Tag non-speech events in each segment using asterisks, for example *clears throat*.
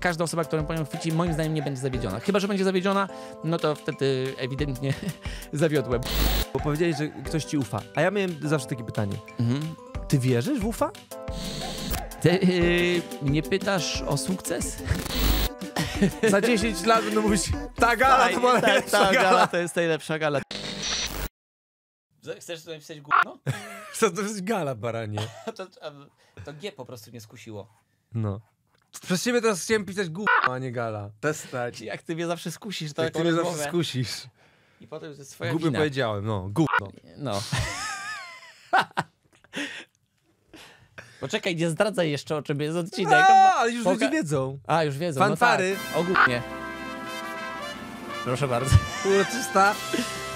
każda osoba, którą po nią chwyci, moim zdaniem nie będzie zawiedziona. Chyba, że będzie zawiedziona, no to wtedy ewidentnie *laughs* zawiodłem. Bo powiedzieli, że ktoś ci ufa, a ja miałem zawsze takie pytanie. Mhm. Ty wierzysz w ufa? Ty yy, pytasz o sukces? *laughs* Za 10 lat będę mówić, ta gala to była ta, ta gala. gala. to jest najlepsza gala. Chcesz tutaj pisać gówno? Co no. *laughs* to jest gala, baranie? to, to G po prostu mnie skusiło. No. Przez ciebie teraz chciałem pisać gówno, a nie gala. testać. Jak ty mnie zawsze skusisz, tak? Jak ty mnie zawsze skusisz. I potem ze swojego twoja Guby wina. powiedziałem, no, gówno. No. *laughs* Poczekaj, nie zdradzaj jeszcze o czym jest odcinek. No, ale już Poka ludzie wiedzą. A, już wiedzą. Fanfary. No tak. Ogólnie. Proszę bardzo. Uroczysta.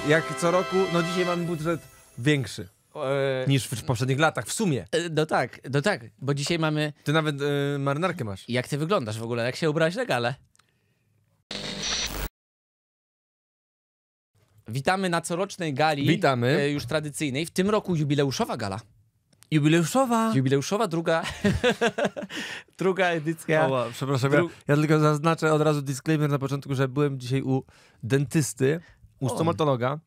Jak co roku, no dzisiaj mamy budżet większy. E... Niż w poprzednich latach, w sumie. E, no tak, no tak, bo dzisiaj mamy... Ty nawet e, marynarkę masz. Jak ty wyglądasz w ogóle, jak się ubrałeś na gale? Witamy na corocznej gali. Witamy. E, już tradycyjnej. W tym roku jubileuszowa gala. Jubileuszowa. Jubileuszowa, druga. *laughs* druga edycja. O, przepraszam, Dru... ja, ja, tylko zaznaczę od razu disclaimer na początku, że byłem dzisiaj u dentysty, u stomatologa.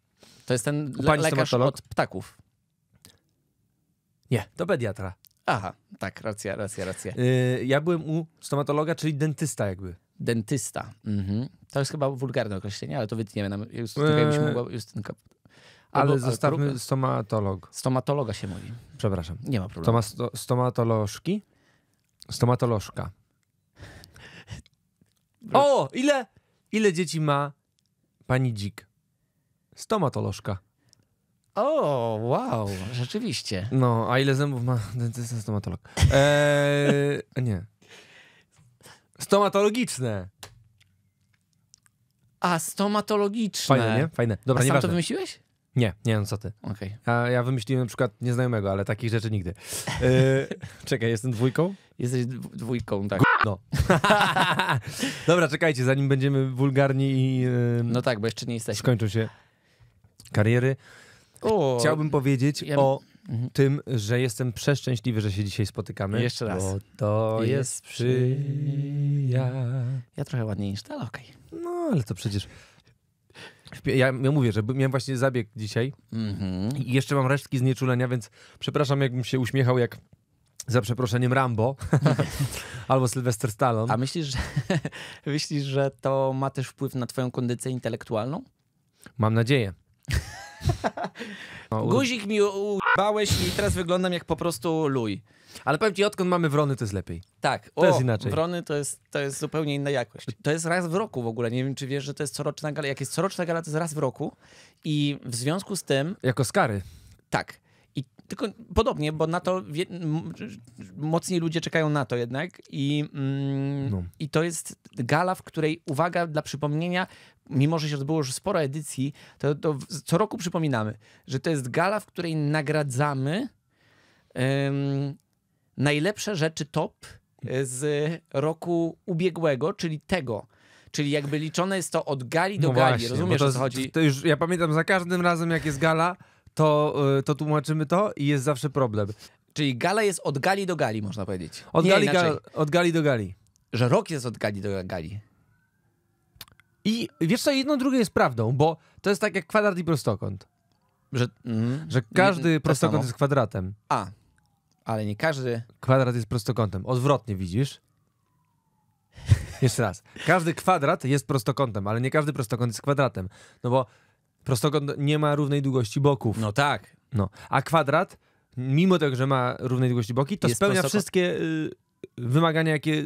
To jest ten le lekarz od ptaków. Nie, do pediatra. Aha, tak, racja, racja, racja. Yy, ja byłem u stomatologa, czyli dentysta jakby. Dentysta. Mhm. To jest chyba wulgarne określenie, ale to wytniemy. Nam, już, eee... Y, mogła, ale zostawmy ale... stomatolog. Stomatologa się mówi. Przepraszam. Nie ma problemu. Stoma, sto, stomatolożki? Stomatolożka. o, ile, ile dzieci ma pani dzik? Stomatolożka. O, wow, rzeczywiście. No, a ile zębów ma dentysta stomatolog? Eee, nie. Stomatologiczne. A, stomatologiczne. Fajne, nie? Fajne. Dobra, a sam to wymyśliłeś? Nie, nie no co ty. Okay. A ja wymyśliłem na przykład nieznajomego, ale takich rzeczy nigdy. Eee, *laughs* czekaj, jestem dwójką? Jesteś dwójką, tak. No. *laughs* Dobra, czekajcie, zanim będziemy wulgarni i... Yy, no tak, bo jeszcze nie jesteśmy. Skończą się kariery. O, Chciałbym powiedzieć ja... o mhm. tym, że jestem przeszczęśliwy, że się dzisiaj spotykamy. Jeszcze raz. Bo to jest, jest Ja trochę ładniej niż ta, ale okej. Okay. No, ale to przecież... Ja, ja, mówię, że miałem właśnie zabieg dzisiaj mhm. i jeszcze mam resztki znieczulenia, więc przepraszam, jakbym się uśmiechał jak za przeproszeniem Rambo *laughs* albo Sylwester Stallone. A myślisz, że, *laughs* myślisz, że to ma też wpływ na twoją kondycję intelektualną? Mam nadzieję. *laughs* No, Guzik mi ubałeś i teraz wyglądam jak po prostu luj. Ale powiem ci, odkąd mamy wrony, to jest lepiej. Tak. To o, jest inaczej. Wrony to jest, to jest zupełnie inna jakość. To jest raz w roku w ogóle. Nie wiem, czy wiesz, że to jest coroczna gala. Jak jest coroczna gala, to jest raz w roku. I w związku z tym... Jako skary. Tak. Tylko podobnie, bo na to wie, mocniej ludzie czekają na to jednak i, mm, no. i to jest gala, w której, uwaga, dla przypomnienia, mimo że się odbyło już sporo edycji, to, to co roku przypominamy, że to jest gala, w której nagradzamy najlepsze rzeczy top e, z roku ubiegłego, czyli tego. Czyli jakby liczone jest to od gali do no gali, właśnie, rozumiesz to, o co chodzi? To już, ja pamiętam za każdym razem, jak jest gala, to, e, to tłumaczymy to i jest zawsze problem. Czyli gala jest od gali do gali, można powiedzieć. Od, Nie, gali, ga, od gali do gali. Że rok jest od gali do gali. I wiesz co, jedno drugie jest prawdą, bo to jest tak jak kwadrat i prostokąt. Że, mm, że każdy nie, prostokąt jest kwadratem. A, ale nie każdy. Kwadrat jest prostokątem. Odwrotnie widzisz. Jeszcze raz. Każdy kwadrat jest prostokątem, ale nie każdy prostokąt jest kwadratem. No bo Prostokąt nie ma równej długości boków. No tak. No. A kwadrat, mimo tego, że ma równej długości boki, to Jest spełnia prostokąt. wszystkie y, wymagania, jakie y,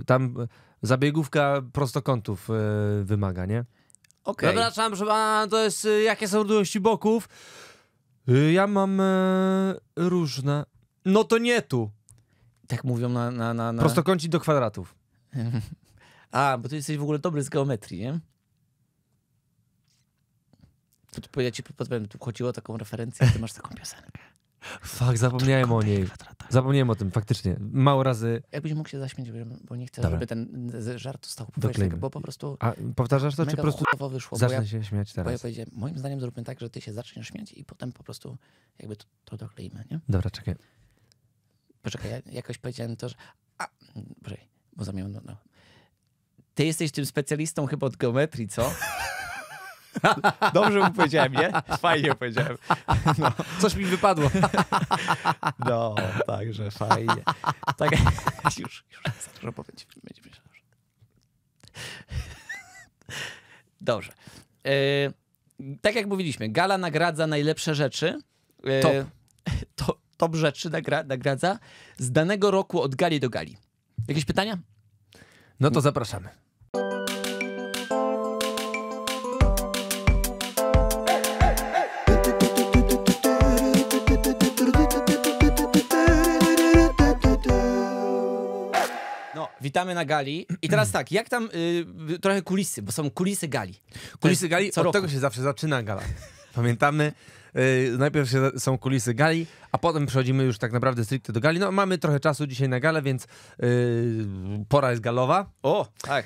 y tam zabiegówka prostokątów y, wymaga, nie? Okej. Okay. Zapraszam, że to jest, y, jakie są długości boków? Y, ja mam y, różne. No to nie tu. Tak mówią na... na, na, na... Prostokąci do kwadratów. *laughs* A, bo ty jesteś w ogóle dobry z geometrii, nie? ja ci podpowiem, tu chodziło o taką referencję, ty masz taką piosenkę. Fak, zapomniałem o niej. Zapomniałem o tym, faktycznie. Mało razy. Jakbyś mógł się zaśmiać, bo nie chcę, Dobra. żeby ten żart został tak, bo po prostu. A powtarzasz to, czy po prostu. Wyszło, zacznę ja, się śmiać teraz. Bo ja powiedziałem, moim zdaniem zróbmy tak, że ty się zaczniesz śmiać i potem po prostu jakby to, to dokleimy, nie? Dobra, czekaj. Poczekaj, ja jakoś powiedziałem to, że. A, mm, bo zamieniam. No, no. Ty jesteś tym specjalistą chyba od geometrii, co? *laughs* *laughs* Dobrze mu powiedziałem, nie? Fajnie powiedziałem. No. Coś mi wypadło. *laughs* No, także fajnie. Tak, *laughs* już, już dużo powiedzieć. Dobrze. Yy, tak jak mówiliśmy, gala nagradza najlepsze rzeczy. E, top. To, top rzeczy nagra, nagradza z danego roku od gali do gali. Jakieś pytania? No to zapraszamy. Witamy na gali. I teraz tak, jak tam y, y, trochę kulisy, bo są kulisy gali. Kulisy gali, Co od roku. tego się zawsze zaczyna gala. *laughs* Pamiętamy, y, najpierw się, są kulisy gali, a potem przechodzimy już tak naprawdę stricte do gali. No mamy trochę czasu dzisiaj na galę, więc y, pora jest galowa. O, tak.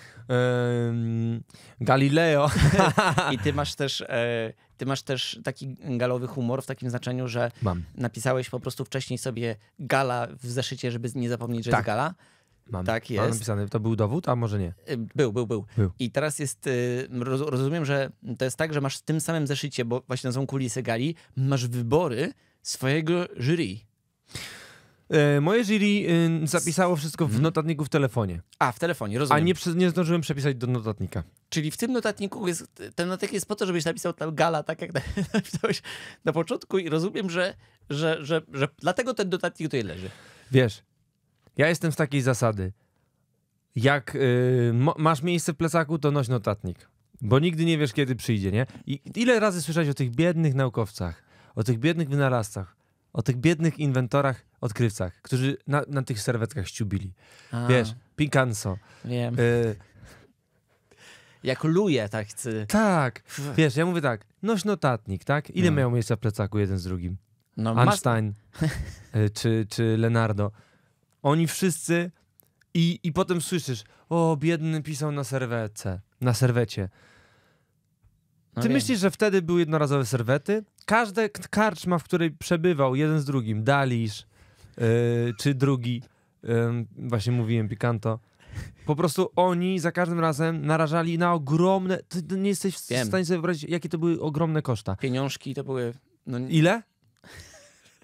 Galileo. *laughs* I ty masz też... E, ty masz też taki galowy humor w takim znaczeniu, że Mam. napisałeś po prostu wcześniej sobie gala w zeszycie, żeby nie zapomnieć, że tak. jest gala. Mam, tak jest. Mam napisane. To był dowód, a może nie? Y, był, był, był. był. I teraz jest, y, rozumiem, że to jest tak, że masz w tym samym zeszycie, bo właśnie nazwą kulisy gali, masz wybory swojego jury. E, moje jury y, zapisało wszystko w mhm. notatniku w telefonie. A, w telefonie, rozumiem. A nie, nie zdążyłem przepisać do notatnika. Czyli w tym notatniku jest, ten notatnik jest po to, żebyś napisał tam gala, tak jak *laughs* napisałeś na początku i rozumiem, że, że, że, że dlatego ten notatnik tutaj leży. Wiesz, ja jestem z takiej zasady. Jak yy, masz miejsce w plecaku, to noś notatnik. Bo nigdy nie wiesz, kiedy przyjdzie, nie? I ile razy słyszałeś o tych biednych naukowcach, o tych biednych wynalazcach, o tych biednych inwentorach, odkrywcach, którzy na, na tych serwetkach ściubili. A. Wiesz, Picanso. Wiem. Y, *laughs* jak luje, tak ty. Tak, wiesz, ja mówię tak, noś notatnik, tak? Ile no. miejsca w plecaku jeden z drugim? No, Einstein *laughs* y, czy, czy Leonardo. Oni wszyscy i, i potem słyszysz, o, biedny pisał na serwetce, na serwecie. No ty myślisz, że wtedy były jednorazowe serwety? Każda karczma, w której przebywał jeden z drugim, Dalisz yy, czy drugi, yy, właśnie mówiłem, Pikanto, po prostu oni za każdym razem narażali na ogromne. ty nie jesteś w Wiem. stanie sobie wyobrazić, jakie to były ogromne koszta. Pieniążki to były. No... Ile?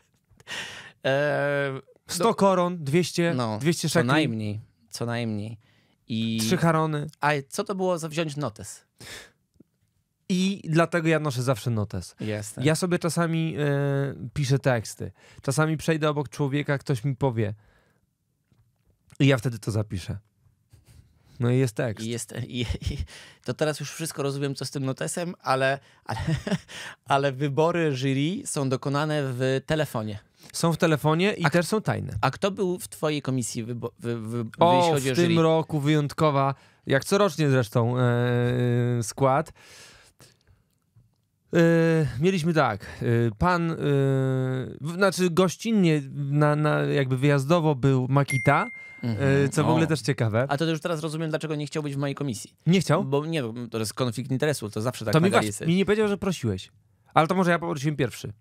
*laughs* eee, 100 do... koron, 200, no, 200 szekli. Co najmniej, co najmniej. I... Trzy harony. A co to było za wziąć notes? I dlatego ja noszę zawsze notes. Jestem. Ja sobie czasami y, piszę teksty. Czasami przejdę obok człowieka, ktoś mi powie. I ja wtedy to zapiszę. No i jest tekst. jest, i, i, to teraz już wszystko rozumiem, co z tym notesem, ale, ale, *laughs* ale wybory jury są dokonane w telefonie. Są w telefonie i a, też są tajne. A kto był w twojej komisji, wybo- wy, wy, o, w tym roku wyjątkowa, jak corocznie zresztą, yy, skład. Yy, mieliśmy tak, yy, pan, yy, znaczy gościnnie, na, na, jakby wyjazdowo był Makita, mm-hmm. co w o. ogóle też ciekawe. A to już teraz rozumiem, dlaczego nie chciał być w mojej komisji. Nie chciał? Bo nie, to jest konflikt interesu, to zawsze tak to mi, właśnie, mi nie powiedział, że prosiłeś. Ale to może ja poprosiłem pierwszy.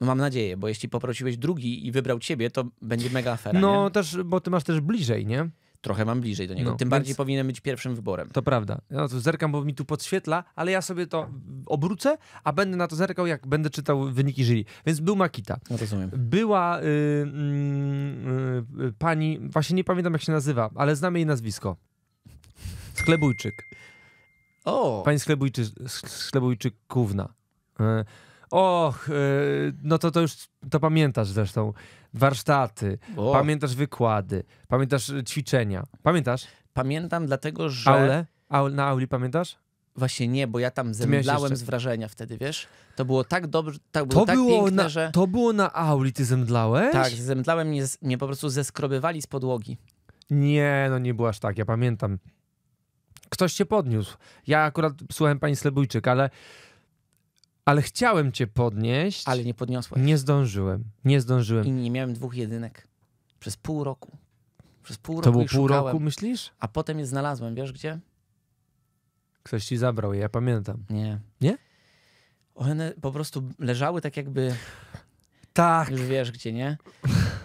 No mam nadzieję, bo jeśli poprosiłeś drugi i wybrał ciebie, to będzie mega afera. No nie? też, bo ty masz też bliżej, nie? Trochę mam bliżej do niego. No, Tym bardziej powinien być pierwszym wyborem. To prawda. Ja no, to zerkam, bo mi tu podświetla, ale ja sobie to obrócę, a będę na to zerkał, jak będę czytał wyniki żyli. Więc był Makita. No, rozumiem. Była y, mm, y, y, pani, właśnie nie pamiętam jak się nazywa, ale znamy jej nazwisko. Sklebujczyk. O! Pani sklebujczy, sklebujczykówna. Y, Och, e, no to, to już to pamiętasz zresztą. Warsztaty, o. pamiętasz wykłady, pamiętasz e, ćwiczenia. Pamiętasz? Pamiętam dlatego, że... Aule? Aul, na auli pamiętasz? Właśnie nie, bo ja tam zemdlałem z wrażenia wtedy, wiesz? To było tak dobrze, tak, to było tak było piękne, na, że... To było na auli, ty zemdlałeś? Tak, zemdlałem, mnie, mnie po prostu zeskrobywali z podłogi. Nie, no nie było aż tak, ja pamiętam. Ktoś cię podniósł. Ja akurat słuchałem pani Slebujczyk, ale ale chciałem cię podnieść. Ale nie podniosłeś. Nie zdążyłem. Nie zdążyłem. I nie miałem dwóch jedynek. Przez pół roku. Przez pół roku. To było pół szukałem, roku, myślisz? A potem je znalazłem, wiesz gdzie? Ktoś ci zabrał je, ja pamiętam. Nie. Nie? One po prostu leżały tak jakby. Tak. Już wiesz gdzie, nie?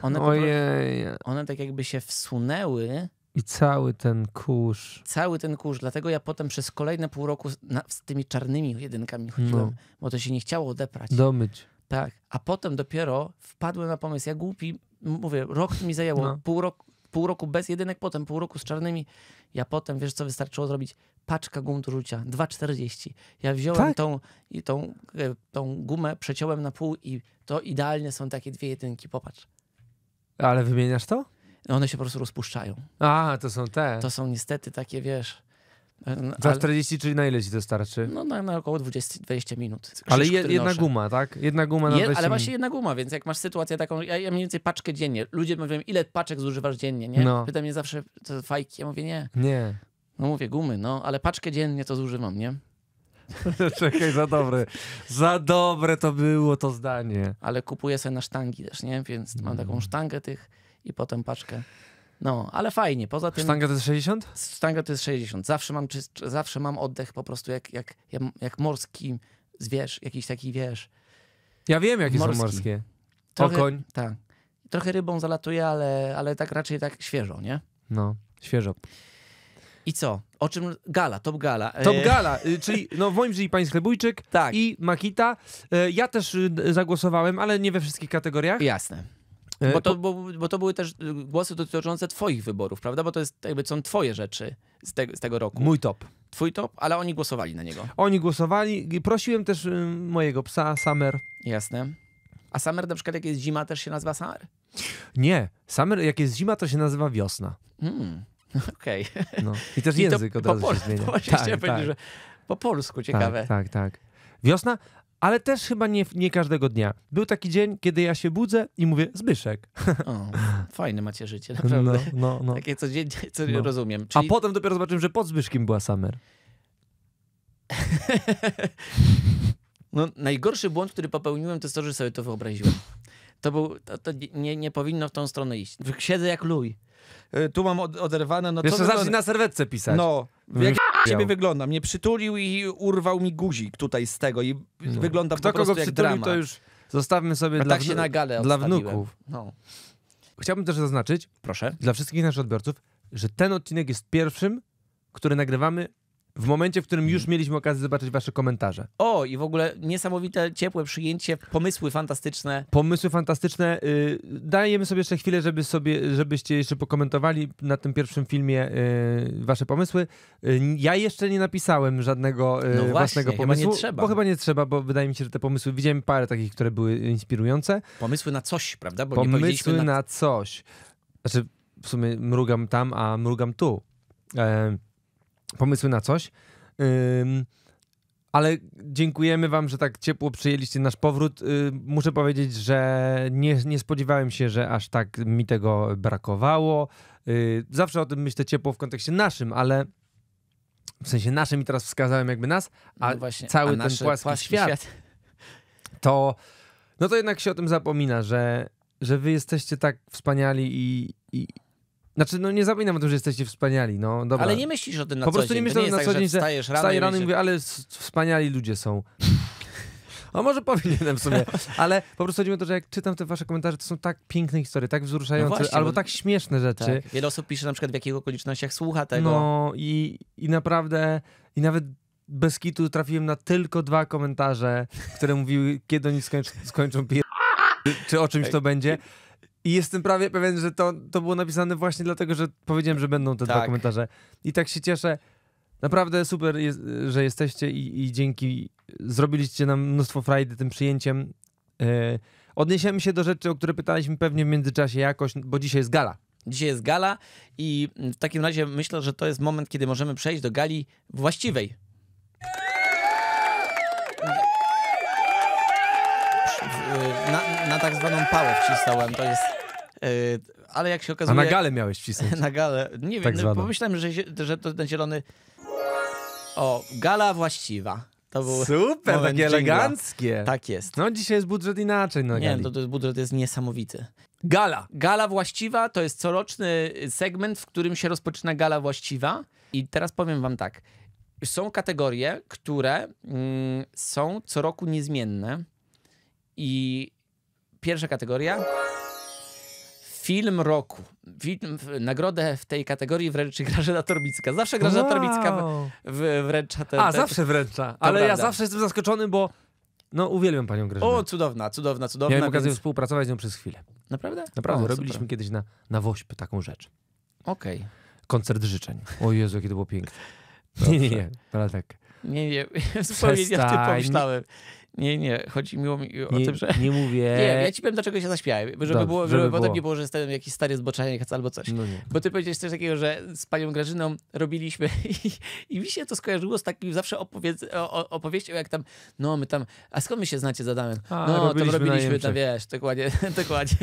One, Ojej. Prostu, one tak jakby się wsunęły i cały ten kurz. Cały ten kurz. Dlatego ja potem przez kolejne pół roku na, z tymi czarnymi jedynkami chodziłem, no. bo to się nie chciało odeprać. Domyć. Tak. A potem dopiero wpadłem na pomysł. Ja głupi, mówię, rok mi zajęło, no. pół, roku, pół roku bez jedynek, potem pół roku z czarnymi. Ja potem, wiesz co wystarczyło zrobić? Paczka gum do rzucia, 2,40. Ja wziąłem tak? tą, i tą, e, tą gumę, przeciąłem na pół i to idealnie są takie dwie jedynki, popatrz. Ale wymieniasz to? one się po prostu rozpuszczają. A, to są te. To są niestety takie, wiesz... Za 40, ale... czyli na ile ci dostarczy? No na, na około 20, 20 minut. Krzyż, ale je, jedna noszę. guma, tak? Jedna guma na je, Ale właśnie jedna guma, więc jak masz sytuację taką, ja, ja mniej więcej paczkę dziennie. Ludzie mówią, ile paczek zużywasz dziennie, nie? No. Pyta mnie zawsze, to fajki, ja mówię, nie. Nie. No mówię, gumy, no, ale paczkę dziennie to zużywam, nie? *laughs* Czekaj, za dobre. Za dobre to było to zdanie. Ale kupuję sobie na sztangi też, nie? Więc mam taką mm. sztangę tych i potem paczkę. No, ale fajnie. Poza tym. Sztanga to jest 60? Sztanga to jest 60. Zawsze mam, czy, zawsze mam oddech po prostu jak, jak, jak morski zwierz, jakiś taki wiesz. Ja wiem, jakie morski. są morskie. O Okoń. Tak. Trochę rybą zalatuje, ale, ale tak raczej tak świeżo, nie? No, świeżo. I co? O czym gala, Top Gala. E. Top e. Gala, y, czyli no, w moim życiu pan Chlebójczyk tak. i Makita. E, ja też y, zagłosowałem, ale nie we wszystkich kategoriach. Jasne. E, bo to, bo, bo to były też y, głosy dotyczące twoich wyborów, prawda? Bo to jest jakby są twoje rzeczy z, te, z tego roku. Mój top. Twój top, ale oni głosowali na niego. Oni głosowali. Prosiłem też y, mojego psa, Samer. Jasne. A Summer na przykład jak jest zima też się nazywa Summer? Nie. Summer jak jest zima to się nazywa wiosna. Mm. *laughs* Okej. Okay. No. I też I język od razu po, się po, zmienia. Po, tak, tak. po polsku tak, ciekawe. Tak, tak, tak. Wiosna, ale też chyba nie, nie każdego dnia. Był taki dzień, kiedy ja się budzę i mówię Zbyszek. O, fajne macie życie, no, naprawdę. No, no, no. Takie codziennie, co no. rozumiem. Czyli... A potem dopiero zobaczyłem, że pod Zbyszkiem była Summer. *laughs* no, najgorszy błąd, który popełniłem, to jest to, że sobie to wyobraziłem. To, był, to, to nie, nie powinno w tą stronę iść. Siedzę jak luj. Y, tu mam od, oderwane, no Wiesz, to zacznij na serwetce pisać. No, jak ciebie wyglądam. Mnie przytulił i urwał mi guzik tutaj z tego i no. wygląda Kto po prostu kogo jak drama. to już zostawmy sobie A dla, tak się na galę dla wnuków. No. Chciałbym też zaznaczyć, proszę, dla wszystkich naszych odbiorców, że ten odcinek jest pierwszym, który nagrywamy w momencie, w którym już mieliśmy okazję zobaczyć wasze komentarze. O, i w ogóle niesamowite, ciepłe przyjęcie, pomysły fantastyczne. Pomysły fantastyczne. Y, dajemy sobie jeszcze chwilę, żeby sobie, żebyście jeszcze pokomentowali na tym pierwszym filmie y, wasze pomysły. Y, ja jeszcze nie napisałem żadnego no właśnie, własnego pomysłu. Chyba nie trzeba. Bo chyba nie trzeba, bo wydaje mi się, że te pomysły, widziałem parę takich, które były inspirujące. Pomysły na coś, prawda? Bo pomysły na... na... coś. Znaczy, w sumie mrugam tam, a mrugam tu. Yy pomysły na coś. ale dziękujemy Wam, że tak ciepło przyjęliście nasz powrót. Y, muszę powiedzieć, że nie, nie spodziewałem się, że aż tak mi tego brakowało. Y, zawsze o tym myślę ciepło w kontekście naszym, ale w sensie naszym i teraz wskazałem jakby nas, a no właśnie, cały a ten płaski, płaski świat, świat, *laughs* to no to jednak się o tym zapomina, że, że wy jesteście tak wspaniali i, i, znaczy, no nie zapominam o tym, że jesteście wspaniali, no dobra. Ale nie myślisz o tym na po co dzień. Po prostu nie myślisz o tym na tak, co dzień, że wstajesz rano, wstaję rano i mówię, ale wspaniali ludzie są. *laughs* A może powinienem w sumie, *laughs* ale po prostu chodzi mi o to, że jak czytam te wasze komentarze, to są tak piękne historie, tak wzruszające, no właśnie, albo tak śmieszne rzeczy. Tak. Wiele osób pisze na przykład w jakich okolicznościach słucha tego. No i, i naprawdę, i nawet bez kitu trafiłem na tylko dwa komentarze, które mówiły, kiedy oni skończą, skończą pier... *laughs* czy o czymś to będzie. I jestem prawie pewien, że to, to było napisane właśnie dlatego, że powiedziałem, że będą te tak. dwa komentarze. I tak się cieszę. Naprawdę super, jest, że jesteście i, i, dzięki. Zrobiliście nam mnóstwo frajdy tym przyjęciem. Yy, odniesiemy się do rzeczy, o które pytaliśmy pewnie w międzyczasie jakoś, bo dzisiaj jest gala. Dzisiaj jest gala i w takim razie myślę, że to jest moment, kiedy możemy przejść do gali właściwej. Na, na tak zwaną pałę wcisnąłem, to jest... Yy, ale jak się okazuje... A na gale miałeś wcisnąć. *laughs* Na gale nie wiem, tak no, pomyślałem, że, że to ten zielony... O, gala właściwa. To był Super, takie dżingla. eleganckie. Tak jest. No dzisiaj jest budżet inaczej. No, nie, to, to budżet jest niesamowity. Gala. Gala właściwa to jest coroczny segment, w którym się rozpoczyna gala właściwa. I teraz powiem wam tak. Są kategorie, które mm, są co roku niezmienne i Pierwsza kategoria. Film roku. Film, nagrodę w tej kategorii wręczy *laughs* Grażyna Torbicka. Zawsze Grażyna wow. Torbicka w, w, wręcza ten, A, ten... zawsze wręcza. Ale ja zawsze jestem zaskoczony, bo no uwielbiam panią Grażynę. O, cudowna, cudowna, cudowna. Miałem więc... okazję współpracować z nią przez chwilę. Naprawdę? Naprawdę. O, robiliśmy super. kiedyś na, na Wośp taką rzecz. Okej. Okay. Koncert życzeń. O Jezu, jakie to było piękne. Nie, nie, ale tak. Nie, nie, *laughs* zupełnie ja tym pomyślałem. Nie, nie, chodzi mi o, nie, tym, że... Nie mówię... *laughs* Nie, ja ci powiem, dlaczego się zaśmiałem. Żeby, Dobrze, było, żeby, żeby potem było. nie było, że jestem jakiś stary zboczeniec albo coś. No Bo ty powiedziałeś coś takiego, że z panią Grażyną robiliśmy *laughs* i, i mi się to skojarzyło z takim zawsze opowiedz- o, opowieścią, jak tam, no my tam, a skąd my się znacie z Adamem? A, no, robiliśmy tam robiliśmy, tam wiesz, dokładnie, *laughs* dokładnie,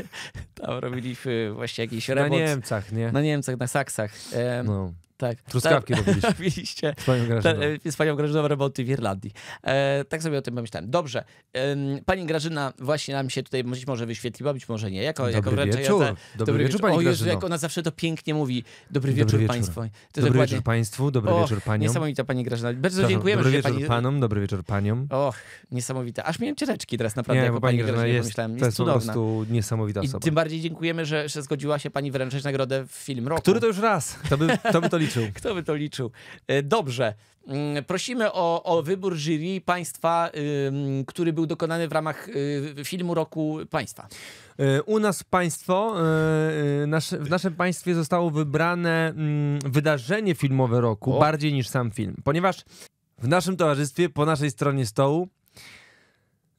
tam robiliśmy właśnie jakiś remont. Na Niemcach, nie? Na Niemcach, na Saksach. Ehm, no. Tak. Truskawki tak, robiliście. *laughs* robiliście. Z panią tak, Grażyną. z e, panią Grażyną roboty w Irlandii. E, tak sobie o tym pomyślałem. Dobrze. E, pani Grażyna właśnie nam się tutaj być może wyświetliła, być może nie. Jako, Dobry jako Wieczór. Dobry, Dobry wieczór, wieczór. Pani o Jezu, jak ona zawsze to pięknie mówi. Dobry, Dobry wieczór, wieczór. Państwu. To Dobry dokładnie... wieczór Państwu. Dobry Och, wieczór Paniom. Niesamowita Pani Grażyna. Bardzo Proszę, dziękujemy. Dobry wieczór pani... Panom. Dobry wieczór Paniom. Och, niesamowite. Aż miałem ciereczki teraz naprawdę, nie, jako Pani Grażyna, Grażyna jest, pomyślałem. Jest, to jest po prostu niesamowita osoba. I tym bardziej dziękujemy, że, że zgodziła się Pani wręczyć nagrodę w film roku. Który to już raz. To by to *laughs* liczył? *laughs* Kto by to liczył? E, dobrze. Mm, prosimy o, o wybór jury państwa, który był dokonany w ramach y, filmu roku państwa. E, u nas państwo, e, w naszym państwie zostało wybrane mm, wydarzenie filmowe roku o. bardziej niż sam film, ponieważ w naszym towarzystwie, po naszej stronie stołu,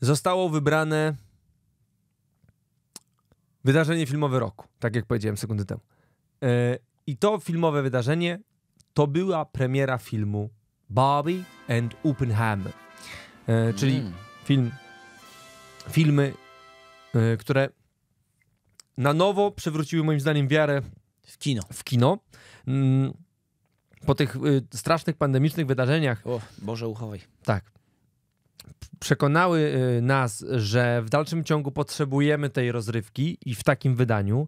zostało wybrane wydarzenie filmowe roku, tak jak powiedziałem sekundy temu. I to filmowe wydarzenie to była premiera filmu Barbie and Oppenheimer, e, czyli mm. film, filmy, e, które na nowo przywróciły moim zdaniem wiarę w kino. W kino. Mm, po tych e, strasznych pandemicznych wydarzeniach. O, Boże uchowaj. Tak. Przekonały nas, że w dalszym ciągu potrzebujemy tej rozrywki i w takim wydaniu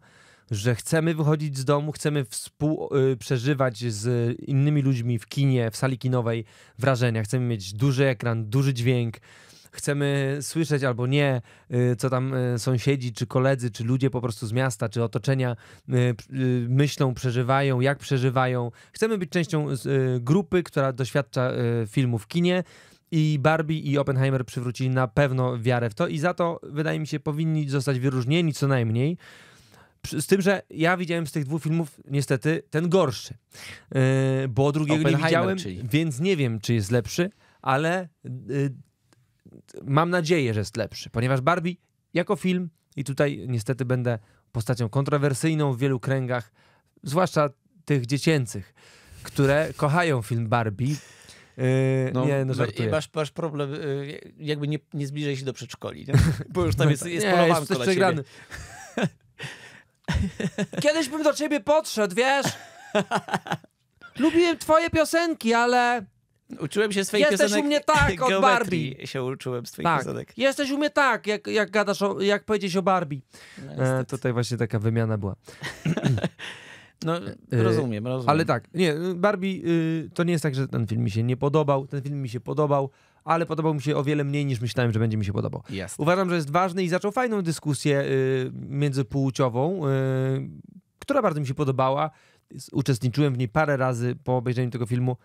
że chcemy wychodzić z domu, chcemy współ, y, przeżywać z innymi ludźmi w kinie, w sali kinowej wrażenia. Chcemy mieć duży ekran, duży dźwięk. Chcemy słyszeć albo nie, y, co tam y, sąsiedzi, czy koledzy, czy ludzie po prostu z miasta, czy otoczenia y, y, myślą, przeżywają, jak przeżywają. Chcemy być częścią y, grupy, która doświadcza filmu w kinie. I Barbie i Oppenheimer przywrócili na pewno wiarę w to, i za to wydaje mi się powinni zostać wyróżnieni co najmniej z tym, że ja widziałem z tych dwóch filmów niestety ten gorszy, yy, bo drugiego nie widziałem, czyli. więc nie wiem, czy jest lepszy, ale yy, mam nadzieję, że jest lepszy, ponieważ Barbie jako film, i tutaj niestety będę postacią kontrowersyjną w wielu kręgach, zwłaszcza tych dziecięcych, które kochają film Barbie, Yy, no, nie, no Masz, masz problem, jakby nie, nie zbliżaj się do przedszkoli, nie? *laughs* bo już tam jest, jest, jest polowanko jest *laughs* Kiedyś bym do ciebie podszedł, wiesz? Lubiłem twoje piosenki, ale... Uczyłem się swoich Jesteś u mnie tak od Barbie. się uczyłem swoich tak. piosenek. Jesteś u mnie tak, jak, jak gadasz, o, jak powiedzieć o Barbie. No, e, tutaj właśnie taka wymiana była. *clears throat* No, e, rozumiem, rozumiem. Ale tak, nie, Barbie, y, to nie jest tak, że ten film mi się nie podobał, ten film mi się podobał, ale podobał mi się o wiele mniej niż myślałem, że będzie mi się podobał. Uważam, że jest ważny i zaczął fajną dyskusję y, międzypłciową, y, która bardzo mi się podobała. Uczestniczyłem w niej parę razy po obejrzeniu tego filmu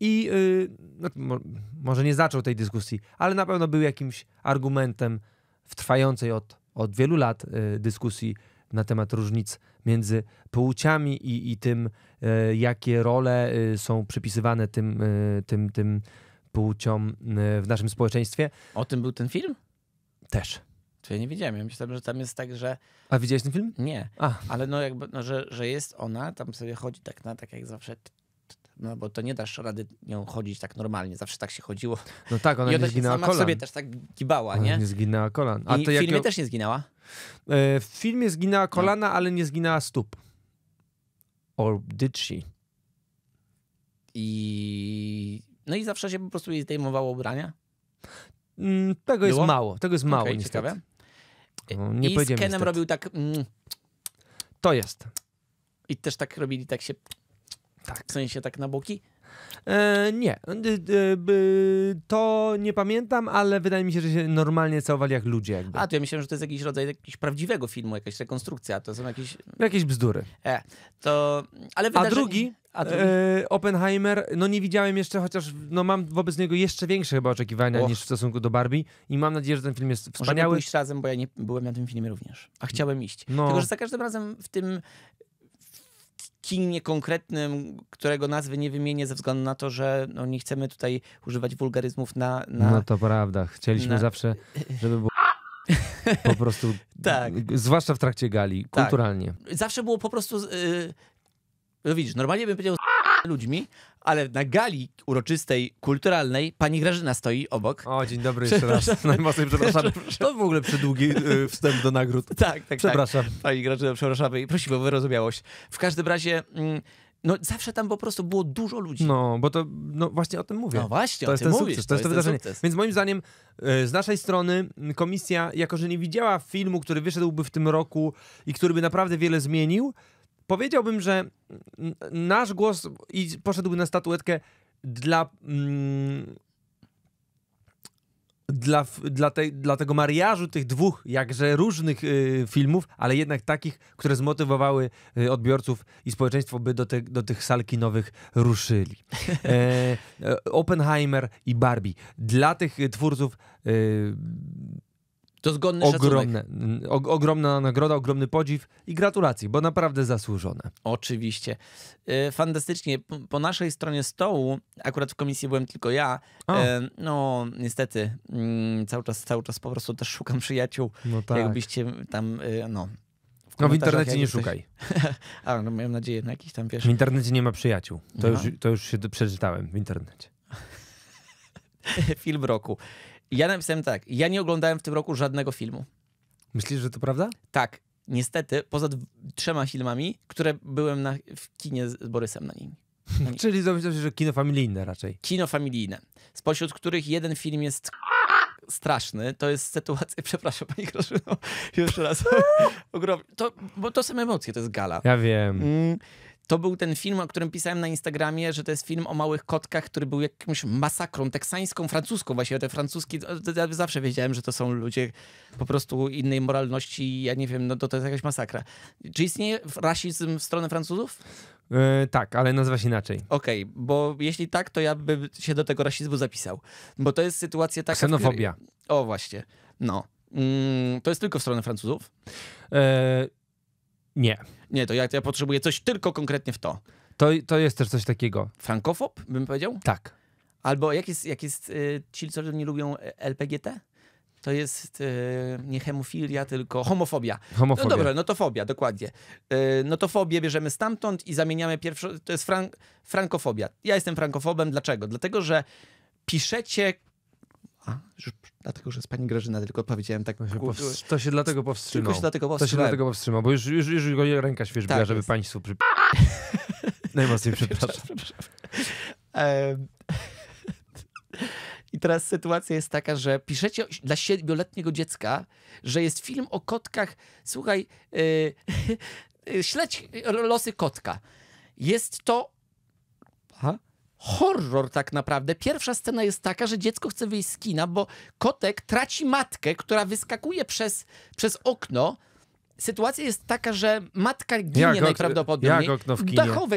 i y, no, mo, może nie zaczął tej dyskusji, ale na pewno był jakimś argumentem w trwającej od, od wielu lat y, dyskusji na temat różnic między płciami i, i tym, y, jakie role y, są przypisywane tym, tym, tym płcią y, w naszym społeczeństwie. O tym był ten film? Też. To ja nie widziałem. Ja myślałem, że tam jest tak, że. A widziałeś ten film? Nie. A. Ale no jakby, no, że, że jest ona, tam sobie chodzi tak na tak jak zawsze. No bo to nie dasz rady nią chodzić tak normalnie, zawsze tak się chodziło. No tak, ona, I ona nie zginęła sama kolan. sobie też tak gibała, ona nie? Nie zginęła kolan. A I to w filmie jak... też nie zginęła? E, w filmie zginęła kolana, no. ale nie zginęła stóp. Or did she? I no i zawsze się po prostu jej zdejmowało ubrania? Mm, tego Było? jest mało, tego jest mało okay, niestety. Ciekawe. No, nie I z Kenem niestety. robił tak... Mm, to jest. I też tak robili, tak się... Tak. W sensie tak na boki. E, nie. E, to nie pamiętam, ale wydaje mi się, że się normalnie całowali jak ludzie. Jakby. A, to ja myślałem, że to jest jakiś rodzaj jakiegoś prawdziwego filmu, jakaś rekonstrukcja. To są jakieś... Jakieś bzdury. E, to... Ale wydarzy... A drugi... A drugi? E, Oppenheimer, no nie widziałem jeszcze, chociaż no mam wobec niego jeszcze większe chyba oczekiwania Och. niż w stosunku do Barbie i mam nadzieję, że ten film jest wspaniały. Możemy pójść razem, bo ja nie byłem na tym filmie również, a chciałem iść. No. Tylko, że za każdym razem w tym kinie konkretnym, którego nazwy nie wymienię ze względu na to, że no, nie chcemy tutaj używać wulgaryzmów na... na no to prawda. Chcieliśmy na... zawsze, żeby było... *laughs* Po prostu, tak. zwłaszcza w trakcie gali, tak. kulturalnie. Tak. Zawsze było po prostu, yy, no widzisz, normalnie bym powiedział z *laughs* ludźmi, ale na gali uroczystej, kulturalnej pani Grażyna stoi obok. O, dzień dobry jeszcze raz. Najmocniej przepraszam. To w ogóle przedługi y, wstęp do nagród. *laughs* Tak, tak, tak, Przepraszam. Tak. Pani Grażyna, przepraszamy i prosimy o wyrozumiałość. W każdym razie... Mm, no zawsze tam po prostu było dużo ludzi. No, bo to no właśnie o tym mówię. No właśnie, to o jest tym ten mówisz, sukces, to, to jest to wydarzenie. Sukces. Więc moim zdaniem y, z naszej strony mm, komisja, jako że nie widziała filmu, który wyszedłby w tym roku i który by naprawdę wiele zmienił, powiedziałbym, że nasz głos i poszedłby na statuetkę dla. Mm, dla, dla, te, dla tego mariażu tych dwóch jakże różnych y, filmów, ale jednak takich, które zmotywowały y, odbiorców i społeczeństwo, by do, te, do tych salki nowych ruszyli. E, *laughs* e, Oppenheimer i Barbie. Dla tych y, twórców y, to zgodne Ogromne, og, ogromna nagroda, ogromny podziw i gratulacje, bo naprawdę zasłużone. Oczywiście. E, fantastycznie. Po naszej stronie stołu, akurat w komisji byłem tylko ja, e, no niestety mm, cały czas, cały czas po prostu też szukam przyjaciół. No tak. Jakbyście tam, e, no... W no w internecie nie szukaj. *laughs* A, no miałem nadzieję na jakiś tam, wiesz... W internecie nie ma przyjaciół. To, no. już, to już się przeczytałem w internecie. *laughs* Film roku. Ja napisałem tak, ja nie oglądałem w tym roku żadnego filmu. Myślisz, że to prawda? Tak. Niestety, poza trzema filmami, które byłem na, w kinie z Borysem na nim. *laughs* Na nich. Czyli domyślam się, że kino familijne raczej. Kino familijne. Spośród których jeden film jest straszny. To jest sytuacja, *laughs* przepraszam pani Grażyno, *laughs* jeszcze raz. Ogromnie. To, bo to są emocje, to jest gala. Ja wiem. Mm to był ten film, o którym pisałem na Instagramie, że to jest film o małych kotkach, który był jakąś masakrą teksańską, francuską, właśnie te francuski, Ja zawsze wiedziałem, że to są ludzie po prostu innej moralności. Ja nie wiem, no to, to jest jakaś masakra. Czy istnieje rasizm w stronę Francuzów? Yy, tak, ale nazywa się inaczej. Okej, okay, bo jeśli tak, to ja bym się do tego rasizmu zapisał. Bo to jest sytuacja taka. Ksenofobia. Której... O, właśnie. No. Mm, to jest tylko w stronę Francuzów? Yy, nie. Nie, to ja, ja potrzebuję coś tylko konkretnie w to. To, to jest też coś takiego. Frankofob, bym powiedział? Tak. Albo jak jest, jak jest y, ci, co nie lubią y, LPGT? To jest y, nie hemofilia, tylko homofobia. No homofobia. No dobra, no to fobia, dokładnie. Y, no to fobię bierzemy stamtąd i zamieniamy pierwszą. To jest frank, frankofobia. Ja jestem frankofobem. Dlaczego? Dlatego, że piszecie a, dlatego, że z pani Grażyna tylko powiedziałem tak. To się, to się dlatego powstrzymał. Tylko się dlatego powstrzymał. To się dlatego powstrzymał, bo już, już, już go ręka świeżbiła, tak, żeby pani państwu *laughs* przy... Najmocniej przepraszam. przepraszam. *laughs* I teraz sytuacja jest taka, że piszecie dla siedmioletniego dziecka, że jest film o kotkach. Słuchaj, yy, yy *laughs* śledź losy kotka. Jest to... Aha horror tak naprawdę. Pierwsza scena jest taka, że dziecko chce wyjść z kina, bo kotek traci matkę, która wyskakuje przez, przez okno. Sytuacja jest taka, że matka ginie jak najprawdopodobniej. Jak okno w kinie? Dachowe,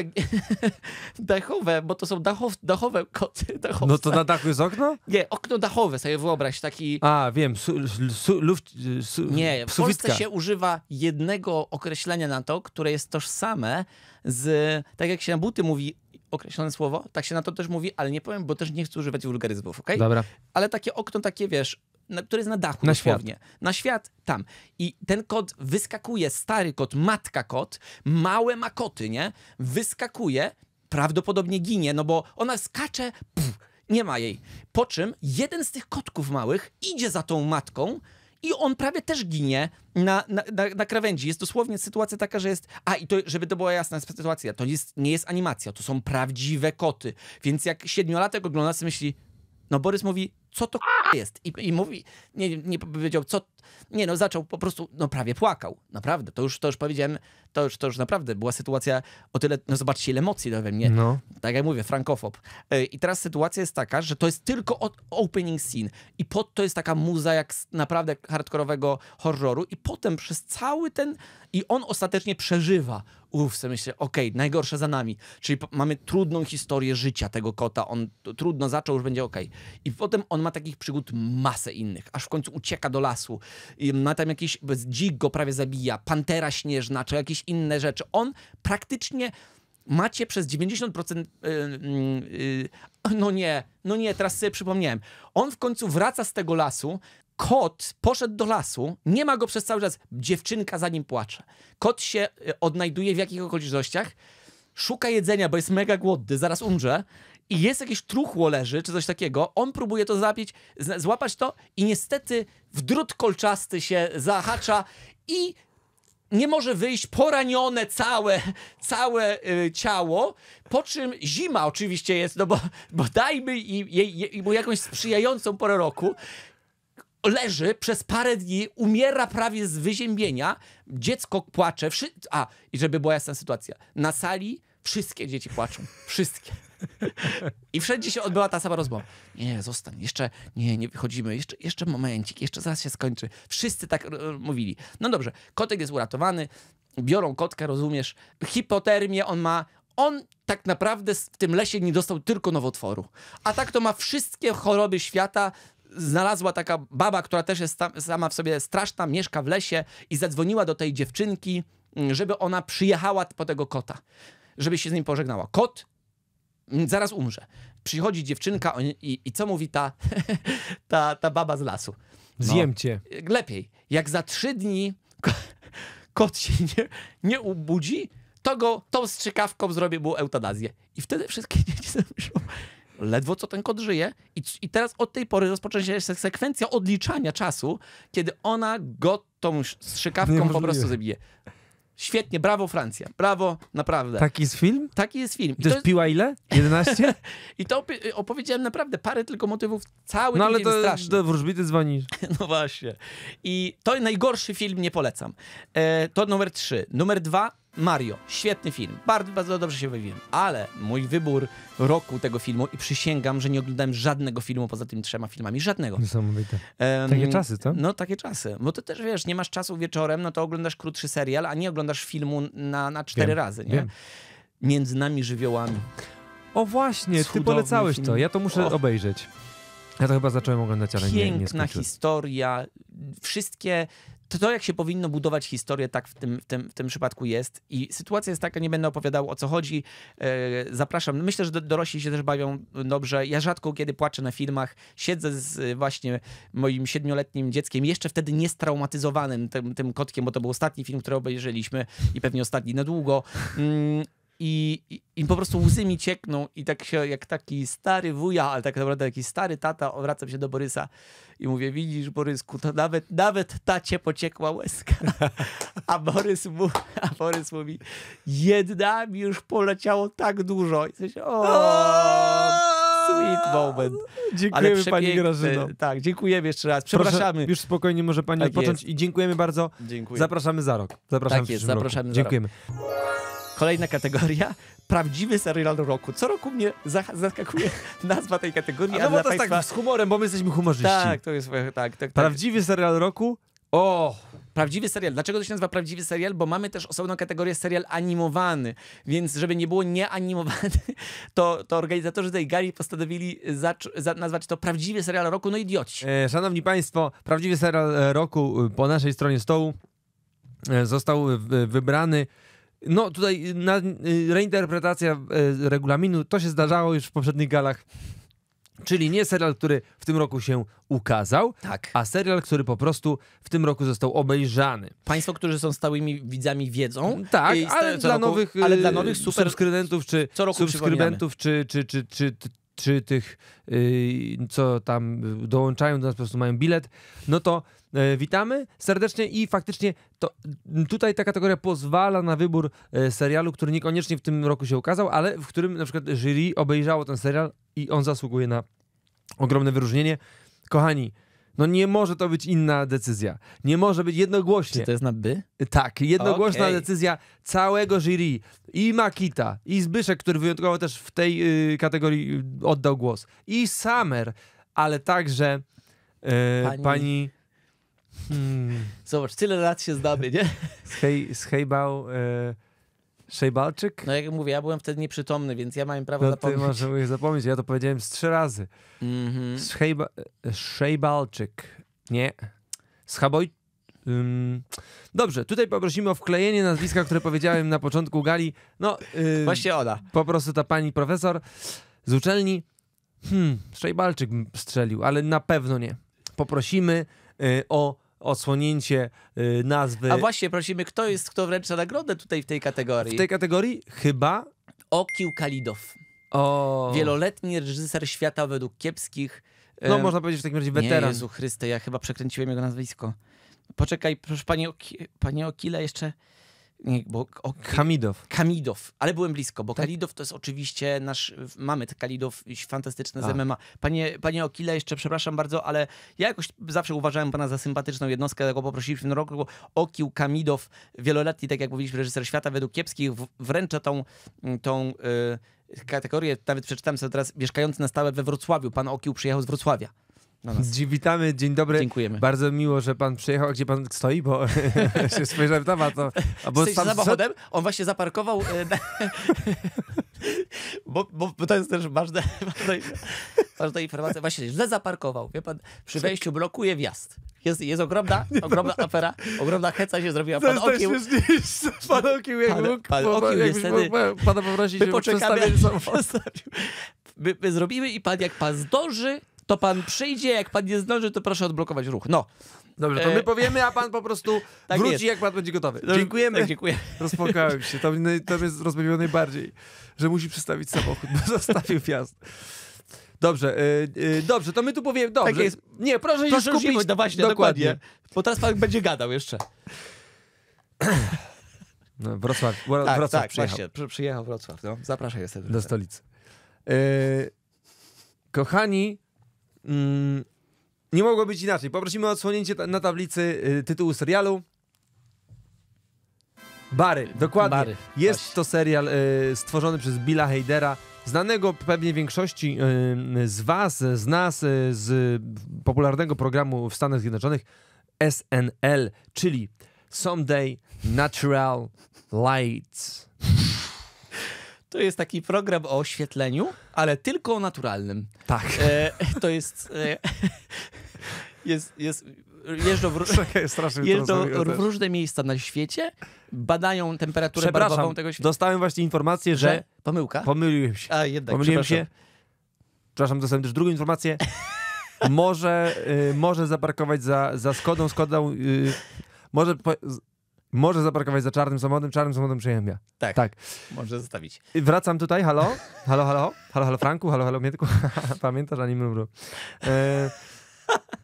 *laughs* dachowe bo to są dachow, dachowe koty. *laughs* No to na dachu jest okno? Nie, okno dachowe, sobie wyobraź, taki... A, wiem, su, su, luft, su, Nie, w sufitka. Polsce się używa jednego określenia na to, które jest tożsame z, tak jak się na buty mówi, określone słowo, tak się na to też mówi, ale nie powiem, bo też nie chcę używać wulgaryzmów, okej? Okay? Dobra. Ale takie okno, takie wiesz, na, jest na dachu na dosłownie. Świat. Na świat, tam. I ten kot wyskakuje, stary kot, matka kot, małe makoty, nie? Wyskakuje, prawdopodobnie ginie, no bo ona skacze, pff, nie ma jej. Po czym jeden z tych kotków małych idzie za tą matką, i on prawie też ginie na, na, na, na, krawędzi. Jest dosłownie sytuacja taka, że jest. A i to, żeby to była jasna sytuacja, to jest, nie jest animacja, to są prawdziwe koty. Więc jak siedmiolatek ogląda, sobie myśli, no Borys mówi, co to jest. I, i mówi, nie, nie powiedział, co. Nie, no zaczął po prostu, no prawie płakał. Naprawdę, to już, to już powiedziałem, to już, to już naprawdę była sytuacja o tyle, no zobaczcie ile emocji to we mnie. No. Tak jak mówię, frankofob. E, I teraz sytuacja jest taka, że to jest tylko opening scene i pod to jest taka muza jak naprawdę hardkorowego horroru i potem przez cały ten... I on ostatecznie przeżywa. Uff, sobie myślę, okej, okay, najgorsze za nami. Czyli mamy trudną historię życia tego kota. On trudno zaczął, już będzie okej. Okay. I potem on ma takich przygód wśród masę innych, aż w końcu ucieka do lasu. Ma tam jakiś, dzik go prawie zabija, pantera śnieżna, czy jakieś inne rzeczy. On praktycznie macie przez 90%. Yy, yy, no nie, no nie, teraz sobie przypomniałem. On w końcu wraca z tego lasu. Kot poszedł do lasu, nie ma go przez cały czas. Dziewczynka za nim płacze. Kot się y, odnajduje w jakich okolicznościach? Szuka jedzenia, bo jest mega głodny, zaraz umrze i jest jakieś truchło leży, czy coś takiego, on próbuje to zapić, złapać to i niestety w drut kolczasty się zahacza i nie może wyjść, poranione całe, całe y, ciało, po czym zima oczywiście jest, no bo, bo dajmy i, jej, jej, mu jakąś sprzyjającą porę roku, leży przez parę dni, umiera prawie z wyziębienia, dziecko płacze, wszy... a, i żeby była jasna sytuacja, na sali wszystkie dzieci płaczą, wszystkie. I wszędzie się odbyła ta sama rozmowa. Nie, zostań, jeszcze nie, nie wychodzimy, jeszcze, jeszcze momencik, jeszcze zaraz się skończy. Wszyscy tak mówili. No dobrze, kotek jest uratowany, biorą kotkę, rozumiesz, hipotermię on ma, on tak naprawdę w tym lesie nie dostał tylko nowotworu. A tak to ma wszystkie choroby świata. Znalazła taka baba, która też jest tam, sama w sobie straszna, mieszka w lesie i zadzwoniła do tej dziewczynki, mm, żeby ona przyjechała po tego kota, żeby się z nim pożegnała. Kot Mm, zaraz umrze. Przychodzi dziewczynka i, i co mówi ta, *laughs* ta, ta baba z lasu? No, Zjem cię. Lepiej. Jak za trzy dni *laughs* kot się nie, nie ubudzi, to go tą strzykawką zrobię mu eutanazję. I wtedy wszystkie *laughs* dzieci zamyślą, ledwo co ten kot żyje. I, I teraz od tej pory rozpoczęła się sekwencja odliczania czasu, kiedy ona go tą strzykawką po prostu zabije. Świetnie, brawo Francja, brawo, naprawdę. Taki jest film? Taki jest film. I to jest... piła ile? 11? *laughs* I to opowiedziałem naprawdę parę tylko motywów, cały No ale to straszny. do wróżbity dzwonisz. *laughs* no właśnie. I to najgorszy film, nie polecam. E, to numer trzy. Numer dwa, Mario, świetny film, bardzo, bardzo dobrze się wywiłem, ale mój wybór roku tego filmu i przysięgam, że nie oglądałem żadnego filmu poza tymi trzema filmami, żadnego. Niesamowite. Um, takie czasy, co? No takie czasy, bo to też wiesz, nie masz czasu wieczorem, no to oglądasz krótszy serial, a nie oglądasz filmu na, na cztery wiem, razy, nie? Wiem. Między nami żywiołami. O właśnie, Cudowny ty polecałeś film. to, ja to muszę obejrzeć. Ja to chyba zacząłem oglądać, ale Piękna nie, nie Piękna historia, wszystkie to, to, jak się powinno budować historię, tak w tym, w, tym, w tym przypadku jest. I sytuacja jest taka, nie będę opowiadał o co chodzi. E, zapraszam. No, myślę, że dorośli się też bawią dobrze. Ja rzadko kiedy płaczę na filmach, siedzę z e, właśnie moim siedmioletnim dzieckiem, jeszcze wtedy niestraumatyzowanym tym, tym kotkiem, bo to był ostatni film, który obejrzeliśmy i pewnie ostatni na długo. Mm, i, i, i, po prostu łzy mi ciekną i tak się, jak taki stary wuja, ale tak naprawdę taki stary tata, obracam się do Borysa i mówię, widzisz Borysku, to nawet, nawet tacie pociekła łezka. *laughs* A Borys, mu, a Borys mówi, jedna mi już poleciało tak dużo. I coś, o, sweet moment. Dziękujemy pani Grażyno. Tak, dziękujemy jeszcze raz. Przepraszamy. Proszę, już spokojnie może pani tak odpocząć jest. i dziękujemy bardzo. Dziękuję. Zapraszamy za rok. Zapraszamy tak jest, zapraszamy roku. za rok. Dziękujemy. Kolejna kategoria, prawdziwy serial roku. Co roku mnie zaskakuje *laughs* nazwa tej kategorii. A no bo to tak Państwa... tak z humorem, bo my jesteśmy humorzyści. Tak, to jest tak. tak, tak. Prawdziwy serial roku, o! Prawdziwy serial. Dlaczego to się nazywa prawdziwy serial? Bo mamy też osobną kategorię serial animowany. Więc żeby nie było nieanimowany, *laughs* to, to organizatorzy tej gali postanowili za, nazwać to prawdziwy serial roku. No idioci. E, szanowni Państwo, prawdziwy serial e, roku e, po naszej stronie stołu e, został wybrany no tutaj y, na, y, reinterpretacja e, regulaminu, to się zdarzało już w poprzednich galach. Czyli nie serial, który w tym roku się ukazał, tak. a serial, który po prostu w tym roku został obejrzany. Państwo, którzy są stałymi widzami, wiedzą. Mm, tak, ale, dla roku, nowych, ale y, dla nowych super... subskrybentów, czy, subskrybentów, czy, czy, czy, czy, czy tych, yy, co tam dołączają do nas, po prostu mają bilet, no to E, witamy serdecznie i faktycznie to, tutaj ta kategoria pozwala na wybór e, serialu, który niekoniecznie w tym roku się ukazał, ale w którym na przykład jury obejrzało ten serial i on zasługuje na ogromne wyróżnienie. Kochani, no nie może to być inna decyzja. Nie może być jednogłośnie. Czy to jest na by? E, tak, jednogłośna okay. decyzja całego jury. I Makita, i Zbyszek, który wyjątkowo też w tej y, kategorii y, oddał głos. I Summer, ale także pani... pani... Hmm. Zobacz, tyle lat się znamy, nie? Z, hej, z Hejbał... E, y Szejbalczyk? No jak mówię, ja byłem wtedy nieprzytomny, więc ja miałem prawo no, zapomnieć. ty może mówisz zapomnieć, ja to powiedziałem z trzy razy. Mm -hmm. Szejba e, Szejbalczyk. Nie. Schaboj... Um. Dobrze, tutaj poprosimy o wklejenie nazwiska, które powiedziałem na początku gali. No, Właśnie ona. Po prostu ta pani profesor z uczelni. Hmm, Szejbalczyk strzelił, ale na pewno nie. Poprosimy y, o odsłonięcie y, nazwy. A właśnie, prosimy, kto jest, kto wręcza nagrodę tutaj w tej kategorii? W tej kategorii chyba... Okił Kalidow. O. Wieloletni reżyser świata według kiepskich... Y, no, można powiedzieć w takim razie weteran. Nie, Jezu Chryste, ja chyba przekręciłem jego nazwisko. Poczekaj, proszę, panie, Oki, panie Okile, jeszcze... Nie, bo, o, Kamidow. Kamidow, ale byłem blisko, bo tak? Kalidow to jest oczywiście nasz, mamy te Kalidow fantastyczne z MMA. Panie, panie Okile, jeszcze przepraszam bardzo, ale ja jakoś zawsze uważałem pana za sympatyczną jednostkę, dlatego poprosiliśmy w tym roku, Okił Kamidow, wieloletni, tak jak mówiliśmy, reżyser świata według kiepskich, wręcza tą, mm, tą yy, kategorię, nawet przeczytałem sobie teraz, mieszkający na stałe we Wrocławiu, pan Okił przyjechał z Wrocławia na nas. Witamy, dzień dobry. Dziękujemy. Bardzo miło, że pan przyjechał. gdzie pan stoi? Bo *laughs* się spojrzałem tam, a to... A bo pan... samochodem? On właśnie zaparkował... E, *laughs* bo, bo, bo, to jest też ważne, *laughs* ważna, informacja. Właśnie źle zaparkował. Wie pan, przy tak. wejściu blokuje wjazd. Jest, jest ogromna, ogromna afera, ogromna heca się zrobiła. Pan Okił... Pan Okił, jak pan, mógł, pan Okił jest wtedy... Pana poprosić, żeby przestawił samochód. My, my zrobimy i pan, jak pan zdąży, to pan przyjdzie, jak pan nie zdąży, to proszę odblokować ruch. No. Dobrze, to e, my powiemy, a pan po prostu *laughs* tak wróci, jest. jak pan będzie gotowy. Dobrze, tak, dziękujemy. Tak, dziękuję. *laughs* Rozpłakałem się. Tam, no jest rozbawiony najbardziej, że musi przystawić samochód, bo *laughs* zostawił wjazd. Dobrze, e, e, dobrze, to my tu powiemy. Dobrze. Tak jest. Nie, proszę, proszę się skupić. No właśnie, dokładnie. dokładnie. Bo teraz pan będzie gadał jeszcze. No, Wrocław, tak, Wrocław tak, przyjechał. Właśnie, przyjechał Wrocław. No. Zapraszam jestem. Do stolicy. kochani, Mm, nie mogło być inaczej. Poprosimy o odsłonięcie na tablicy y, tytułu serialu. Bary, dokładnie. Bary, Jest właśnie. to serial y, stworzony przez Billa Heidera, znanego pewnie większości y, z Was, z nas, y, z popularnego programu w Stanach Zjednoczonych SNL, czyli Someday Natural Lights. To jest taki program o oświetleniu, ale tylko naturalnym. Tak. E, to jest, e, *laughs* jest, jest jeżdżą, w, jeżdżą w, różne miejsca na świecie, badają temperaturę barwową tego świata. dostałem właśnie informację, że... że... Pomyłka? Pomyliłem się. A, jednak, Pomyliłem przepraszam. się. Przepraszam, dostałem też drugą informację. *laughs* może, y, może zaparkować za, za Skodą, Skodą... Y, może po, może zaparkować za czarnym samochodem, czarnym samochodem przyjechałem ja. Tak, tak. Może zostawić. wracam tutaj, halo? Halo, halo? Halo, halo Franku? Halo, halo Mietku? *laughs* Pamiętasz ani mru. E,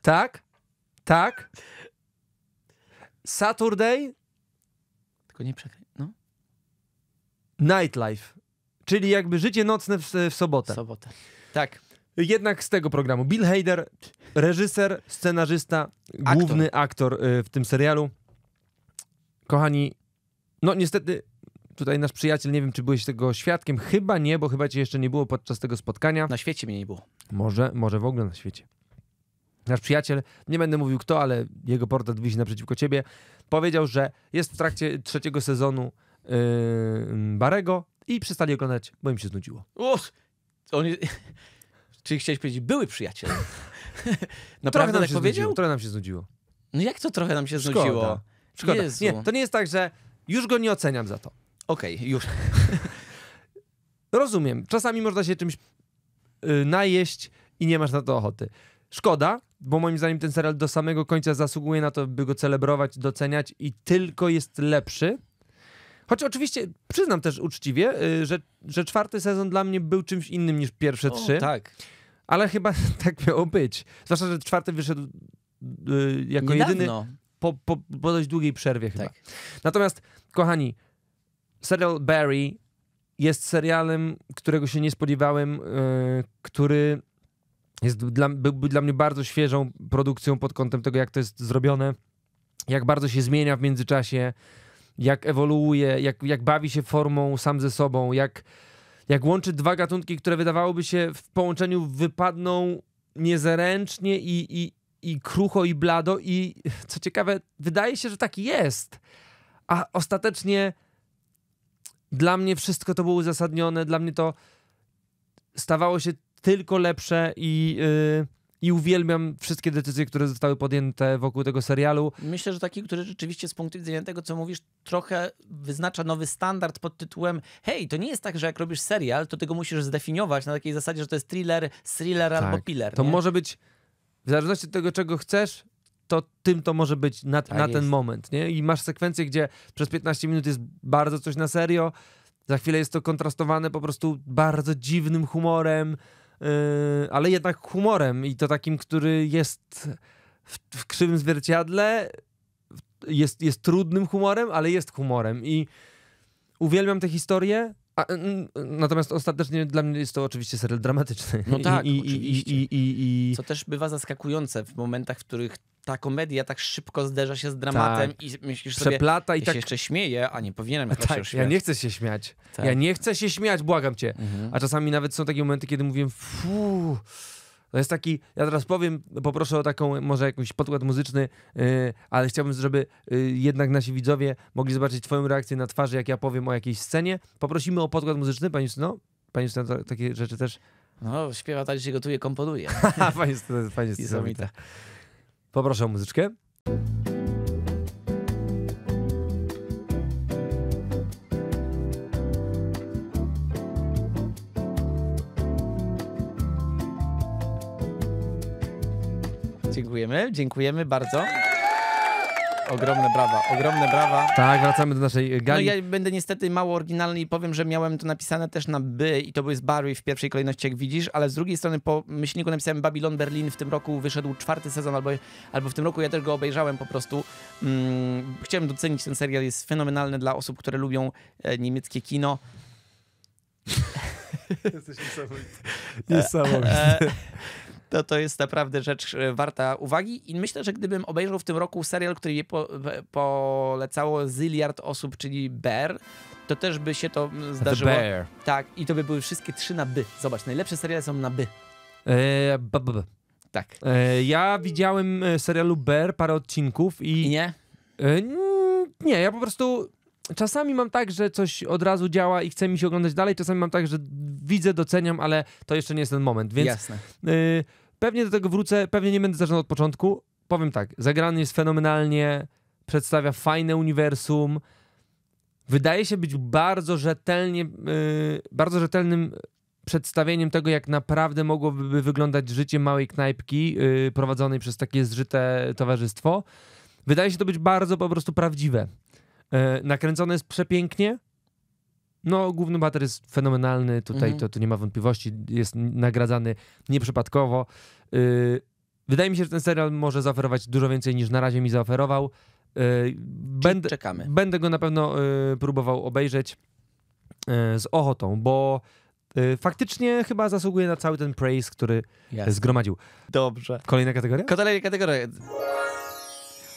tak, tak. Saturday. Tylko nie przekręć, no. Nightlife. Czyli jakby życie nocne w, w sobotę. W sobotę. Tak. Jednak z tego programu. Bill Hader, reżyser, scenarzysta, aktor. główny aktor y, w tym serialu. Kochani, no niestety tutaj nasz przyjaciel, nie wiem, czy byłeś tego świadkiem. Chyba nie, bo chyba cię jeszcze nie było podczas tego spotkania. Na świecie mnie nie było. Może, może w ogóle na świecie. Nasz przyjaciel, nie będę mówił kto, ale jego portret wisi naprzeciwko ciebie, powiedział, że jest w trakcie trzeciego sezonu yy, Barego i przestali oglądać, bo im się znudziło. Uch, *laughs* Czyli chciałeś powiedzieć, były przyjaciele. *laughs* Naprawdę trochę nam tak powiedział? Znudziło, trochę nam się znudziło. No jak to trochę nam się Szkoda. znudziło? Szkoda. Jezu. Nie, to nie jest tak, że już go nie oceniam za to. Okej, okay, już. *laughs* Rozumiem. Czasami można się czymś y, najeść i nie masz na to ochoty. Szkoda, bo moim zdaniem ten serial do samego końca zasługuje na to, by go celebrować, doceniać i tylko jest lepszy. Choć oczywiście przyznam też uczciwie, y, że, że czwarty sezon dla mnie był czymś innym niż pierwsze o, trzy. Tak. Ale chyba *laughs* tak miało być. Zwłaszcza, że czwarty wyszedł y, jako Niedawno. jedyny po, po, po dość długiej przerwie chyba. Tak. Natomiast, kochani, serial Barry jest serialem, którego się nie spodziewałem, yy, który jest dla, był, był dla mnie bardzo świeżą produkcją pod kątem tego, jak to jest zrobione, jak bardzo się zmienia w międzyczasie, jak ewoluuje, jak, jak bawi się formą sam ze sobą, jak, jak łączy dwa gatunki, które wydawałoby się w połączeniu wypadną niezręcznie i, i, i krucho, i blado, i co ciekawe, wydaje się, że tak jest. A ostatecznie dla mnie wszystko to było uzasadnione, dla mnie to stawało się tylko lepsze i, yy, i uwielbiam wszystkie decyzje, które zostały podjęte wokół tego serialu. Myślę, że taki, który rzeczywiście z punktu widzenia tego, co mówisz, trochę wyznacza nowy standard pod tytułem hej, to nie jest tak, że jak robisz serial, to tego musisz zdefiniować na takiej zasadzie, że to jest thriller, thriller tak. albo piller. To nie? może być w zależności od tego, czego chcesz, to tym to może być na, tak na ten moment, nie? I masz sekwencję, gdzie przez 15 minut jest bardzo coś na serio, za chwilę jest to kontrastowane po prostu bardzo dziwnym humorem, yy, ale jednak humorem i to takim, który jest w, w krzywym zwierciadle, jest, jest trudnym humorem, ale jest humorem i uwielbiam tę historię, a, natomiast ostatecznie dla mnie jest to oczywiście serial dramatyczny. No tak, I, oczywiście. I, i, i, Co też bywa zaskakujące w momentach, w których ta komedia tak szybko zderza się z dramatem tak. i myślisz sobie, Przeplata i ja tak... się jeszcze śmieje, a nie powinienem tak, się śmiać. Ja nie chcę się śmiać. Tak. Ja nie chcę się śmiać, błagam cię. Mhm. A czasami nawet są takie momenty, kiedy mówię, fuu... To jest taki, ja teraz powiem, poproszę o taką, może jakiś podkład muzyczny, yy, ale chciałbym, żeby yy, jednak nasi widzowie mogli zobaczyć twoją reakcję na twarzy, jak ja powiem o jakiejś scenie. Poprosimy o podkład muzyczny, pani Justyno. Pani Justyno, takie rzeczy też... No, śpiewa tak, że się gotuje, komponuje. *laughs* pani Justyno, pani Justyno. Tak. Poproszę o muzyczkę. Dziękujemy, dziękujemy bardzo. Ogromne brawa, ogromne brawa. Tak, wracamy do naszej gali. No ja będę niestety mało oryginalny i powiem, że miałem to napisane też na by i to był z Barry w pierwszej kolejności, jak widzisz, ale z drugiej strony po myślniku napisałem Babylon Berlin, w tym roku wyszedł czwarty sezon, albo, albo w tym roku ja też go obejrzałem po prostu. Mm, chciałem docenić ten serial, jest fenomenalny dla osób, które lubią e, niemieckie kino. *laughs* Jesteś niesamowity. Niesamowity. E, e, to to jest naprawdę rzecz e, warta uwagi. I myślę, że gdybym obejrzał w tym roku serial, który mi po, polecało ziliard osób, czyli Bear, to też by się to zdarzyło. The Bear. Tak, i to by były wszystkie trzy na by. Zobacz, najlepsze seriale są na by. Eee, b, b, b. Tak. Eee, ja widziałem e, serialu Bear parę odcinków i... I nie? Eee, nie, ja po prostu czasami mam tak, że coś od razu działa i chce mi się oglądać dalej, czasami mam tak, że widzę, doceniam, ale to jeszcze nie jest ten moment, więc... Jasne. Y, pewnie do tego wrócę, pewnie nie będę zaczynał od początku. Powiem tak, zagrany jest fenomenalnie, przedstawia fajne uniwersum, wydaje się być bardzo rzetelnie, y, bardzo rzetelnym przedstawieniem tego, jak naprawdę mogłoby wyglądać życie małej knajpki y, prowadzonej przez takie zżyte towarzystwo. Wydaje się to być bardzo po prostu prawdziwe. E, nakręcone jest przepięknie. No, główny bater jest fenomenalny, tutaj mhm. to, to nie ma wątpliwości, jest nagradzany nieprzypadkowo. E, wydaje mi się, że ten serial może zaoferować dużo więcej niż na razie mi zaoferował. E, będę, czekamy. będę go na pewno próbował obejrzeć z ochotą, bo faktycznie chyba zasługuje na cały ten praise, który Jasne. zgromadził. Dobrze. Kolejna kategoria? Kolejna kategoria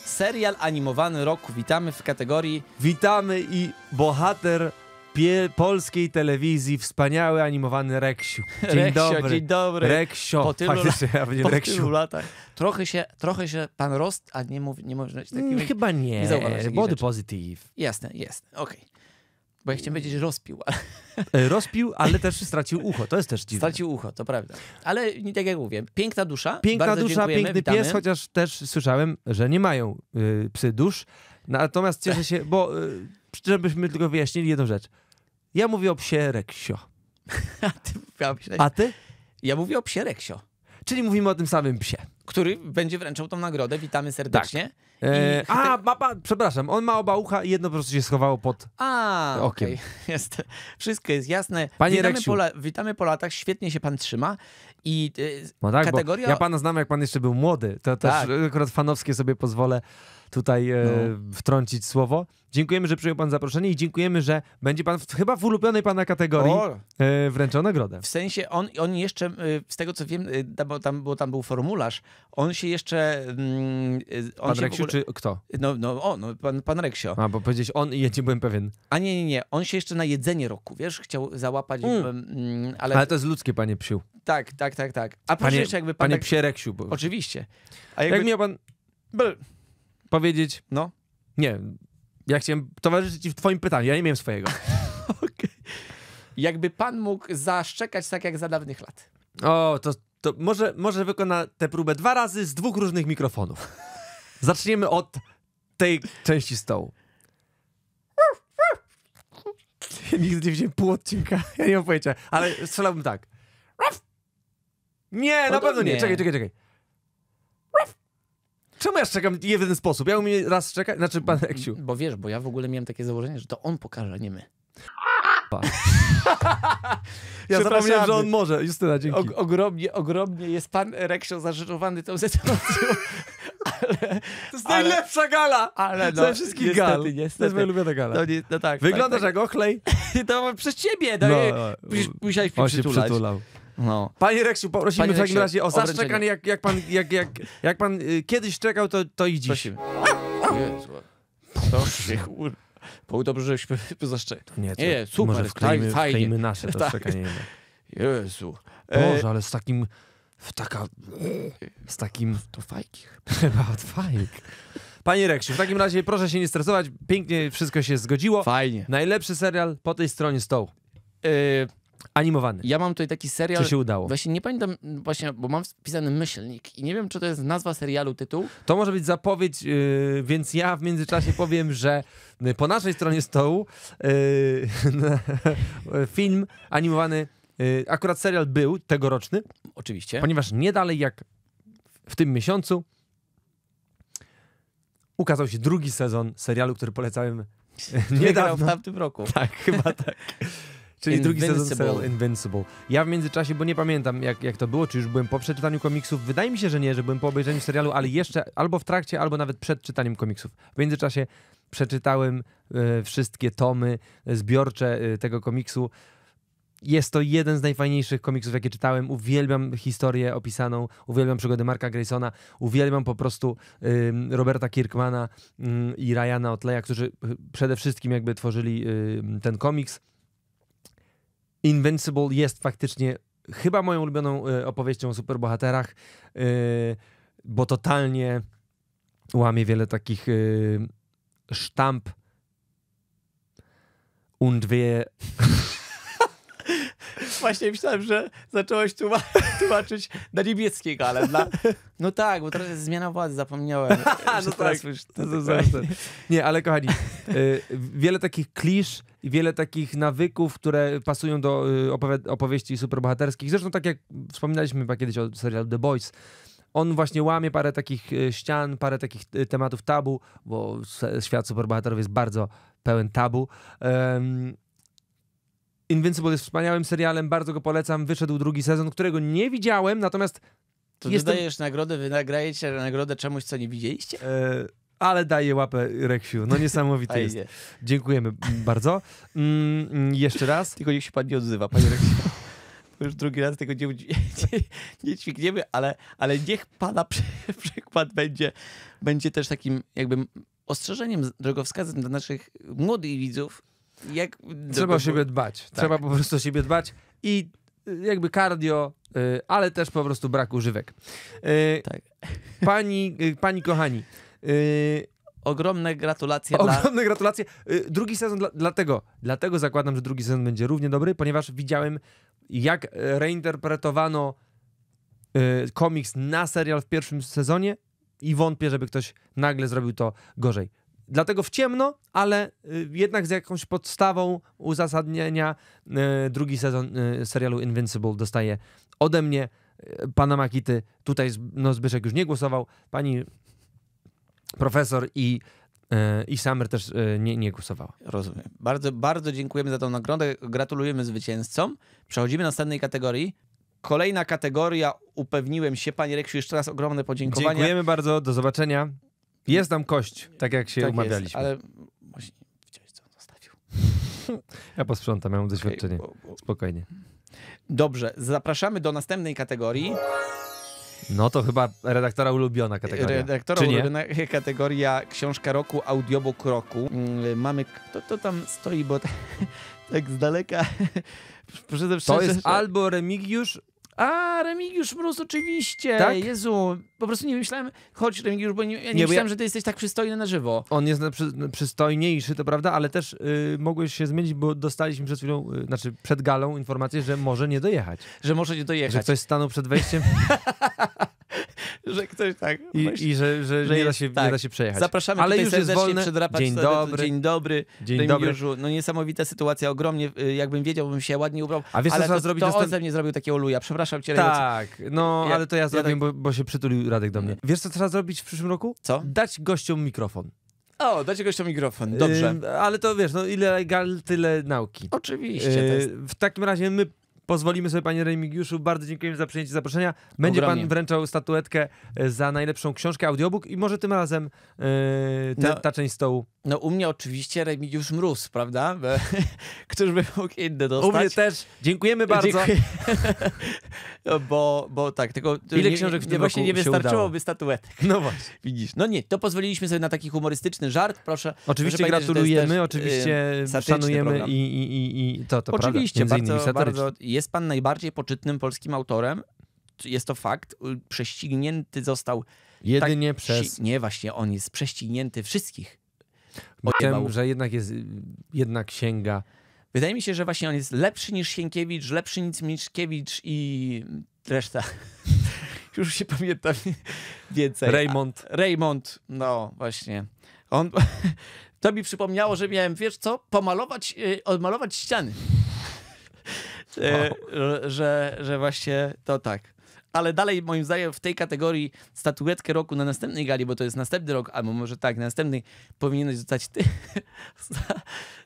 serial animowany roku. Witamy w kategorii... Witamy i bohater pie polskiej telewizji wspaniały animowany Reksiu. *laughs* Dzień Reksio, dobry. Dzień dobry. Reksio. Po tylu, Faktycznie, *laughs* po tylu latach. Trochę się, trochę się pan rost, a nie mówi, nie może być takim... Mm, chyba nie. nie Body rzeczy. positive. Jasne, jasne. Okej. Okay. Bo ja chciałem powiedzieć rozpił. E, rozpił, ale też stracił ucho. To jest też dziwne. Stracił ucho, to prawda. Ale nie tak jak mówię, piękna dusza. Piękna dusza, piękny witamy. pies, chociaż też słyszałem, że nie mają y, psy dusz. No, natomiast cieszę się, bo y, żebyśmy tylko wyjaśnili jedną rzecz. Ja mówię o psie Reksio. *laughs* A ty? Ja A ty? Ja mówię o psie Reksio. Czyli mówimy o tym samym psie który będzie wręczał tą nagrodę. Witamy serdecznie. Tak. Eee, chce... A, ma, ma, przepraszam, on ma oba ucha i jedno po prostu się schowało pod a, okej. Okay. *laughs* Jest, wszystko jest jasne. Panie witamy po, la, witamy po latach, świetnie się pan trzyma. I e, no tak, kategoria... ja pana znam, jak pan jeszcze był młody. To tak. też akurat fanowskie sobie pozwolę tutaj e, no. wtrącić słowo. Dziękujemy, że przyjął pan zaproszenie i dziękujemy, że będzie pan w, chyba w ulubionej pana kategorii o. e, wręczał nagrodę. W sensie on, on jeszcze, e, z tego co wiem, e, bo tam, bo tam był formularz, on się jeszcze... Mm, on pan się Reksiu czy kto? No, no, o, no pan, pan Reksio. A, bo powiedzieć on i ja ci byłem pewien. A nie, nie, nie. On się jeszcze na jedzenie roku, wiesz, chciał załapać, mm. Mm, ale... Ale to jest ludzkie, panie psiu. Tak, tak, tak, tak. A proszę panie, jeszcze jakby pan... Panie tak... psie Reksiu. Bo... Oczywiście. A jakby... Jak miał pan... Bl powiedzieć, no, nie, ja chciałem towarzyszyć ci w twoim pytaniu, ja nie miałem swojego. *laughs* okay. Jakby pan mógł zaszczekać tak jak za dawnych lat. O, to, to może, może wykona tę próbę dwa razy z dwóch różnych mikrofonów. Zaczniemy od tej części stołu. Ja nigdy nie widziałem pół odcinka, ja nie mam pojęcia, ale strzelałbym tak. Nie, na pewno nie. nie. Czekaj, czekaj, czekaj. Czemu ja szczekam jeden sposób? Ja umiem raz szczekać, znaczy pan mm, Eksiu. Bo wiesz, bo ja w ogóle miałem takie założenie, że to on pokaże, a nie my. *laughs* ja zapomniałem, że on może. Justyna, dzięki. Og ogromnie, ogromnie jest pan Reksio zażenowany tą sytuacją. *laughs* Ale, to jest ale, najlepsza gala! Ale no, Ze wszystkich niestety, gal. Niestety. To jest moja ulubiona gala. No, nie, no tak, tak Wyglądasz tak, tak. jak ochlej. *laughs* to przez ciebie. No, no, no. musiałeś mnie przytulać. Się przytulał. No. Panie Reksiu, prosimy Panie w takim razie o zaszczekanie, jak, jak pan, jak, jak, jak pan y, kiedyś czekał, to, to i dziś. Prosimy. Jezu. To się kur... dobrze, żeśmy *laughs* zaszczekli. Nie, nie, super, może wklejmy, fajnie. wklejmy nasze to *laughs* tak. Jezu. Boże, e- ale z takim... W taka... Z takim... To fajki chyba. *laughs* od fajk. Panie Reksiu, w takim razie proszę się nie stresować. Pięknie wszystko się zgodziło. Fajnie. Najlepszy serial po tej stronie stołu. Y Animowany. Ja mam tutaj taki serial. Czy się udało? Właśnie nie pamiętam, właśnie, bo mam wpisany myślnik i nie wiem, czy to jest nazwa serialu, tytuł. To może być zapowiedź, yy, więc ja w międzyczasie powiem, że yy, po naszej stronie stołu yy, *laughs* film animowany, yy, akurat serial był tegoroczny. Oczywiście. Ponieważ nie dalej jak w tym miesiącu ukazał się drugi sezon serialu, który polecałem. Nie, yy, grał w tamtym roku. Tak, chyba tak. *laughs* Czyli drugi sezon serial Invincible. Ja w międzyczasie, bo nie pamiętam jak, jak to było, czy już byłem po przeczytaniu komiksów, wydaje mi się, że nie, że byłem po obejrzeniu serialu, ale jeszcze albo w trakcie, albo nawet przed czytaniem komiksów. W międzyczasie przeczytałem y, wszystkie tomy e, zbiorcze y, tego komiksu. Jest to jeden z najfajniejszych komiksów, jakie czytałem. Uwielbiam historię opisaną, uwielbiam przygody Marka Graysona, uwielbiam po prostu y, Roberta Kirkmana mm, i Ryana Otleya, którzy przede wszystkim jakby tworzyli ten komiks. Invincible jest faktycznie chyba moją ulubioną e, opowieścią o superbohaterach, e, bo totalnie łamie wiele takich e, sztamp und wie... *laughs* Właśnie myślałem, że zacząłeś *laughs* tłumaczyć na niemieckiego, ale dla... No tak, bo teraz jest zmiana władzy, zapomniałem. *laughs* no tak. Już, no to, to, *laughs* to, Nie, ale kochani, y, wiele takich klisz i wiele takich nawyków, które pasują do y, opowie opowieści superbohaterskich. Zresztą tak jak wspominaliśmy chyba kiedyś o serialu The Boys, on właśnie łamie parę takich y, ścian, parę takich y, tematów tabu, bo świat superbohaterów jest bardzo pełen tabu. Invincible jest wspaniałym serialem, bardzo go polecam. Wyszedł drugi sezon, którego nie widziałem, natomiast. To jestem... dajesz nagrodę, wynagrajecie nagrodę czemuś, co nie widzieliście? E, ale daje łapę Reksiu. No niesamowite *laughs* jest. Dziękujemy bardzo. Mm, mm, jeszcze raz. Tylko niech się pan nie odzywa, panie Reksiu *laughs* już drugi raz tego nie, *laughs* nie, nie ale, ale niech pana przykład będzie, będzie też takim jakby ostrzeżeniem, drogowskazem dla naszych młodych widzów, jak, trzeba o siebie dbać. Tak. Trzeba po prostu o siebie dbać i y, jakby cardio, y, ale też po prostu brak używek. Y, tak. *laughs* Pani, pani kochani, Ogromne gratulacje. Ogromne dla... gratulacje. Drugi sezon dla, dlatego, dlatego zakładam, że drugi sezon będzie równie dobry, ponieważ widziałem, jak reinterpretowano komiks na serial w pierwszym sezonie i wątpię, żeby ktoś nagle zrobił to gorzej. Dlatego w ciemno, ale y, jednak z jakąś podstawą uzasadnienia y, drugi sezon y, serialu Invincible dostaje ode mnie. Pana Makity tutaj no Zbyszek już nie głosował, pani profesor i i Summer też nie, nie głosowała. Rozumiem. Bardzo, bardzo dziękujemy za tę nagrodę. Gratulujemy zwycięzcom. Przechodzimy do następnej kategorii. Kolejna kategoria, upewniłem się. Panie Reksiu, jeszcze raz ogromne podziękowania. Dziękujemy bardzo, do zobaczenia. Jest tam kość, tak jak się tak umawialiśmy. Jest, ale właśnie widziałeś, co on zostawił. *laughs* ja posprzątam, ja mam doświadczenie. Spokojnie. Dobrze, zapraszamy do następnej kategorii. No to chyba redaktora ulubiona kategoria. Redaktora Czy ulubiona nie? *laughs* kategoria książka roku, audiobook roku. Mm, mamy, kto to tam stoi, bo tak, *laughs* tak z daleka. To jest albo Remigiusz, a, Remigiusz Mróz, oczywiście. Tak? Jezu, po prostu nie myślałem, chodź Remigiusz, bo nie, ja nie, nie myślałem, ja... że ty jesteś tak przystojny na żywo. On jest przy, przystojniejszy, to prawda, ale też y, mogłeś się zmienić, bo dostaliśmy przed chwilą, y, znaczy przed galą informację, że może nie dojechać. Że może nie dojechać. Że ktoś stanął przed wejściem. *laughs* *laughs* że ktoś tak... I, i że, że, że, no nie, da się, tak. nie da tak. się przejechać. Zapraszamy Ale już serdecznie jest Dzień dobry. Dzień dobry. Dzień dobry. Jużu. No niesamowita sytuacja, ogromnie, y, jakbym wiedział, bym się ładnie ubrał. A wiesz, ale co to, zrobić to on ze mnie zrobił takiego luja. Przepraszam cię, Tak, no ja, ale to ja zrobię, tak- bo, bo się przytulił Radek do mnie. Wiesz, co trzeba zrobić w przyszłym roku? Co? Dać gościom mikrofon. O, dajcie gościom mikrofon, dobrze. Yy, ale to wiesz, no ile legal, tyle nauki. Oczywiście. Yy, w takim razie my Pozwolimy sobie, panie Remigiuszu, bardzo dziękujemy za przyjęcie zaproszenia. Będzie Ogromnie. pan wręczał statuetkę e, za najlepszą książkę, audiobook i może tym razem yy, no, ta część stołu. No u mnie oczywiście Remigiusz Mróz, prawda? *laughs* Któż by mógł inny dostać? U mnie też. Dziękujemy bardzo. *laughs* bo, bo tak, tylko... Ile nie, książek w tym nie, Właśnie nie wystarczyłoby statuetek. No właśnie. *laughs* Widzisz. No nie, to pozwoliliśmy sobie na taki humorystyczny żart, proszę. Oczywiście proszę gratulujemy, oczywiście szanujemy i, i, i, i, to, to Oczywiście, prawda, bardzo, bardzo jest jest pan najbardziej poczytnym polskim autorem. Jest to fakt. Y, prześcignięty został. Jedynie tak, przez. Nie, właśnie, on jest prześcignięty wszystkich. Wiem, że jednak jest jedna księga. Wydaje mi się, że właśnie on jest lepszy niż Sienkiewicz, lepszy niż Mickiewicz i reszta. *laughs* Już się pamiętam *laughs* więcej. Raymond. A, Raymond, no właśnie. On, *laughs* to mi przypomniało, że miałem, wiesz co, pomalować, y, odmalować ściany wow. E, że, że właśnie to tak. Ale dalej, moim zdaniem, w tej kategorii statuetkę roku na następnej gali, bo to jest następny rok, albo może tak, na następnej powinieneś dostać ty *laughs* za,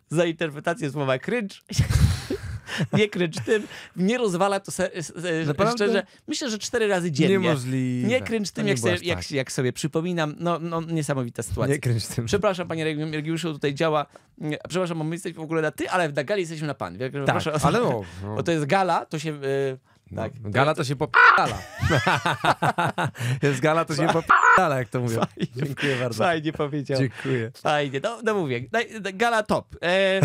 za interpretację słowa cringe. *laughs* *laughs* nie kręcz tym, nie rozwala to se, se, e, szczerze. Myślę, że cztery razy dziennie. Niemożliwe. Nie kręcz tym, nie jak, sobie, jak, jak, sobie przypominam. No, no, niesamowita sytuacja. Nie kręcz tym. Przepraszam, panie Regiuszu, tutaj działa. Mm, przepraszam, bo my jesteśmy w ogóle na ty, ale w gali jesteśmy na pan. Tak, Proszę, ale no, *laughs* no. Bo to jest gala, to się... E, no, tak. No, gala to się popala. *laughs* Jest gala, to się popala, jak to mówię. Fajnie, Dziękuję bardzo. Fajnie powiedział. Dziękuję. Fajnie, no, no mówię. Gala top. E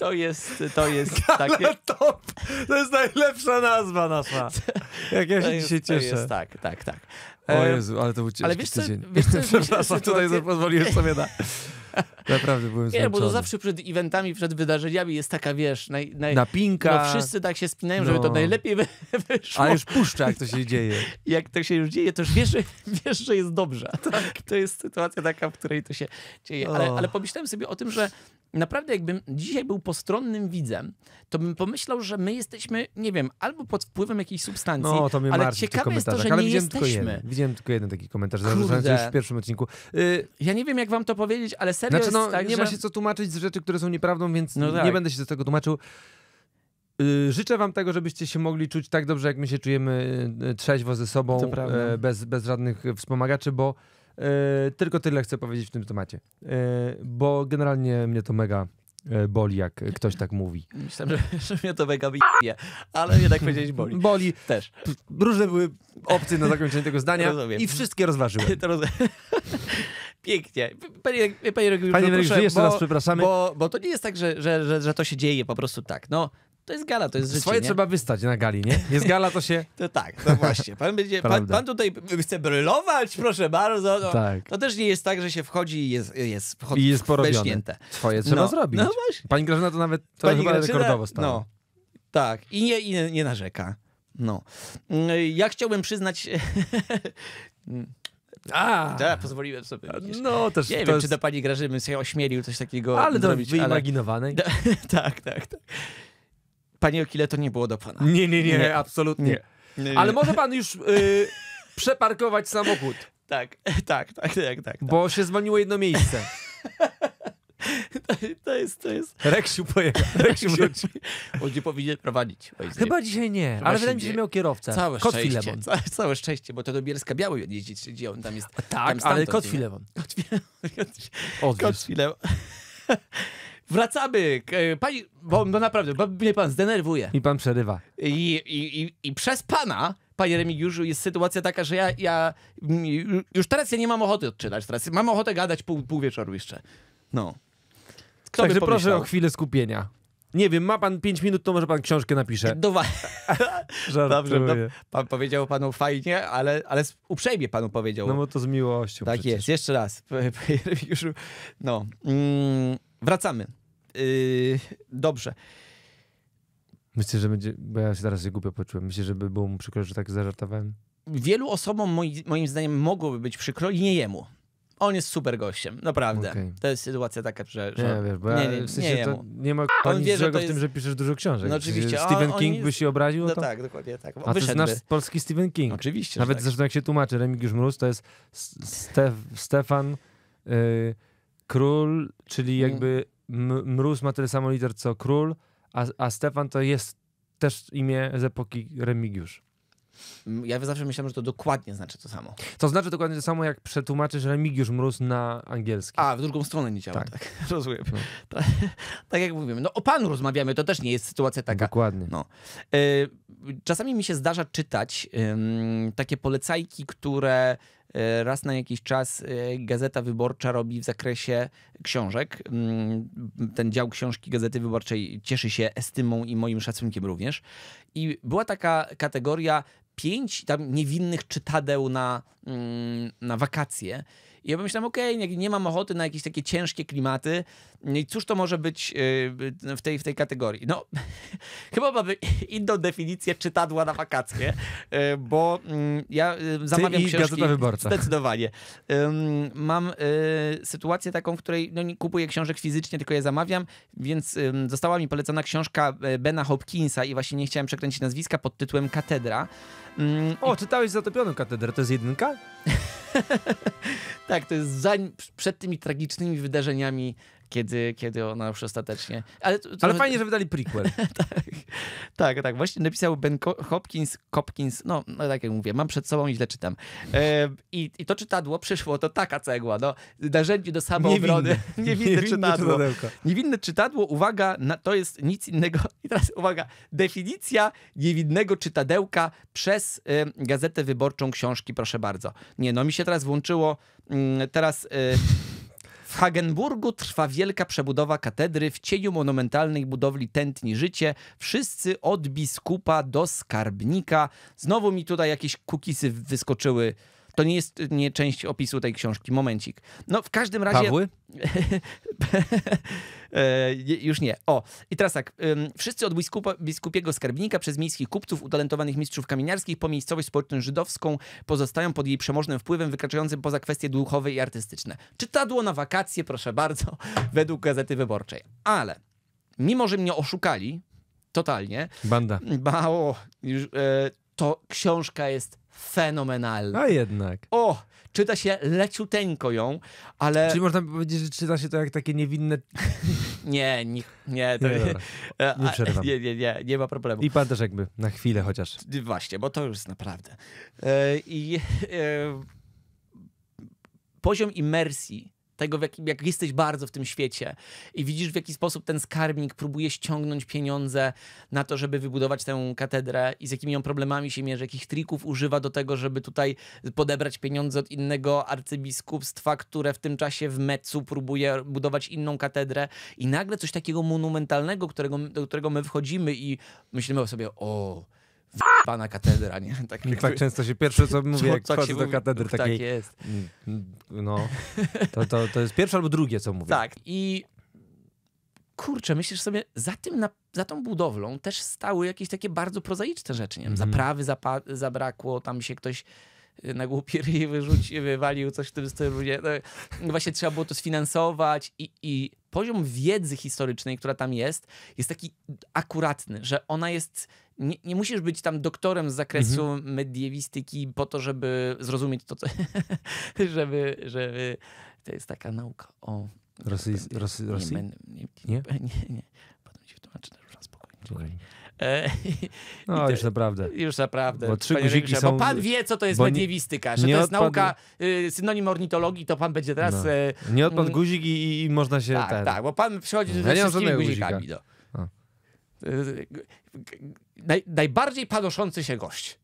To jest, to jest *laughs* takie... Top. To jest najlepsza nazwa nasza. Jak ja się jest, dzisiaj cieszę. Jest, tak, tak, tak. O e, Jezu, ale to był ciężki ale wiesz co, tydzień. Wiesz co, *laughs* Przepraszam, tutaj sytuację... pozwoliłem sobie na... *laughs* Naprawdę byłem Nie, bo to zawsze przed eventami, przed wydarzeniami jest taka, wiesz, naj, naj... napinka. No wszyscy tak się spinają, no. żeby to no. najlepiej wy... wyszło. A już puszcza, jak to się dzieje. jak to się już dzieje, to już wiesz, że, wiesz, że jest dobrze. Tak. To jest sytuacja taka, w której to się dzieje. Ale, ale pomyślałem sobie o tym, że naprawdę jakbym dzisiaj był postronnym widzem, to bym pomyślał, że my jesteśmy, nie wiem, albo pod wpływem jakiejś substancji, no, to mnie ale ciekawe jest to, że ale nie widziałem jesteśmy. Tylko jeden, widziałem tylko jeden taki komentarz, zarzucający już w pierwszym odcinku. Y... Ja nie wiem, jak wam to powiedzieć, ale serio znaczy, no, tak, nie że... ma się co tłumaczyć z rzeczy, które są nieprawdą, więc no tak. nie będę się z tego tłumaczył. Y, życzę wam tego, żebyście się mogli czuć tak dobrze, jak my się czujemy y, trzeźwo ze sobą, y, bez, bez żadnych wspomagaczy, bo E, tylko tyle chcę powiedzieć w tym temacie, e, bo generalnie mnie to mega e, boli, jak ktoś tak mówi. Myślałem, że, *laughs* że mnie to mega bije, ale jednak powiedziałeś boli. *laughs* Boli. Też. Różne były opcje na zakończenie tego zdania Rozumiem. i wszystkie rozważyłem. *laughs* To roz... Pięknie. Panie, panie Regiuszu, jeszcze raz przepraszamy. Bo, bo to nie jest tak, że, że, że, że to się dzieje po prostu tak. No, to jest gala, to jest życie. Swoje nie? trzeba wystać na gali, nie? Jest gala, to się. *laughs* To tak, no właśnie. Pan, będzie, *laughs* pan, pan tutaj chce brylować, proszę bardzo. No, tak. To też nie jest tak, że się wchodzi i jest, jest, wchodzi, I jest porobione. Twoje trzeba no, zrobić. No właśnie. Pani Grażyna to nawet to Pani chyba Grażyna, rekordowo stało. No, tak, i nie, i nie, narzeka. No. Ja chciałbym przyznać. *laughs* A, ja pozwoliłem sobie. No, też, nie wiem, jest... czy do pani Grażyny się ośmielił coś takiego Ale do zrobić, wyimaginowanej. Ale... tak, tak, tak. Panie Okile, to nie było do pana. Nie, nie, nie, nie. absolutnie. Nie. Nie, Ale może pan już y, przeparkować samochód. Tak, tak, tak, tak, tak. Bo się zwolniło jedno miejsce. *laughs* To, jest, to jest. Reksiu pojechał. Reksiu wróci. *laughs* On nie powinien prowadzić. Chyba dzisiaj nie, Chyba ale wydaje mi się, że miał kierowcę. Całe Kot szczęście. Całe, całe szczęście, bo to do Bielska Biały jeździć, gdzie on tam jest. Tak, tam ale Kot Filewon. Kot Filewon. *laughs* Filewon. Wracamy. E, pani, bo no naprawdę, bo mnie pan zdenerwuje. I pan przerywa. I, i, i, i przez pana panie Remigiuszu, jest sytuacja taka, że ja, ja już teraz ja nie mam ochoty odczytać, teraz mam ochotę gadać pół, pół wieczoru jeszcze. No. Kto Także proszę o chwilę skupienia. Nie wiem, ma pan 5 minut, to może pan książkę napisze. E, Dowa- *laughs* Dobrze, no, pan powiedział panu fajnie, ale, ale uprzejmie panu powiedział. No bo to z miłością. Tak przecież. jest, jeszcze raz. *laughs* Remigiuszu, no. Mm, wracamy. Y, dobrze. Myślę, że będzie, bo ja się teraz się głupio poczułem. Myślę, że by było mu przykro, że tak zażartowałem. Wielu osobom, moi, moim zdaniem, mogłoby być przykro i nie jemu. On jest super gościem, naprawdę. Okay. To jest sytuacja taka, że. że... Nie, wiesz, bo nie, nie, w sensie nie, to nie ma on wie, że jest... w tym, że piszesz dużo książek. No oczywiście. Stephen King by się obraził? No, no to? tak, dokładnie tak. A Wyszedłby. to jest nasz polski Stephen King. Oczywiście. Nawet tak. zresztą jak się tłumaczy, Remigiusz Mróz to jest Stef, Stefan y, Król, czyli mm. jakby M Mróz ma tyle samo liter co Król, a, a Stefan to jest też imię z epoki Remigiusz. Ja zawsze myślałem, że to dokładnie znaczy to samo. To znaczy dokładnie to samo, jak przetłumaczysz Remigiusz Mróz na angielski. A, w drugą stronę nie działa. Tak, tak. *laughs* rozumiem. No. *laughs* Tak, tak jak mówimy. No o panu rozmawiamy, to też nie jest sytuacja taka. Dokładnie. No. E, czasami mi się zdarza czytać um, takie polecajki, które E, raz na jakiś czas e, Gazeta Wyborcza robi w zakresie książek. Mm, ten dział książki Gazety Wyborczej cieszy się estymą i moim szacunkiem również. I była taka kategoria pięć tam niewinnych czytadeł na, mm, na wakacje. I ja pomyślałem, okej, okay, nie mam ochoty na jakieś takie ciężkie klimaty. No I cóż to może być e, w tej, w tej kategorii? No, *laughs* chyba mamy *laughs* inną definicję czytadła na wakacje, e, bo mm, ja e, zamawiam Ty i książki. Gazeta Wyborcza. Zdecydowanie. Mam sytuację taką, w której no, nie kupuję książek fizycznie, tylko je zamawiam, więc została mi polecona książka Bena Hopkinsa i właśnie nie chciałem przekręcić nazwiska pod tytułem Katedra. Mm, o, I... czytałeś Zatopioną Katedrę, to jest jedynka? *laughs* *laughs* tak, to jest za, przed tymi tragicznymi wydarzeniami kiedy, kiedy ona już ostatecznie... Ale, to, to... Ale fajnie, że wydali prequel. *laughs* tak, tak, tak. Właśnie napisał Ben Hopkins, Hopkins, no, no tak jak mówię, mam przed sobą i źle czytam. E, i, I to czytadło przyszło, to taka cegła, no, narzędzie do samoobrony. Niewinne, *laughs* niewinne, niewinne czytadło. Czytadełko. Niewinne czytadło, uwaga, na, to jest nic innego, *laughs* i teraz uwaga, definicja niewinnego czytadełka przez y, Gazetę Wyborczą Książki, proszę bardzo. Nie, no mi się teraz włączyło, y, teraz... Y, w Hagenburgu trwa wielka przebudowa katedry, w cieniu monumentalnej budowli tętni życie. Wszyscy od biskupa do skarbnika. Znowu mi tutaj jakieś kukisy wyskoczyły to nie jest nie część opisu tej książki, momencik. No w każdym razie... Pawły? *laughs* E, już nie. O, i teraz tak. Wszyscy od biskupa, biskupiego skarbnika przez miejskich kupców, utalentowanych mistrzów kamieniarskich po miejscowość społeczną żydowską pozostają pod jej przemożnym wpływem wykraczającym poza kwestie duchowe i artystyczne. Czytadło na wakacje, proszę bardzo, *laughs* według Gazety Wyborczej. Ale mimo, że mnie oszukali, totalnie. Banda. Bało. Już, e, to książka jest fenomenalna. A jednak. O, czyta się leciuteńko ją, ale... Czyli można powiedzieć, że czyta się to jak takie niewinne... *laughs* nie, nie, nie. To... Nie, nie, e, przerwam. Nie, nie, nie, nie ma problemu. I pan też jakby, na chwilę chociaż. Właśnie, bo to już jest naprawdę. E, I... Yy, yy, poziom imersji tego, jak jesteś bardzo w tym świecie i widzisz, w jaki sposób ten skarbnik próbuje ściągnąć pieniądze na to, żeby wybudować tę katedrę i z jakimi on problemami się mierzy, jakich trików używa do tego, żeby tutaj podebrać pieniądze od innego arcybiskupstwa, które w tym czasie w u próbuje budować inną katedrę i nagle coś takiego monumentalnego, którego, do którego my wchodzimy i myślimy o sobie, o pana katedra, nie? *laughs* Tak, tak, jakby... tak często się pierwsze, co mówię, *laughs* jak tak do katedry mówi, tak takiej... Tak jest. Mm, no, *laughs* to, to, to jest pierwsze albo drugie, co mówię. Tak, i kurczę, myślisz sobie, za, tym na, za tą budowlą też stały jakieś takie bardzo prozaiczne rzeczy, nie wiem, mm. zaprawy zapa zabrakło, tam się ktoś y, na głupie ryj wyrzucił, wywalił coś w tym stylu. Nie? No, właśnie trzeba było to sfinansować i, i poziom wiedzy historycznej, która tam jest, jest taki akuratny, że ona jest nie, nie musisz być tam doktorem z zakresu mhm. mediewistyki po to, żeby zrozumieć to, co, *laughs* żeby, żeby... To jest taka nauka o... Rosji? Nie, nie, nie, nie, nie. Potem się wytłumaczy, proszę, spokojnie. spokojnie. E, *laughs* no już naprawdę. Już naprawdę. Bo, trzy guziki są... bo pan wie, co to jest mediewistyka, że to jest odpad... nauka, y, synonim ornitologii, to pan będzie teraz... No. E, nie odpadł mm. guzik i, i, można się... Tak, ten... tak, bo pan przychodzi no, ze ja wszystkimi guzikami. Guzika. Do. No. Naj, najbardziej panoszący się gość.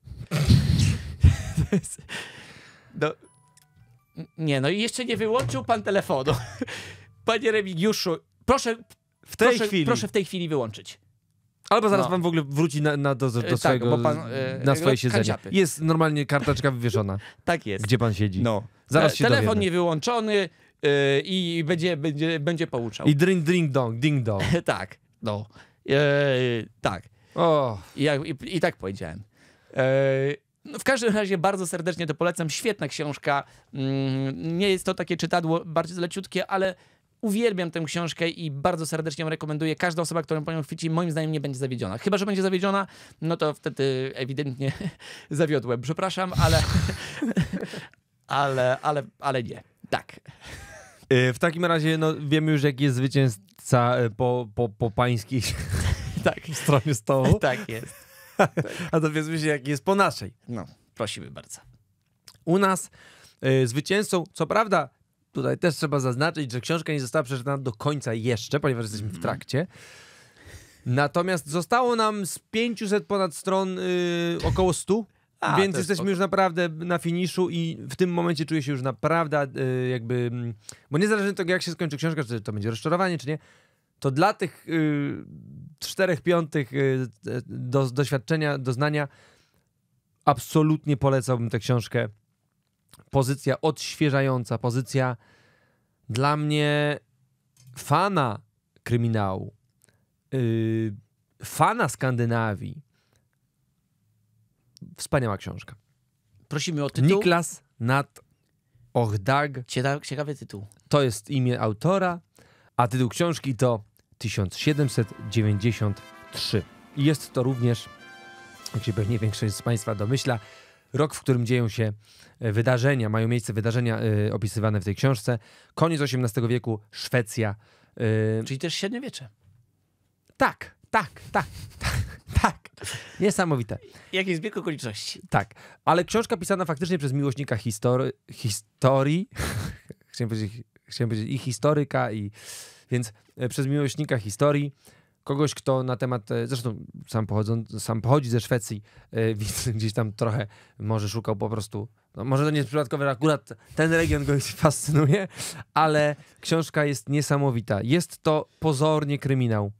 no, nie, no i jeszcze nie wyłączył pan telefonu. Panie Remigiuszu, proszę w tej, proszę, chwili. Proszę w tej chwili wyłączyć. Albo zaraz no. pan w ogóle wróci na, na do, do tak, swojego, pan, e, na swoje siedzenie. Kanciapy. Jest normalnie karteczka wywieszona. tak jest. Gdzie pan siedzi. No. Zaraz się Telefon dowiemy. wyłączony i będzie, będzie, będzie pouczał. I drink, drink, dong, ding, dong. tak, no. E, tak. Oh. I, jak, i, I, tak powiedziałem. E, no w każdym razie bardzo serdecznie to polecam. Świetna książka. Mm, nie jest to takie czytadło bardzo leciutkie, ale uwielbiam tę książkę i bardzo serdecznie ją rekomenduję. Każda osoba, którą po nią chwyci, moim zdaniem nie będzie zawiedziona. Chyba, że będzie zawiedziona, no to wtedy ewidentnie *laughs* zawiodłem. Przepraszam, ale... *laughs* ale, ale, ale nie. Tak. E, w takim razie no, wiemy już, jaki jest zwycięzca po, po, po pańskich tak. w stronie stołu. *laughs* tak jest. *laughs* A dowiedzmy się, jaki jest po naszej. No, prosimy bardzo. U nas y, zwycięzcą, co prawda, tutaj też trzeba zaznaczyć, że książka nie została przeczytana do końca jeszcze, ponieważ jesteśmy w mhm. trakcie. Natomiast zostało nam z 500 ponad stron y, około 100. A, więc jesteśmy już naprawdę na finiszu i w tym momencie czuję się już naprawdę y, jakby... Mm, bo niezależnie od tego, jak się skończy książka, czy to będzie rozczarowanie, czy nie, to dla tych y, czterech piątych y, y, do, doświadczenia, doznania absolutnie polecałbym tę książkę. Pozycja odświeżająca, pozycja dla mnie fana kryminału, yy, fana Skandynawii. Wspaniała książka. Prosimy o tytuł. Niklas nad Ochdag. Ciekawy tytuł. To jest imię autora, a tytuł książki to 1793. I jest to również, jak się pewnie większość z Państwa domyśla, rok, w którym dzieją się e, wydarzenia, mają miejsce wydarzenia y, opisywane w tej książce. Koniec XVIII wieku, Szwecja. Y... Czyli też średniowiecze. Tak, tak, tak, tak, *laughs* tak. Niesamowite. Jaki zbieg okoliczności. Tak, ale książka pisana faktycznie przez miłośnika histori historii, *laughs* chciałem powiedzieć, chciałem powiedzieć i historyka, i więc e, przez miłośnika historii, kogoś, kto na temat, e, zresztą sam, pochodzą, sam pochodzi ze Szwecji, e, *laughs* więc gdzieś tam trochę może szukał po prostu, no może to nie jest przypadkowe, akurat ten region go *laughs* fascynuje, ale książka jest niesamowita. Jest to pozornie kryminał.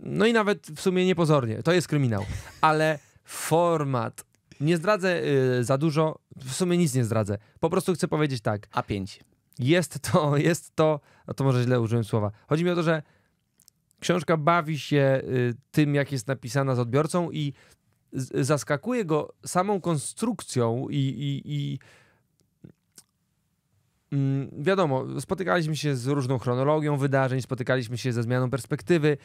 No i nawet w sumie niepozornie, to jest kryminał, ale format. Nie zdradzę za dużo, w sumie nic nie zdradzę. Po prostu chcę powiedzieć tak. A5 jest to, *laughs* jest to, to może źle użyłem słowa. Chodzi mi o to, że książka bawi się y, tym, jak jest napisana z odbiorcą i zaskakuje go samą konstrukcją i, i, i mm, wiadomo, spotykaliśmy się z różną chronologią wydarzeń, spotykaliśmy się ze zmianą perspektywy.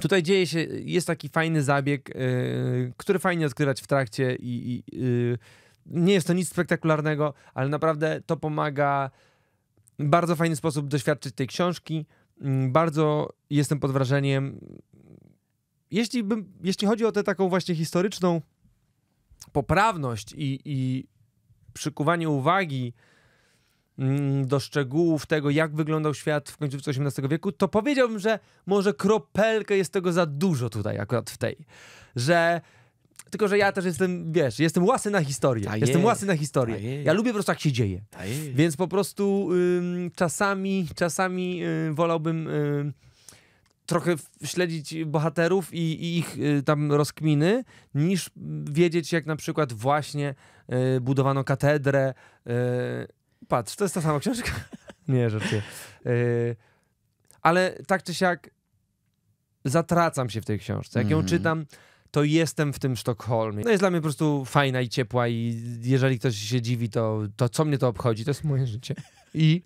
Tutaj dzieje się, jest taki fajny zabieg, yy, który fajnie odkrywać w trakcie i, i yy, nie jest to nic spektakularnego, ale naprawdę to pomaga bardzo fajny sposób doświadczyć tej książki. Mm, bardzo jestem pod wrażeniem. Jeśli, bym, jeśli chodzi o tę taką właśnie historyczną poprawność i, i przykuwanie uwagi mm, do szczegółów tego, jak wyglądał świat w końcu XVIII wieku, to powiedziałbym, że może kropelkę jest tego za dużo tutaj, akurat w tej. Że tylko że ja też jestem, wiesz, jestem łasy na historię. Ta jestem jest. łasy na historię. Ja lubię po prostu, jak się dzieje. Więc po prostu ym, czasami, czasami y, wolałbym... Y, trochę śledzić bohaterów i, i ich y, tam rozkminy, niż wiedzieć, jak na przykład właśnie y, budowano katedrę. Y, patrz, to jest ta sama książka. *laughs* Nie, żartuję. Y, ale tak czy siak zatracam się w tej książce. Jak ją mm czytam, to jestem w tym Sztokholmie. No jest dla mnie po prostu fajna i ciepła i jeżeli ktoś się dziwi, to, to co mnie to obchodzi? To jest moje życie. I...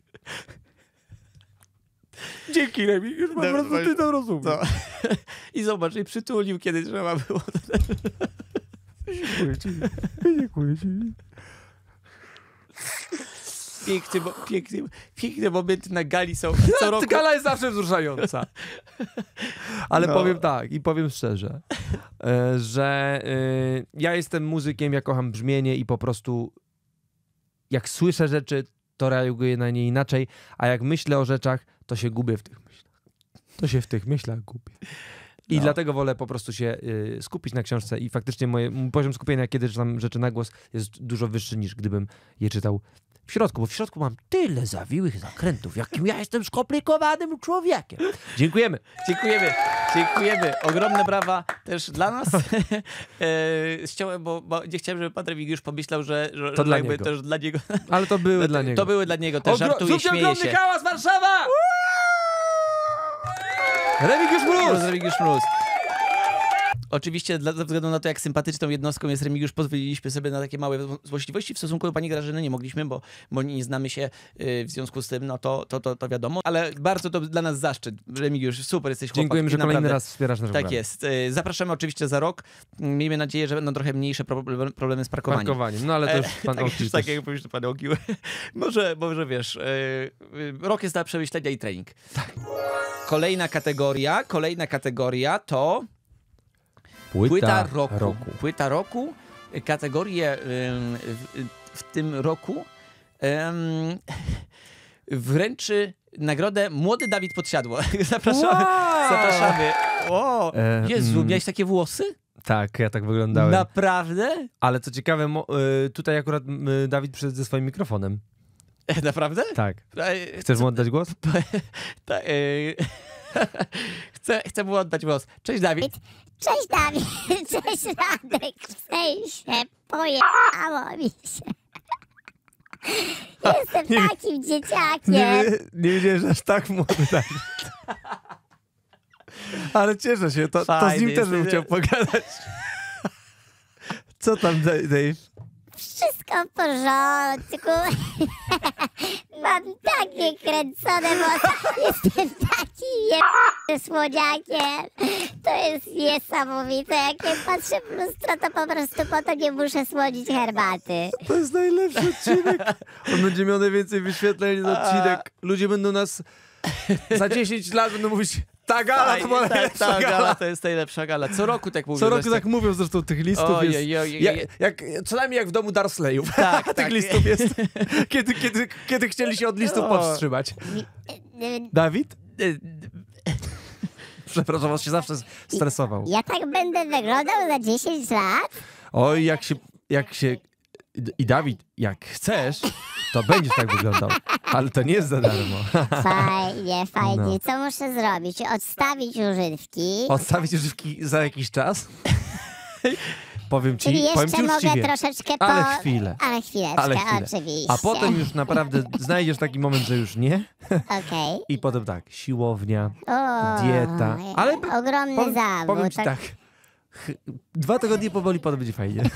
*laughs* Dzięki, Remi. Już po prostu no ty to rozumiesz. *laughs* I zobacz, i przytulił, kiedyś, że ma było. Dziękuję ci. Dziękuję ci piękny, bo, piękny, piękne momenty na gali są *laughs* co roku. Gala jest zawsze wzruszająca. *laughs* Ale no. powiem tak i powiem szczerze, e, że e, ja jestem muzykiem, ja kocham brzmienie i po prostu jak słyszę rzeczy, to reaguję na nie inaczej, a jak myślę o rzeczach, to się gubię w tych myślach. To się w tych myślach gubię. I no. dlatego wolę po prostu się y, skupić na książce i faktycznie moje, mój poziom skupienia, kiedy czytam rzeczy na głos, jest dużo wyższy niż gdybym je czytał w środku, bo w środku mam tyle zawiłych zakrętów, jakim ja jestem skomplikowanym człowiekiem. Dziękujemy. Dziękujemy. Dziękujemy. Ogromne brawa też dla nas. *laughs* E, chciałem, bo, bo, nie chciałem, żeby pan Remigiusz pomyślał, że, że to że dla niego. też dla niego. *laughs* Ale to były dla niego. To były dla niego też. Ogro... Żartuje, śmieje ogromny się. hałas Warszawa! Remigiusz Mróz! Remigiusz Mróz. Oczywiście dla, ze względu na to, jak sympatyczną jednostką jest Remigiusz, pozwoliliśmy sobie na takie małe złośliwości. W stosunku do pani Grażyny nie mogliśmy, bo, bo nie znamy się yy, w związku z tym, no to, to, to, to wiadomo. Ale bardzo to dla nas zaszczyt. Remigiusz, super jesteś chłopak. Dziękujemy, że kolejny raz wspierasz nasz Tak program. jest. Yy, zapraszamy oczywiście za rok. Miejmy nadzieję, że będą trochę mniejsze problemy, problemy z parkowaniem. Parkowaniem, no ale to e, już pan tak, tak też... tak jak mówisz, to pan Ogił. *laughs* może, może wiesz, yy, rok jest dla przemyślenia i trening. Tak. Kolejna kategoria, kolejna kategoria to... Płyta, Płyta roku. roku. Płyta roku. Kategorie w tym roku wręczy nagrodę Młody Dawid Podsiadło. *laughs* Zapraszamy. Wow! Zapraszamy. O, Jezu, miałeś takie włosy? Tak, ja tak wyglądałem. Naprawdę? Ale co ciekawe, e, tutaj akurat Dawid przyszedł ze swoim mikrofonem. *laughs* Naprawdę? Tak. E, Chcesz mu oddać głos? *laughs* E, chcę, chcę mu oddać głos. Cześć Dawid. Cześć Dawid, *laughs* cześć Radek, w sensie pojechało mi się. Jestem nie, takim dzieciakiem. Nie, nie wiedziałem, że aż tak młody Dawid. Ale cieszę się, to, to z nim też bym chciał pogadać. Co tam, Dave? wszystko w porządku. *laughs* Mam takie kręcone włosy. Jestem taki jeb... słodziakiem. To jest niesamowite. Jak ja patrzę w lustro, to po prostu po to nie muszę słodzić herbaty. To jest najlepszy odcinek. On będzie miał najwięcej wyświetleń na odcinek. Ludzie będą nas... Za 10 lat będą mówić... Ta gala Fajnie, to ta, ta gala. gala. to jest najlepsza gala. Co roku tak mówią. Co roku tak, tak mówią zresztą tych listów jest... jak, jak, co najmniej jak w domu Darsleyów. Tak, *laughs* tak. tych tak. listów jest. *laughs* Kiedy, kiedy, kiedy chcieli się od listów powstrzymać. Dawid? *laughs* Przepraszam, was się zawsze stresował. Ja tak będę wyglądał za 10 lat? Oj, jak się, jak się i Dawid, jak chcesz, to będziesz tak wyglądał. Ale to nie jest za darmo. Fajnie, fajnie. No. Co muszę zrobić? Odstawić używki. Odstawić używki za jakiś czas? *laughs* powiem ci, Czyli jeszcze powiem ci mogę troszeczkę po... Ale chwilę. Ale chwileczkę, ale chwilę. oczywiście. A potem już naprawdę znajdziesz taki moment, że już nie. Okej. Okay. I potem tak, siłownia, o, dieta. Ale ogromny powiem, zawód. Powiem ci tak, tak Dwa tygodnie powoli potem będzie fajnie. *laughs*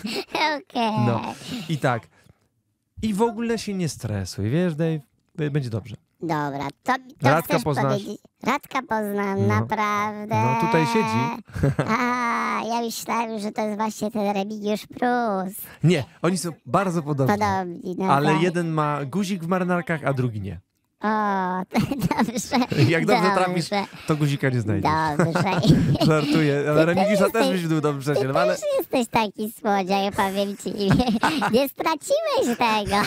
Okay. No. I tak. I w ogóle się nie stresuj, wiesz, Dave? Będzie dobrze. Dobra, to, to Radka poznasz. Powiedzieć. Radka poznam, no. naprawdę. No tutaj siedzi. *laughs* A, ja myślałem, że to jest właśnie ten Remigiusz Prus. Nie, oni są bardzo podobni. Podobni, no Ale tak. jeden ma guzik w marynarkach, a drugi nie. O, *laughs* tak, dobrze. Jak dobrze, dobrze trafisz, to guzika nie znajdziesz. Dobrze. *laughs* Żartuję, ale remigisza też byś był dobrze, przyjacielem. Ty ale... też jesteś taki słodziak, powiem ci. *laughs* Nie straciłeś tego.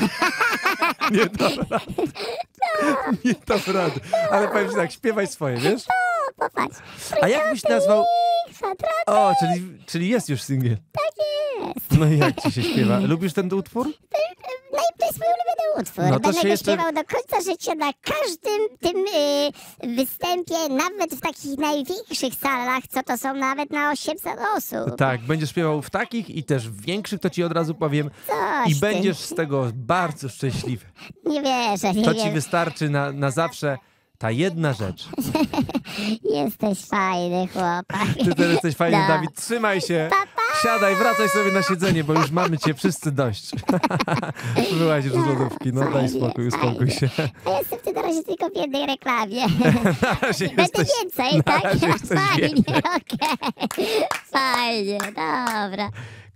nie dam rady. Nie Ale powiem ci tak, śpiewaj swoje, wiesz? Tak popatrz. A jak byś nazwał... O, czyli, czyli jest już singiel. Tak jest. No i jak ci się śpiewa? Lubisz ten utwór? No i to jest mój ulubiony utwór. No to Będę go jeszcze... śpiewał do końca życia na każdym tym yy, występie, nawet w takich największych salach, co to są nawet na 800 osób. Tak, będziesz śpiewał w takich i też w większych, to ci od razu powiem. Coś I będziesz ty. z tego bardzo szczęśliwy. Nie wierzę, nie To ci wystarczy na, na zawsze. Ta jedna rzecz. *laughs* Jesteś fajny chłopak. Ty też jesteś fajny, Dawid. Trzymaj się. Pa, pa. Siadaj, wracaj sobie na siedzenie, bo już mamy cię wszyscy dość. *laughs* Wyłazisz no, z lodówki. No daj spokój, uspokój się. Ja jestem ty na razie tylko w jednej reklamie. *laughs* na razie Będę jesteś, więcej, tak? Fajnie, okej. Okay. Fajnie, dobra.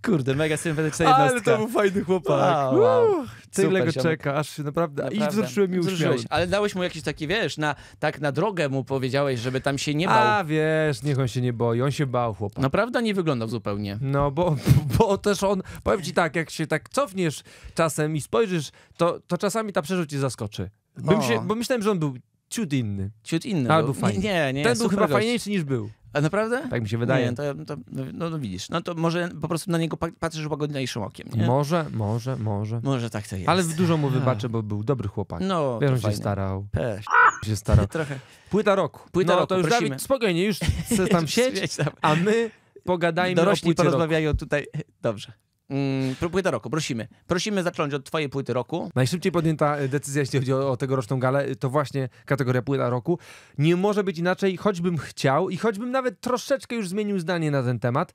Kurde, mega sympatyczna jednostka. Ale to był fajny chłopak. Wow, wow. Tyle go czeka, aż się naprawdę, naprawdę. i wzruszyłem i uśmiałem. Ale dałeś mu jakiś taki, wiesz, na, tak na drogę mu powiedziałeś, żeby tam się nie bał. A wiesz, niech on się nie boi, on się bał chłopak. Naprawdę nie wyglądał zupełnie. No bo, *laughs* bo też on, powiem ci tak, jak się tak cofniesz czasem i spojrzysz, to, to czasami ta przerzut cię zaskoczy. Bym się, bo myślałem, że on był ciut inny. Ciut inny. Albo fajny. Nie, nie, Ten był chyba gość. fajniejszy niż był. A naprawdę? Tak mi się wydaje. Nie, to, to, no, no widzisz, no to może po prostu na niego patrzysz łagodniejszym okiem, nie? Może, może, może. Może tak to jest. Ale dużo mu wybaczę, bo był dobry chłopak. No, Wiem, się starał. Pesz. Się starał. Trochę. Płyta roku. Płyta no, roku, to już Dawid, spokojnie, już *laughs* chcę tam sieć, a my pogadajmy Dorośli o porozmawiają roku. tutaj. Dobrze. Mm, roku, prosimy. Prosimy zacząć od twojej płyty roku. Najszybciej podjęta e, decyzja, jeśli chodzi o, o tegoroczną galę, e, to właśnie kategoria płyta roku. Nie może być inaczej, choćbym chciał i choćbym nawet troszeczkę już zmienił zdanie na ten temat,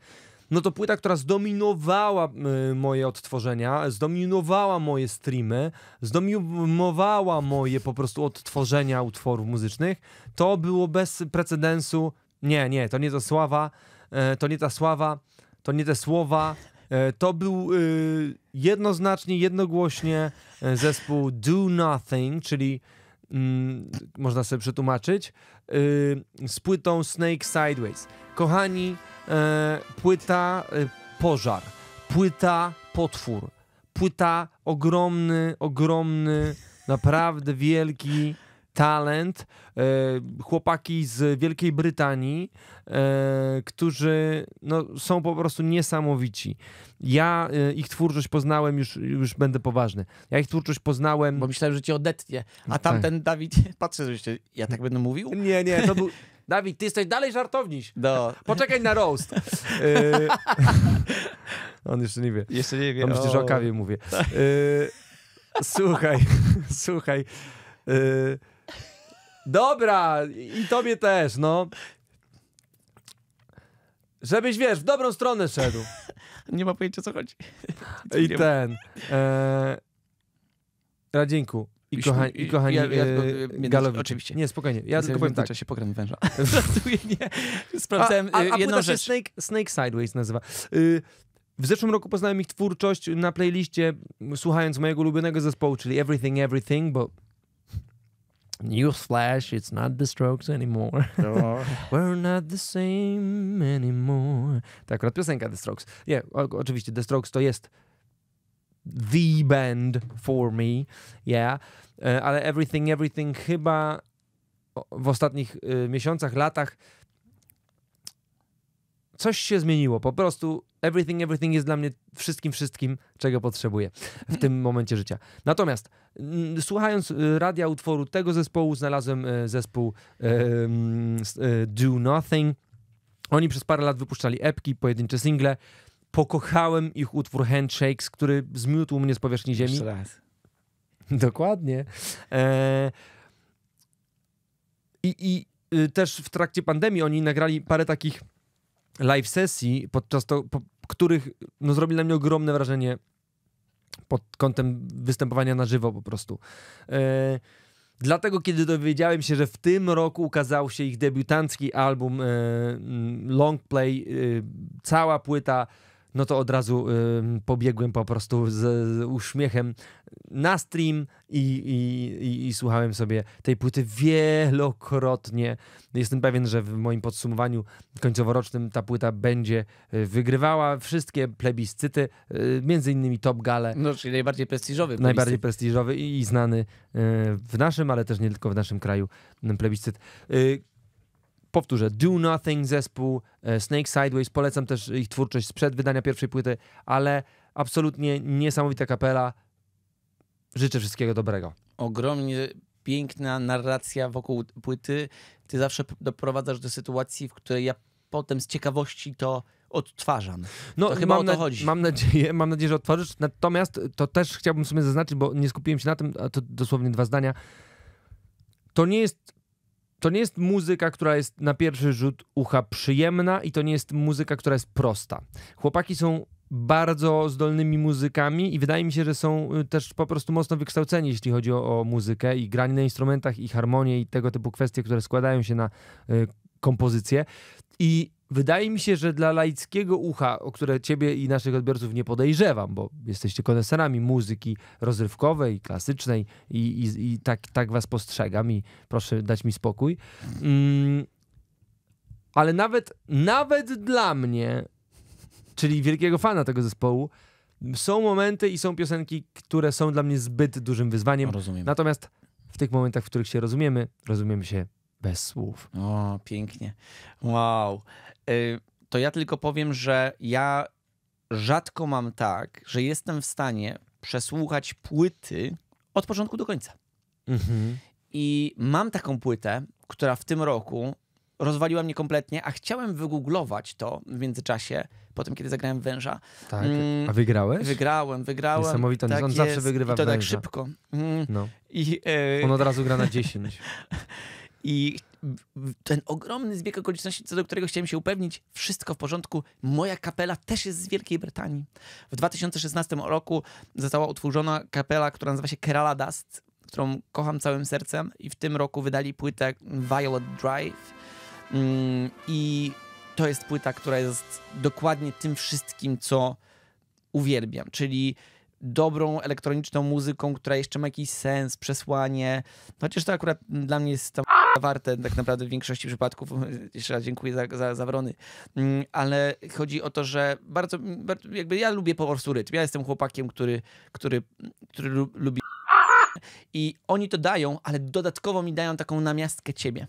no to płyta, która zdominowała y, moje odtworzenia, zdominowała moje streamy, zdominowała moje po prostu odtworzenia utworów muzycznych, to było bez precedensu. Nie, nie, to nie ta sława, y, to nie ta sława, to nie te słowa. E, to był e, jednoznacznie, jednogłośnie e, zespół Do Nothing, czyli mm, można sobie przetłumaczyć, z płytą Snake Sideways. Kochani, płyta pożar, płyta potwór, płyta ogromny, ogromny, naprawdę wielki talent. E, chłopaki z Wielkiej Brytanii, e, którzy no, są po prostu niesamowici. Ja e, ich twórczość poznałem, już, już będę poważny. Ja ich twórczość poznałem. Bo myślałem, że cię odetnie. A no tamten tak. Dawid, *laughs* patrzę, że ja tak będę mówił? Nie, nie, to był. *laughs* Dawid, ty jesteś dalej żartowniś. No. *laughs* Poczekaj na roast. On jeszcze nie wie. Jeszcze nie wie. On myśli, że o kawie mówię. Słuchaj, słuchaj. Dobra, i tobie też, no. Żebyś, wiesz, w dobrą stronę szedł. Nie ma pojęcia, co chodzi. Co *laughs* I ten... E... Radzinku, i, kocha, i kochani ja, ja, e, e, Oczywiście. Nie, spokojnie. Ja tylko powiem tak. czasie pogram węża. *laughs* *laughs* nie, sprawdzałem a, a, e, a jedną rzecz. Się Snake, Snake Sideways nazywa. Y, w zeszłym roku poznałem ich twórczość na playliście, słuchając mojego ulubionego zespołu, czyli Everything Everything, bo Newsflash, it's not the Strokes anymore. *laughs* No. *laughs* We're not the same anymore. Tak, akurat piosenka The Strokes. Nie, oczywiście The Strokes to jest the band for me, yeah. E, ale Everything, Everything chyba w ostatnich y, miesiącach, latach coś się zmieniło. Po prostu everything, everything jest dla mnie wszystkim, wszystkim, czego potrzebuję w tym momencie życia. Natomiast mm, słuchając y, radia utworu tego zespołu, znalazłem y, zespół y, mm, Do Nothing. Oni przez parę lat wypuszczali epki, pojedyncze single. Pokochałem ich utwór Handshakes, który zmiótł mnie z powierzchni ziemi. Jeszcze raz. Dokładnie. E, I, I też w trakcie pandemii oni nagrali parę takich live sesji, podczas to, po, których no, zrobili na mnie ogromne wrażenie pod kątem występowania na żywo po prostu. E, dlatego, kiedy dowiedziałem się, że w tym roku ukazał się ich debiutancki album e, Long Play, e, cała płyta no to od razu y, pobiegłem po prostu z, z, uśmiechem na stream i, i, i, i, słuchałem sobie tej płyty wielokrotnie. Jestem pewien, że w moim podsumowaniu końcowo rocznym ta płyta będzie y, wygrywała wszystkie plebiscyty, y, między innymi Top Gale. No, czyli najbardziej prestiżowy. Plebiscyt. Najbardziej prestiżowy i, i znany y, w naszym, ale też nie tylko w naszym kraju y, plebiscyt. Y, powtórzę, Do Nothing zespół, e, Snake Sideways, polecam też ich twórczość sprzed wydania pierwszej płyty, ale absolutnie niesamowita kapela. Życzę wszystkiego dobrego. Ogromnie piękna narracja wokół płyty. Ty zawsze doprowadzasz do sytuacji, w której ja potem z ciekawości to odtwarzam. No, to chyba mam o to chodzi. Mam nadzieję, mam nadzieję, że odtworzysz Natomiast to też chciałbym sobie zaznaczyć, bo nie skupiłem się na tym, a to dosłownie dwa zdania. To nie jest to nie jest muzyka, która jest na pierwszy rzut ucha przyjemna i to nie jest muzyka, która jest prosta. Chłopaki są bardzo zdolnymi muzykami i wydaje mi się, że są y, też po prostu mocno wykształceni, jeśli chodzi o, o muzykę i granie na instrumentach i harmonię i tego typu kwestie, które składają się na y, kompozycję. I wydaje mi się, że dla laickiego ucha, o które ciebie i naszych odbiorców nie podejrzewam, bo jesteście koneserami muzyki rozrywkowej, klasycznej i, i, i tak, tak was postrzegam i proszę dać mi spokój. Mm, ale nawet, nawet dla mnie, czyli wielkiego fana tego zespołu, są momenty i są piosenki, które są dla mnie zbyt dużym wyzwaniem. Rozumiem. Natomiast w tych momentach, w których się rozumiemy, rozumiemy się bez słów. O, pięknie. Wow. Y, to ja tylko powiem, że ja rzadko mam tak, że jestem w stanie przesłuchać płyty od początku do końca. Mhm. I mam taką płytę, która w tym roku rozwaliła mnie kompletnie, a chciałem wygooglować to w międzyczasie, Potem kiedy zagrałem węża. Tak. Mm, a wygrałeś? Wygrałem, wygrałem. Niesamowite, tak on jest. zawsze wygrywa I to tak węża. tak szybko. Mm. No. I, yy... On od razu gra na 10. *laughs* I ten ogromny zbieg okoliczności, co do którego chciałem się upewnić, wszystko w porządku. Moja kapela też jest z Wielkiej Brytanii. W 2016 roku została utworzona kapela, która nazywa się Kerala Dust, którą kocham całym sercem i w tym roku wydali płytę Violet Drive mm, i to jest płyta, która jest dokładnie tym wszystkim, co uwielbiam, czyli dobrą elektroniczną muzyką, która jeszcze ma jakiś sens, przesłanie. Chociaż to akurat dla mnie jest warte tak naprawdę w większości przypadków. Jeszcze raz dziękuję za, za, za wrony. Mm, ale chodzi o to, że bardzo, bardzo jakby ja lubię po prostu rytm. Ja jestem chłopakiem, który, który, który lubi i oni to dają, ale dodatkowo mi dają taką namiastkę ciebie.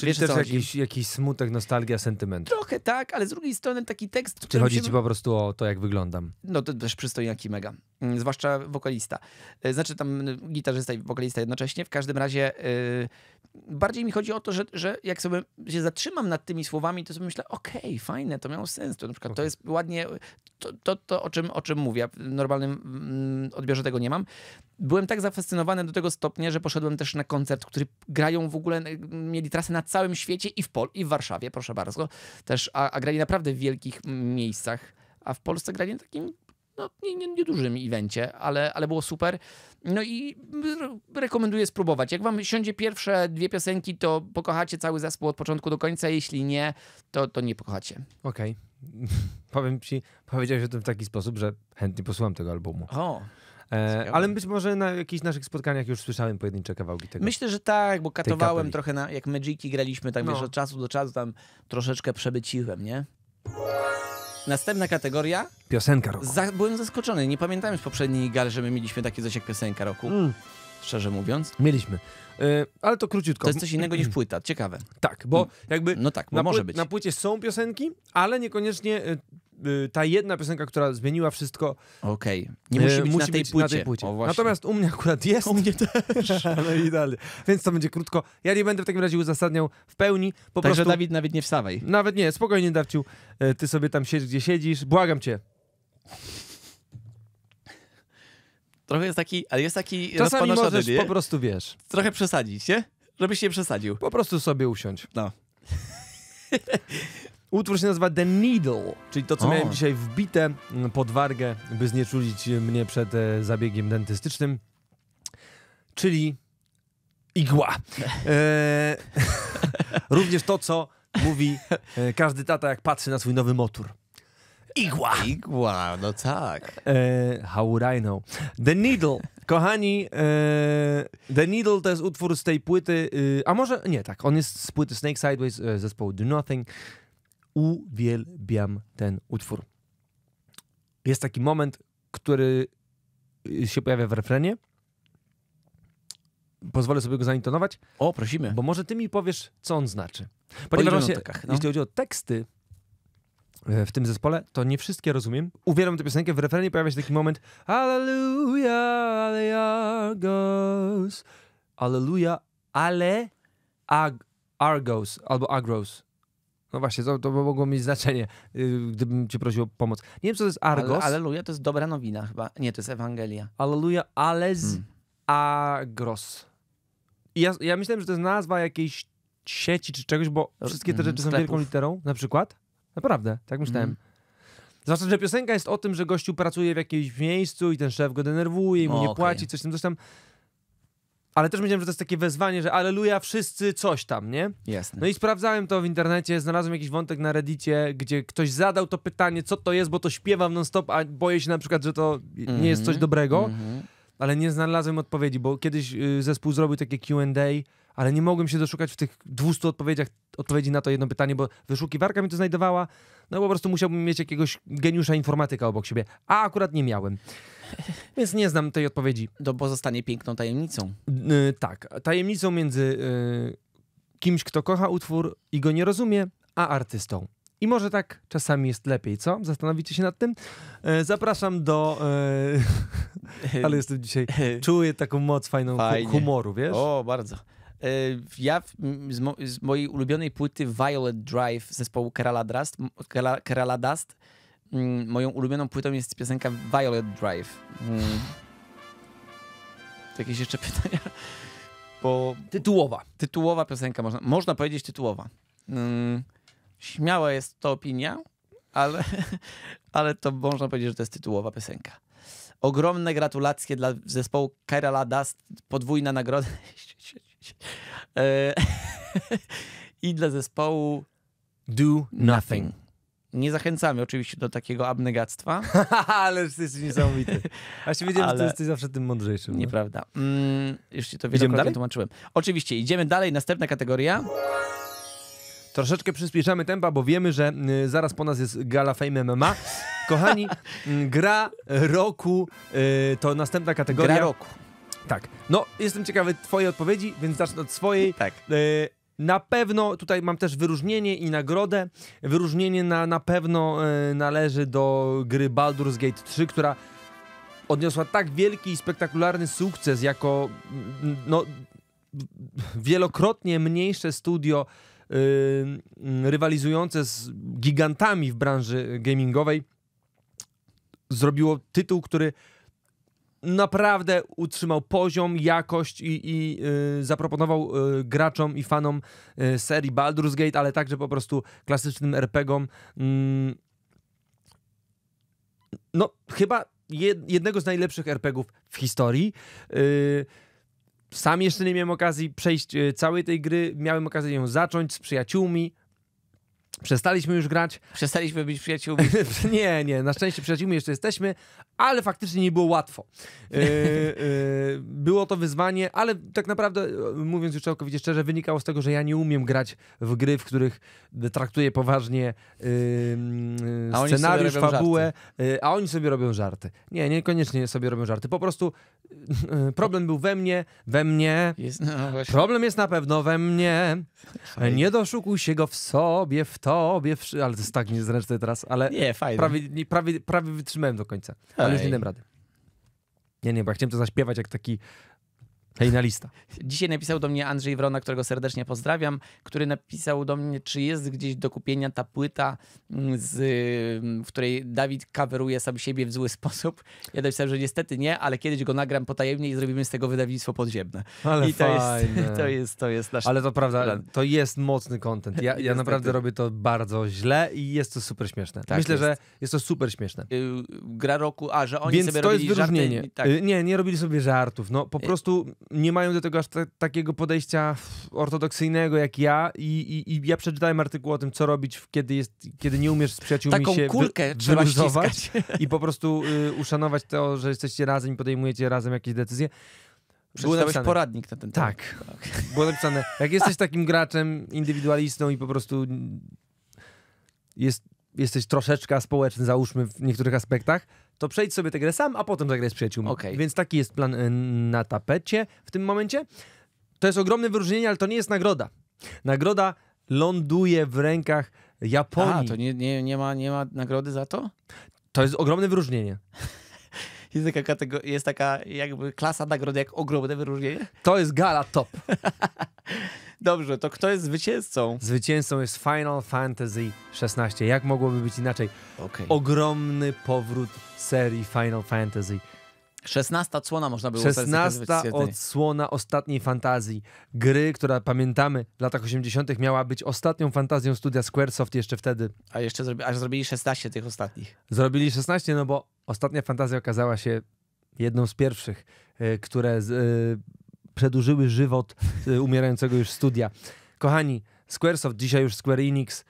Czyli też jakiś, jakiś smutek, nostalgia, sentyment. Trochę tak, ale z drugiej strony taki tekst... Czy chodzi się... ci po prostu o to, jak wyglądam? No to też jakiś mega. Mm, zwłaszcza wokalista. E, znaczy tam gitarzysta i wokalista jednocześnie. W każdym razie yy, bardziej mi chodzi o to, że, że jak sobie się zatrzymam nad tymi słowami, to sobie myślę, okej, okay, fajne, to miało sens. To na przykład okay. to jest ładnie... To, to, to, o, czym, o czym mówię. W normalnym mm, odbiorze tego nie mam. Byłem tak zafascynowany do tego stopnia, że poszedłem też na koncert, który grają w ogóle... Mieli trasę na całym świecie i w, Pol i w Warszawie, proszę bardzo. Też, a, a grali naprawdę w wielkich mm, miejscach, a w Polsce grali na takim no, nie, nie, niedużym evencie, ale, ale było super. No i rekomenduję spróbować. Jak wam siądzie pierwsze dwie piosenki, to pokochacie cały zespół od początku do końca. Jeśli nie, to, to nie pokochacie. Okej. Okay. *laughs* Powiem ci, powiedziałeś o tym w taki sposób, że chętnie posłucham tego albumu. O. E, ale być może na jakichś naszych spotkaniach już słyszałem pojedyncze kawałki tego. Myślę, że tak, bo katowałem trochę na, jak Magiki graliśmy, tak no. wiesz, od czasu do czasu tam troszeczkę przebyciłem, nie? Następna kategoria. Piosenka roku. Za, byłem zaskoczony, nie pamiętałem z poprzedniej gal, że my mieliśmy takie coś jak piosenka roku. Mm. Szczerze mówiąc. Mieliśmy. E, ale to króciutko. To jest coś innego niż mm. płyta, ciekawe. Tak, bo mm. jakby no tak, bo na, może być. na płycie są piosenki, ale niekoniecznie e, e, ta jedna piosenka, która zmieniła wszystko. Okej, okay. nie musi być, musi na, tej być płycie. na tej płycie. O, Natomiast u mnie akurat jest. U mnie też. no *laughs* i dalej. Więc to będzie krótko. Ja nie będę w takim razie uzasadniał w pełni. Po Także prostu... Dawid, nawet nie wstawaj. Nawet nie, spokojnie, Dawciu. Ty sobie tam siedź, gdzie siedzisz. Błagam cię. Trochę jest taki, ale jest taki Czasami możesz nie? po prostu, wiesz... Trochę przesadzić, nie? Żebyś nie przesadził. Po prostu sobie usiądź. No. *laughs* Utwór się nazywa The Needle, czyli to, co o. miałem dzisiaj wbite mm, pod wargę, by znieczulić mnie przed e, zabiegiem dentystycznym, czyli igła. E, *laughs* również to, co mówi e, każdy tata, jak patrzy na swój nowy motor. Igła. Igła, no tak. E, how would I know? The Needle. Kochani, e, The Needle to jest utwór z tej płyty, e, a może nie tak, on jest z płyty Snake Sideways e, zespołu Do Nothing. Uwielbiam ten utwór. Jest taki moment, który y, się pojawia w refrenie. Pozwolę sobie go zaintonować. O, prosimy. Bo może ty mi powiesz, co on znaczy. Ponieważ o się, no. jeśli chodzi o teksty, E, w tym zespole, to nie wszystkie rozumiem. Uwielbiam tę piosenkę, w refrenie pojawia się taki moment Alleluja, Argos Alleluja, ale ag, Argos albo Agros. No właśnie, to, to mogło mieć znaczenie, y, gdybym cię prosił o pomoc. Nie wiem, co to jest Argos. Ale, alleluja to jest dobra nowina chyba. Nie, to jest Ewangelia. Alleluja, ale z hmm. Agros. I ja, ja myślałem, że to jest nazwa jakiejś sieci czy czegoś, bo wszystkie te mhm, rzeczy są wielką literą, na przykład. Naprawdę, tak myślałem. Mm. Zwłaszcza, że piosenka jest o tym, że gościu pracuje w jakimś miejscu i ten szef go denerwuje i mu nie okay. płaci, coś tam, coś tam. Ale też myślałem, że to jest takie wezwanie, że aleluja, wszyscy coś tam, nie? Jasne. No i sprawdzałem to w internecie, znalazłem jakiś wątek na reddicie, gdzie ktoś zadał to pytanie, co to jest, bo to śpiewam non-stop, a boję się na przykład, że to mm -hmm. nie jest coś mhm, dobrego. Mm -hmm ale nie znalazłem odpowiedzi, bo kiedyś y, zespół zrobił takie QA ale nie mogłem się doszukać w tych 200 odpowiedziach odpowiedzi na to jedno pytanie, bo wyszukiwarka mi to znajdowała, no po prostu musiałbym mieć jakiegoś geniusza informatyka obok siebie, a akurat nie miałem. *laughs* Więc nie znam tej odpowiedzi. To pozostanie piękną tajemnicą. Yy, tak, tajemnicą między yy, kimś, kto kocha utwór i go nie rozumie, a artystą. I może tak czasami jest lepiej, co? Zastanowicie się nad tym? E, zapraszam do. E, *laughs* ale jestem dzisiaj. *laughs* Czuję taką moc fajną Fajnie. humoru, wiesz? O, bardzo. Yy, ja z, mo z, mojej ulubionej płyty Violet Drive zespołu Kerala Dust, Kerala, Kerala Dust mm, moją ulubioną płytą jest piosenka Violet Drive. Hmm. Jakieś jeszcze pytania? Bo tytułowa. Tytułowa piosenka, można, można powiedzieć tytułowa. Mm, śmiała jest to opinia, ale, *laughs* ale to można powiedzieć, że to jest tytułowa piosenka. Ogromne gratulacje dla zespołu Kerala Dust. Podwójna nagroda. *laughs* E, *laughs* I dla zespołu Do Nothing. Nie zachęcamy oczywiście do takiego abnegactwa. *laughs* Ależ ty jesteś niesamowity. A się wiedziałem, Ale... że ty jesteś zawsze tym mądrzejszym. No. Nieprawda. Mm, już ci to wielokrotnie tłumaczyłem. Oczywiście, idziemy dalej. Następna kategoria. Troszeczkę przyspieszamy tempa, bo wiemy, że y, zaraz po nas jest gala Fame MMA. Kochani, *laughs* mm, gra roku y, to następna kategoria. Gra roku. Tak. No, jestem ciekawy twojej odpowiedzi, więc zacznę od swojej. Tak. E, na pewno tutaj mam też wyróżnienie i nagrodę. Wyróżnienie na, na pewno e, należy do gry Baldur's Gate 3, która odniosła tak wielki i spektakularny sukces jako mm, no, wielokrotnie mniejsze studio rywalizujące z gigantami w branży gamingowej zrobiło tytuł, który naprawdę utrzymał poziom, jakość i, i yy, zaproponował yy, graczom i fanom yy, serii Baldur's Gate, ale także po prostu klasycznym RPGom. Mm, no, chyba jednego z najlepszych RPGów w historii. Y, sam jeszcze nie miałem okazji przejść y, całej tej gry. Miałem okazję ją zacząć z przyjaciółmi. Przestaliśmy już grać. Przestaliśmy być przyjaciółmi. *laughs* nie, nie, na szczęście przyjaciółmi jeszcze jesteśmy, ale faktycznie nie było łatwo. E, e, było to wyzwanie, ale tak naprawdę, e, mówiąc już całkowicie szczerze, wynikało z tego, że ja nie umiem grać w gry, w których traktuję poważnie scenariusz, fabułę, a oni sobie robią żarty. Nie, niekoniecznie sobie robią żarty. Po prostu problem był we mnie, we mnie. Jest, no problem jest na pewno we mnie. Nie doszukuj się go w sobie, w tobie, w... ale to jest tak niezręczne teraz, ale nie, fajne. Prawie, prawie, prawie wytrzymałem do końca. A, ale już nie dam rady. Nie, nie, bo ja chciałem to zaśpiewać jak taki lista. Dzisiaj napisał do mnie Andrzej Wrona, którego serdecznie pozdrawiam, który napisał do mnie, czy jest gdzieś do kupienia ta płyta, mm, z, w której Dawid kaweruje sam siebie w zły sposób. Ja napisałem, że niestety nie, ale kiedyś go nagram potajemnie i zrobimy z tego wydawnictwo podziemne. Ale I to fajne. jest, *laughs* to jest, to jest nasz Ale to prawda, plan. to jest mocny content. Ja, ja naprawdę robię to bardzo źle i jest to super śmieszne. Tak Myślę, jest. że jest to super śmieszne. Yy, gra roku, a że oni Więc sobie to robili jest wyróżnienie. Żarty, tak. yy, nie, nie robili sobie żartów. No po y, prostu nie mają do tego aż takiego podejścia ortodoksyjnego jak ja I, i, i, ja przeczytałem artykuł o tym, co robić, kiedy, jest, kiedy nie umiesz z przyjaciółmi Taką się kulkę wyluzować i po prostu y, uszanować to, że jesteście razem i podejmujecie razem jakieś decyzje. Był nawet poradnik na ten temat. Tak. tak. Było napisane, jak jesteś takim graczem, indywidualistą i po prostu jest, jesteś troszeczkę społeczny, załóżmy w niektórych aspektach, to przejdź sobie tę grę sam, a potem zagraj z przyjaciółmi. Okay. Więc taki jest plan y, na tapecie w tym momencie. To jest ogromne wyróżnienie, ale to nie jest nagroda. Nagroda ląduje w rękach Japonii. A, to nie, nie, nie, ma, nie ma nagrody za to? To jest ogromne wyróżnienie. *laughs* jest taka, kategoria, jest taka jakby klasa nagród, jak ogromne wyróżnienie. To jest gala top. *laughs* Dobrze, to kto jest zwycięzcą? Zwycięzcą jest Final Fantasy XVI. Jak mogłoby być inaczej? Okay. Ogromny powrót serii Final Fantasy. 16 odsłona można było 16 odsłona ostatniej fantazji. Gry, która pamiętamy w latach 80. miała być ostatnią fantazją studia Squaresoft jeszcze wtedy. A jeszcze zrobi, aż zrobili 16 tych ostatnich. Zrobili 16, no bo Ostatnia fantazja okazała się jedną z pierwszych, e, które e, przedłużyły żywot e, umierającego już studia. Kochani, Squaresoft, dzisiaj już Square Enix,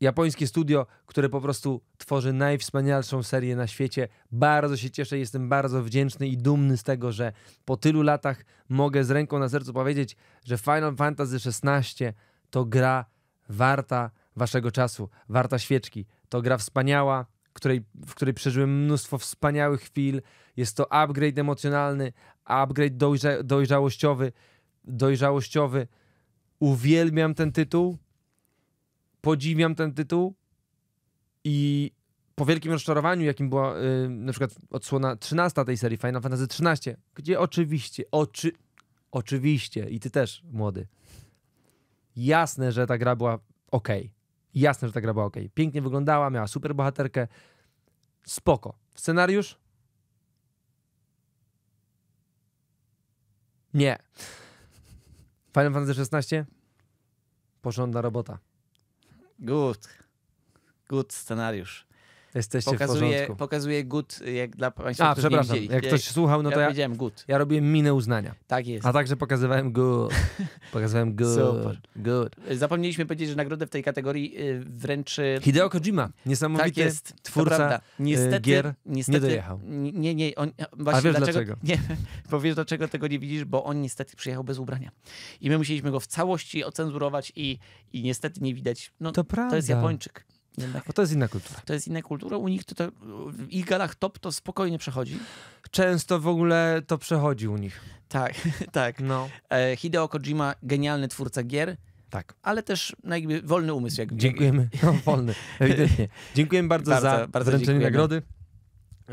japońskie studio, które po prostu tworzy najwspanialszą serię na świecie. Bardzo się cieszę, jestem bardzo wdzięczny i dumny z tego, że po tylu latach mogę z ręką na sercu powiedzieć, że Final Fantasy XVI to gra warta waszego czasu, warta świeczki. To gra wspaniała, której, w której przeżyłem mnóstwo wspaniałych chwil. Jest to upgrade emocjonalny, upgrade dojrza dojrzałościowy, dojrzałościowy. Uwielbiam ten tytuł, podziwiam ten tytuł i po wielkim rozczarowaniu, jakim była yy, na przykład odsłona 13 tej serii Final Fantasy 13, gdzie oczywiście, oczy, oczywiście, i ty też, młody, jasne, że ta gra była ok. Jasne, że ta gra była ok. Pięknie wyglądała, miała super bohaterkę. Spoko. Scenariusz? Nie. Final Fantasy 16. Porządna robota. Good. Good scenariusz. Jesteście pokazuje, w porządku. Pokazuje good, y, jak dla Państwa, A, przepraszam, nie jak ktoś słuchał, no to ja, powiedziałem good. Ja robiłem minę uznania. Tak jest. A także pokazywałem good. *laughs* Pokazywałem good. Super. good. Zapomnieliśmy powiedzieć, że nagrodę w tej kategorii y, wręczy... Hideo Kojima. Niesamowity tak jest, twórca y, niestety, gier. Niestety, nie dojechał. Nie, nie. On, właśnie A wiesz dlaczego? dlaczego? *laughs* Nie, dlaczego tego nie widzisz, bo on niestety przyjechał bez ubrania. I my musieliśmy go w całości ocenzurować i, i niestety nie widać. No, to prawda. To jest Japończyk. Jednak. Bo to jest inna kultura. To jest inna kultura. U nich to, to w ich galach top to spokojnie przechodzi. Często w ogóle to przechodzi u nich. Tak, *laughs* tak. No. E, Hideo Kojima, genialny twórca gier. Tak. Ale też no, jakby wolny umysł. Jakby. Dziękujemy. *laughs* No, wolny, ewidentnie. Dziękujemy bardzo, bardzo za bardzo wręczenie nagrody. E,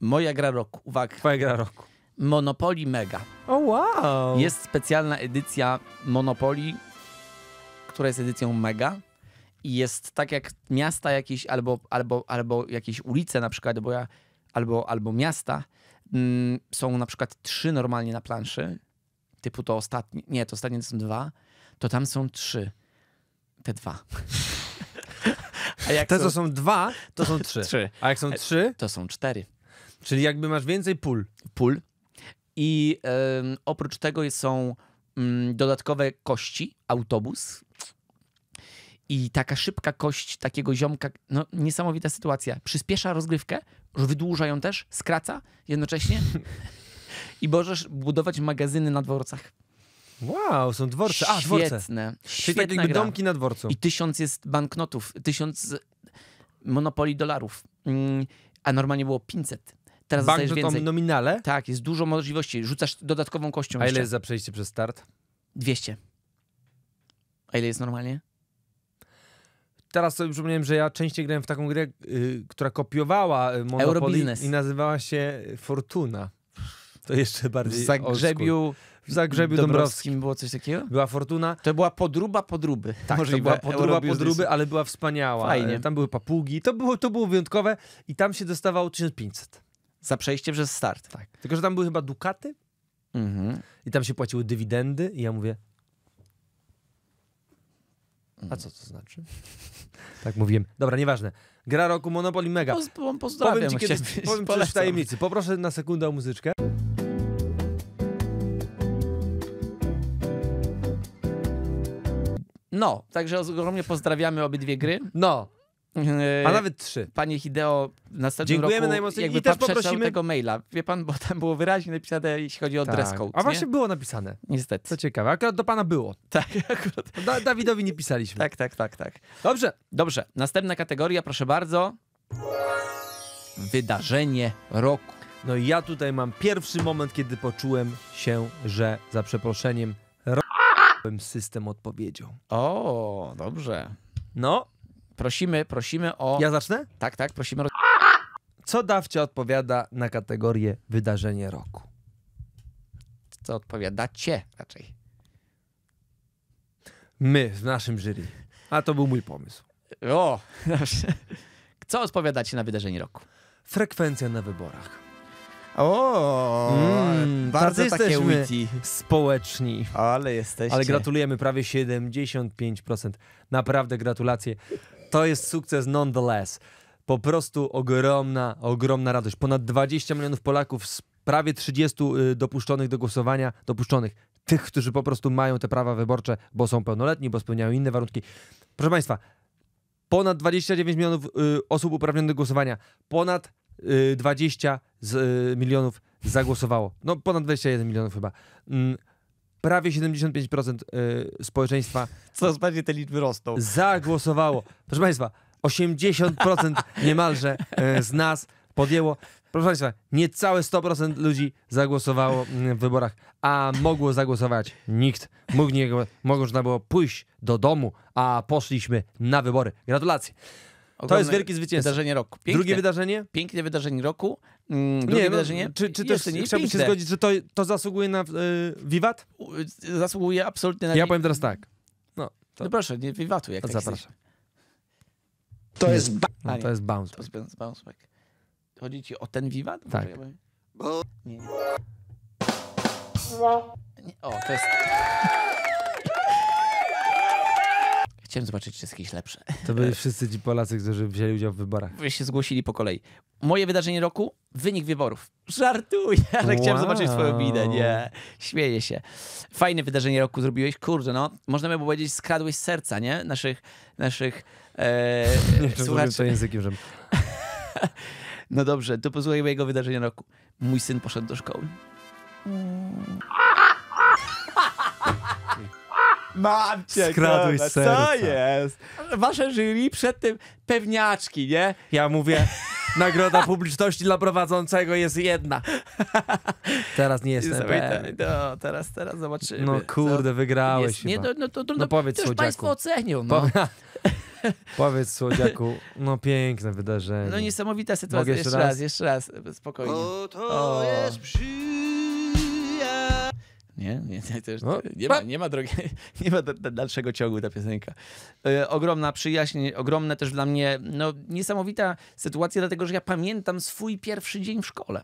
Moja gra roku. Uwaga. Twoja gra roku. Monopoly Mega. O oh, wow! Jest specjalna edycja Monopoly, która jest edycją Mega i jest tak jak miasta jakieś, albo, albo, albo jakieś ulice na przykład, bo ja, albo, albo miasta, mm, są na przykład trzy normalnie na planszy, typu to ostatnie, nie, to ostatnie to są dwa, to tam są trzy. Te dwa. *laughs* A jak Te, są, co są dwa, to, są trzy. trzy. A jak są e, trzy? To są cztery. Czyli jakby masz więcej pól. Pól. I oprócz tego są mm, dodatkowe kości, autobus, i taka szybka kość takiego ziomka, no niesamowita sytuacja. Przyspiesza rozgrywkę, wydłuża ją też, skraca jednocześnie *laughs* i możesz budować magazyny na dworcach. Wow, są dworce. A, dworce. Świetne. Czyli tak jakby domki na dworcu. I tysiąc jest banknotów, tysiąc monopoli dolarów. Mm, a normalnie było 500. Teraz Banknot dostajesz więcej. nominale? Tak, jest dużo możliwości. Rzucasz dodatkową kością A ile jeszcze. jest za przejście przez start? 200. A ile jest normalnie? teraz sobie przypomniałem, że ja częściej grałem w taką grę, y, która kopiowała y, Monopoly Eurobiznes. i nazywała się Fortuna. To jeszcze bardziej W zagrzebiu, w zagrzebiu Dąbrowskim. Dąbrowskim było coś takiego? Była Fortuna. To była podruba podruby. Tak, to była podróba Eurobiznes. ale była wspaniała. Fajnie. Tam były papugi, to było, to było wyjątkowe i tam się dostawało 1500. Za przejście przez start. Tak. Tylko, że tam były chyba dukaty Mhm. i tam się płaciły dywidendy i ja mówię, a co to znaczy? *laughs* tak mówiłem. Dobra, nieważne. Gra roku Monopoly Mega. pozdrawiam. Powiem ci kiedyś, powiem ci w tajemnicy. Poproszę na sekundę o muzyczkę. No, także ogromnie pozdrawiamy obydwie gry. No, E, A nawet trzy. Panie Hideo, następnym Dziękujemy roku najmocniej. jakby I też poprosimy tego maila. Wie pan, bo tam było wyraźnie napisane, jeśli chodzi o tak. dress code. A nie? właśnie było napisane. Niestety. Co ciekawe, akurat do pana było. Tak, *laughs* akurat. Da Dawidowi nie pisaliśmy. Tak, tak, tak, tak. Dobrze. Dobrze. Następna kategoria, proszę bardzo. Wydarzenie roku. No i ja tutaj mam pierwszy moment, kiedy poczułem się, że za przeproszeniem system odpowiedzią. O, dobrze. No, prosimy, prosimy o... Ja zacznę? Tak, tak, prosimy o... Co dawcie odpowiada na kategorię wydarzenie roku? Co odpowiadacie raczej? My w naszym jury. A to był mój pomysł. O, *laughs* co odpowiadacie na wydarzenie roku? Frekwencja na wyborach. O, mm, bardzo jesteśmy takie witi. społeczni. Ale jesteście. Ale gratulujemy, prawie 75%. Naprawdę gratulacje to jest sukces nonetheless. Po prostu ogromna, ogromna radość. Ponad 20 milionów Polaków z prawie 30 y, dopuszczonych do głosowania, dopuszczonych tych, którzy po prostu mają te prawa wyborcze, bo są pełnoletni, bo spełniają inne warunki. Proszę Państwa, ponad 29 milionów y, osób uprawnionych do głosowania, ponad 20 y, milionów zagłosowało. No, ponad 21 milionów chyba. Mm, prawie 75% y, społeczeństwa. Coraz bardziej te liczby rosną. Zagłosowało. Proszę Państwa, 80% niemalże y, z nas podjęło. Proszę Państwa, niecałe 100% ludzi zagłosowało y, w wyborach, a mogło zagłosować nikt. Mógł nie, można było pójść do domu, a poszliśmy na wybory. Gratulacje. Ogromne to jest wielkie zwycięstwo. Wydarzenie roku. Piękne. Drugie wydarzenie? Piękne wydarzenie roku. drugie mm, nie, no, wydarzenie. czy, czy też nie, chciałbym się zgodzić, że to, to zasługuje na y, wiwat? Zasługuje absolutnie na. Ja powiem teraz tak. No, to... no proszę, nie wiwatu jak tak Zapraszam. To jest, ba- no, to jest bounce. Back. To jest bounce back. Chodzi ci o ten wiwat? Tak. Ja nie. nie. O, to jest. Chciałem zobaczyć, czy jest jakieś lepsze. To byli *laughs* wszyscy ci Polacy, którzy wzięli udział w wyborach. Wy się zgłosili po kolei. Moje wydarzenie roku, wynik wyborów. Żartuję, *laughs* ale wow. chciałem zobaczyć swoją minę. Nie, śmieję się. Fajne wydarzenie roku zrobiłeś. Kurde, no, można by powiedzieć, skradłeś serca, nie? Naszych, naszych e, *laughs* nie, słuchaczy. to językiem, żeby... no dobrze, to posłuchaj mojego wydarzenia roku. Mój syn poszedł do szkoły. Mm. Mam cię, Skradłeś kurwa, co jest? Wasze jury przed tym pewniaczki, nie? Ja mówię, nagroda publiczności dla prowadzącego jest jedna. Teraz nie jestem pewny. No, teraz, teraz zobaczymy. No kurde, co wygrałeś jest. Nie, chyba. no, no, to, trudno. No powiedz, to już słodziaku. państwo ocenią, no. *laughs* Powiedz, słodziaku, no piękne wydarzenie. No niesamowita sytuacja. jeszcze Jeszcze raz? raz, jeszcze raz, spokojnie. Oto jest przy nie, nie, no. nie, no. ma, nie, ma, drogi, *laughs* nie ma dalszego ciągu ta piosenka. E, ogromna przyjaźń, ogromne też dla mnie, no, niesamowita sytuacja, dlatego że ja pamiętam swój pierwszy dzień w szkole.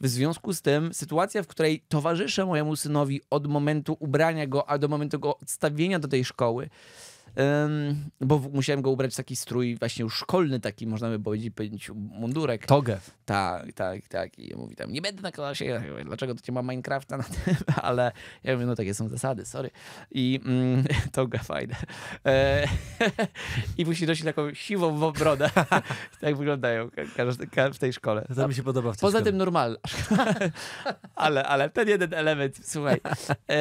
W związku z tym sytuacja, w której towarzyszę mojemu synowi od momentu ubrania go, a do momentu go odstawienia do tej szkoły, bo musiałem go ubrać w taki strój właśnie już szkolny, taki można by powiedzieć, powiedzieć mundurek. Togę. Tak, tak, tak. I mówi tam, nie będę na klasie, ja dlaczego to nie ma Minecrafta na tym, *laughs* ale ja mówię, no takie są zasady, sorry. I mm, *laughs* toga fajne. E, *laughs* I musi nosić taką siwą brodę. tak wyglądają w tej szkole. To mi się podoba. Poza szkole. tym normal ale, ale ten jeden element, słuchaj. E,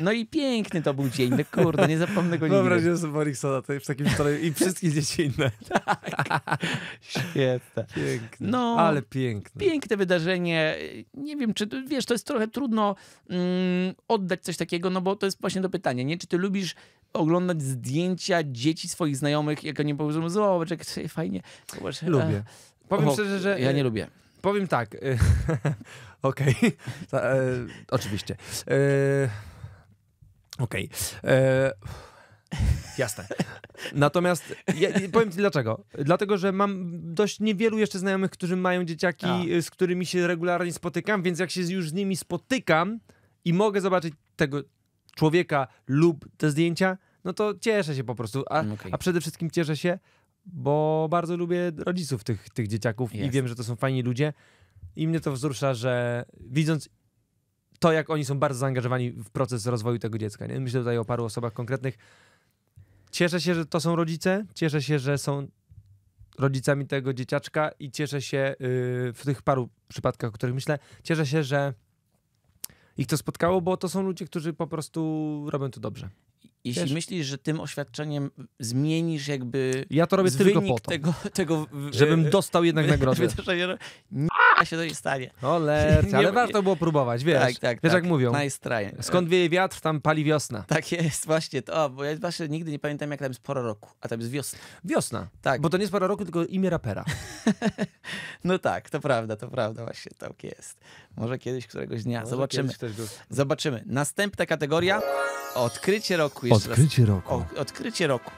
no i piękny to był dzień, no kurde, nie zapomnę go nigdy. Joseph Morrisona w takim stroju i wszystkie dzieci inne. *laughs* tak. Świetne. Piękne. No, Ale piękne. Piękne wydarzenie. Nie wiem, czy wiesz, to jest trochę trudno mm, oddać coś takiego, no bo to jest właśnie to pytanie, nie? Czy ty lubisz oglądać zdjęcia dzieci swoich znajomych, jak oni powiedzą, zobacz, jak fajnie. Zobacz, e, lubię. Powiem o, szczerze, że... Ja e, nie lubię. Powiem tak. E, *laughs* okej. *laughs* Oczywiście. Okej. Okay. Jasne. Natomiast ja, powiem ci dlaczego. Dlatego, że mam dość niewielu jeszcze znajomych, którzy mają dzieciaki, A. Y, z którymi się regularnie spotykam, więc jak się już z nimi spotykam i mogę zobaczyć tego człowieka lub te zdjęcia, no to cieszę się po prostu. A, mm, okay. a przede wszystkim cieszę się, bo bardzo lubię rodziców tych, tych dzieciaków i wiem, że to są fajni ludzie. I mnie to wzrusza, że widząc to, jak oni są bardzo zaangażowani w proces rozwoju tego dziecka. Nie? Myślę tutaj o paru osobach konkretnych, Cieszę się, że to są rodzice, cieszę się, że są rodzicami tego dzieciaczka i cieszę się yy, w tych paru przypadkach, o których myślę, cieszę się, że ich to spotkało, bo to są ludzie, którzy po prostu robią to dobrze. Jeśli Wiesz? myślisz, że tym oświadczeniem zmienisz jakby. Ja to robię tylko po to. Tego, tego, żebym y, dostał jednak nagrodę. *laughs* się to nie stanie. *laughs* Olercie, ale nie, warto było próbować, wiesz. Tak, tak, wiesz tak, jak mówią. Nice try. Skąd wieje wiatr, tam pali wiosna. Tak jest, właśnie to, bo ja właśnie nigdy nie pamiętam jak tam jest pora roku, a tam jest wiosna. Wiosna, tak. bo to nie jest pora roku, tylko imię rapera. *laughs* no tak, to prawda, to prawda, właśnie tak jest. Może kiedyś któregoś dnia, Może zobaczymy. Zobaczymy. Następna kategoria, odkrycie roku. odkrycie roku. O, odkrycie roku.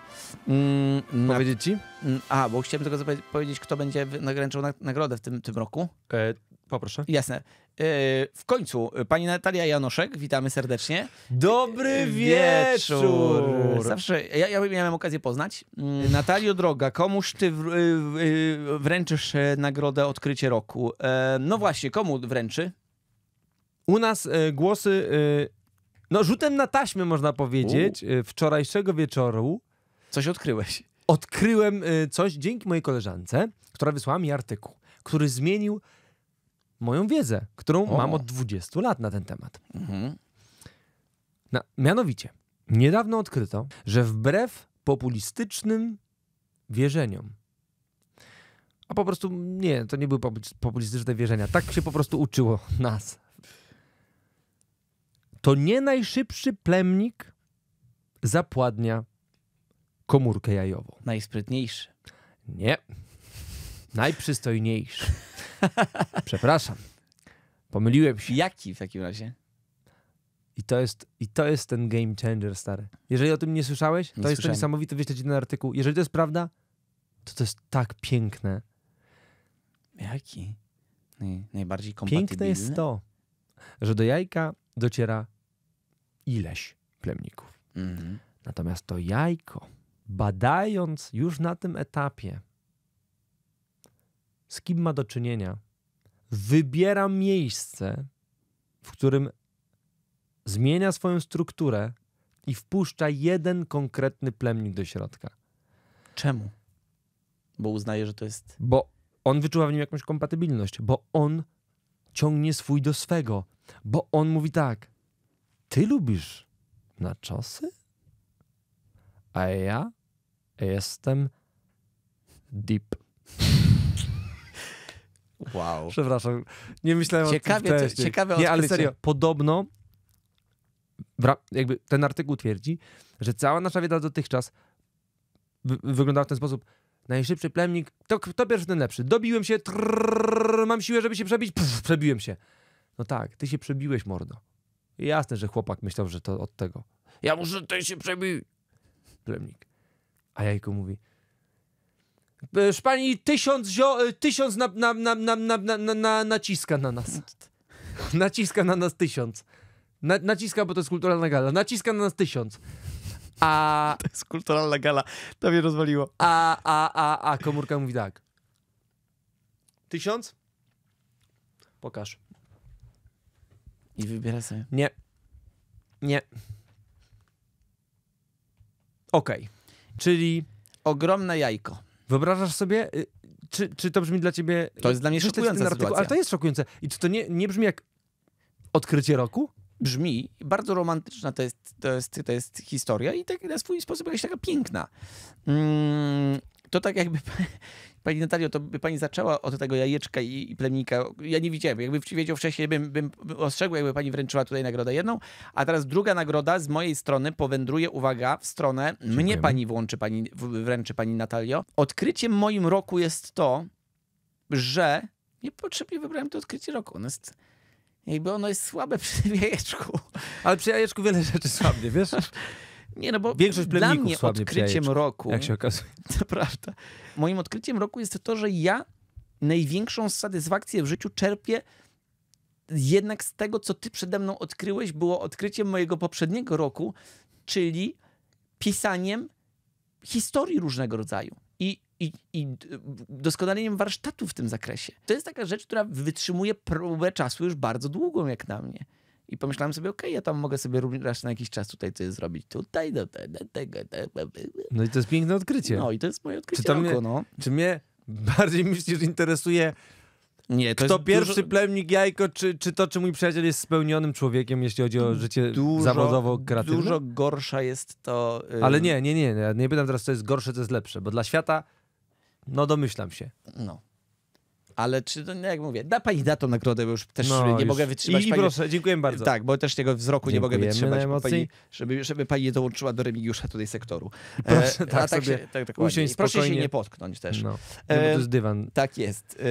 Mm, Powiedzieć ci? Mm, a, bo chciałem tylko powiedzieć, kto będzie nagręczał nagrodę w tym, tym roku. E, poproszę. Jasne. E, w końcu e, pani Natalia Janoszek, witamy serdecznie. Dobry e, wieczór! wieczór. Zawsze ja, ja miałem okazję poznać. Mm. Natalio droga, komuż ty w, w, wręczysz nagrodę odkrycie roku? No właśnie, komu wręczy? U nas głosy no rzutem na taśmę można powiedzieć U. wczorajszego wieczoru Coś odkryłeś odkryłem y, coś dzięki mojej koleżance, która wysłała mi artykuł, który zmienił moją wiedzę, którą o. mam od 20 lat na ten temat. Mhm. Na, mianowicie, niedawno odkryto, że wbrew populistycznym wierzeniom, a po prostu nie, to nie były populistyczne wierzenia, tak się po prostu uczyło nas. To nie najszybszy plemnik zapładnia komórkę jajową. Najsprytniejszy. Nie. Najprzystojniejszy. *laughs* Przepraszam. Pomyliłem się. Jaki w takim razie? I to, jest, I to jest ten game changer, stary. Jeżeli o tym nie słyszałeś, nie to słyszałem. jest to niesamowite, wyślę ci artykuł. Jeżeli to jest prawda, to to jest tak piękne. Jaki? najbardziej kompatybilny? Piękne jest to, że do jajka dociera ileś plemników. Mhm. Natomiast to jajko badając już na tym etapie, z kim ma do czynienia, wybiera miejsce, w którym zmienia swoją strukturę i wpuszcza jeden konkretny plemnik do środka. Czemu? Bo uznaje, że to jest. Bo on wyczuwa w nim jakąś kompatybilność, bo on ciągnie swój do swego, bo on mówi tak. Ty lubisz na czosy? A ja Jestem deep. Wow. Przepraszam, nie myślałem ciekawie, o tym wcześniej. Ciekawe Nie, ale serio, podobno jakby ten artykuł twierdzi, że cała nasza wiedza dotychczas wyglądała w ten sposób. Najszybszy plemnik, to pierwszy, ten lepszy. Dobiłem się, trrr, mam siłę, żeby się przebić, pff, przebiłem się. No tak, ty się przebiłeś, mordo. Jasne, że chłopak myślał, że to od tego. Ja muszę, ty się przebić. Plemnik. A jajko mówi. E, szpani tysiąc, zio, e, tysiąc na, na, na, na, na, na, na, naciska na nas. *laughs* naciska na nas tysiąc. Na, naciska, bo to jest kulturalna gala. Naciska na nas tysiąc. A... *laughs* To jest kulturalna gala. To mnie rozwaliło. A, a, a, a komórka mówi tak. Tysiąc? Pokaż. I wybiera sobie. Nie. Nie. Okej. Okay. Czyli ogromne jajko. Wyobrażasz sobie, y, czy, czy to brzmi dla ciebie... To jest dla mnie y, szokujące artykuł, Ale to jest szokujące. I czy to nie, nie brzmi jak odkrycie roku? Brzmi, bardzo romantyczna to jest, to jest, to jest historia i tak na swój sposób jakaś taka piękna. Mm, to tak jakby Pani Natalio, to by pani zaczęła od tego jajeczka i, i plemnika. Ja nie widziałem. Jakby wiedział wcześniej, bym, bym ostrzegł, jakby pani wręczyła tutaj nagrodę jedną. A teraz druga nagroda z mojej strony powędruje, uwaga, w stronę, mnie pani włączy, pani, wręczy pani Natalio. Odkryciem moim roku jest to, że niepotrzebnie wybrałem to odkrycie roku. Ono jest, jakby ono jest słabe przy jajeczku. Ale przy jajeczku wiele rzeczy słabnie, wiesz? *laughs* Nie, no bo Większość dla mnie odkryciem roku, jak się okazuje. *laughs* To prawda. Moim odkryciem roku jest to, że ja największą satysfakcję w życiu czerpię jednak z tego, co ty przede mną odkryłeś, było odkryciem mojego poprzedniego roku, czyli pisaniem historii różnego rodzaju. I i, i doskonaleniem warsztatu w tym zakresie. To jest taka rzecz, która wytrzymuje próbę czasu już bardzo długą, jak na mnie. I pomyślałem sobie, okej, okay, ja tam mogę sobie również na jakiś czas tutaj coś zrobić. Tutaj, do no, tego. No i to jest piękne odkrycie. No i to jest moje odkrycie czy to roku, no. Czy mnie bardziej myślisz interesuje nie, to Kto pierwszy dużo... plemnik jajko, czy, czy to, czy mój przyjaciel jest spełnionym człowiekiem, jeśli chodzi o mm, życie dużo, zawodowo kreatywne? Dużo gorsza jest to. Yy... Ale nie, nie, nie. Ja nie pytam teraz, co jest gorsze, co jest lepsze, bo dla świata, no domyślam się. No ale czy, no jak mówię, da pani da tą nagrodę, bo już też no, nie już. mogę wytrzymać. I, pani... I proszę, dziękuję bardzo. Tak, bo też tego wzroku Dziękujemy nie mogę wytrzymać, pani, żeby, żeby pani nie dołączyła do Remigiusza tutaj sektoru. *laughs* Proszę, e, tak, tak, sobie się, tak, tak usiąść Proszę się nie potknąć też. No, no to jest dywan. tak jest.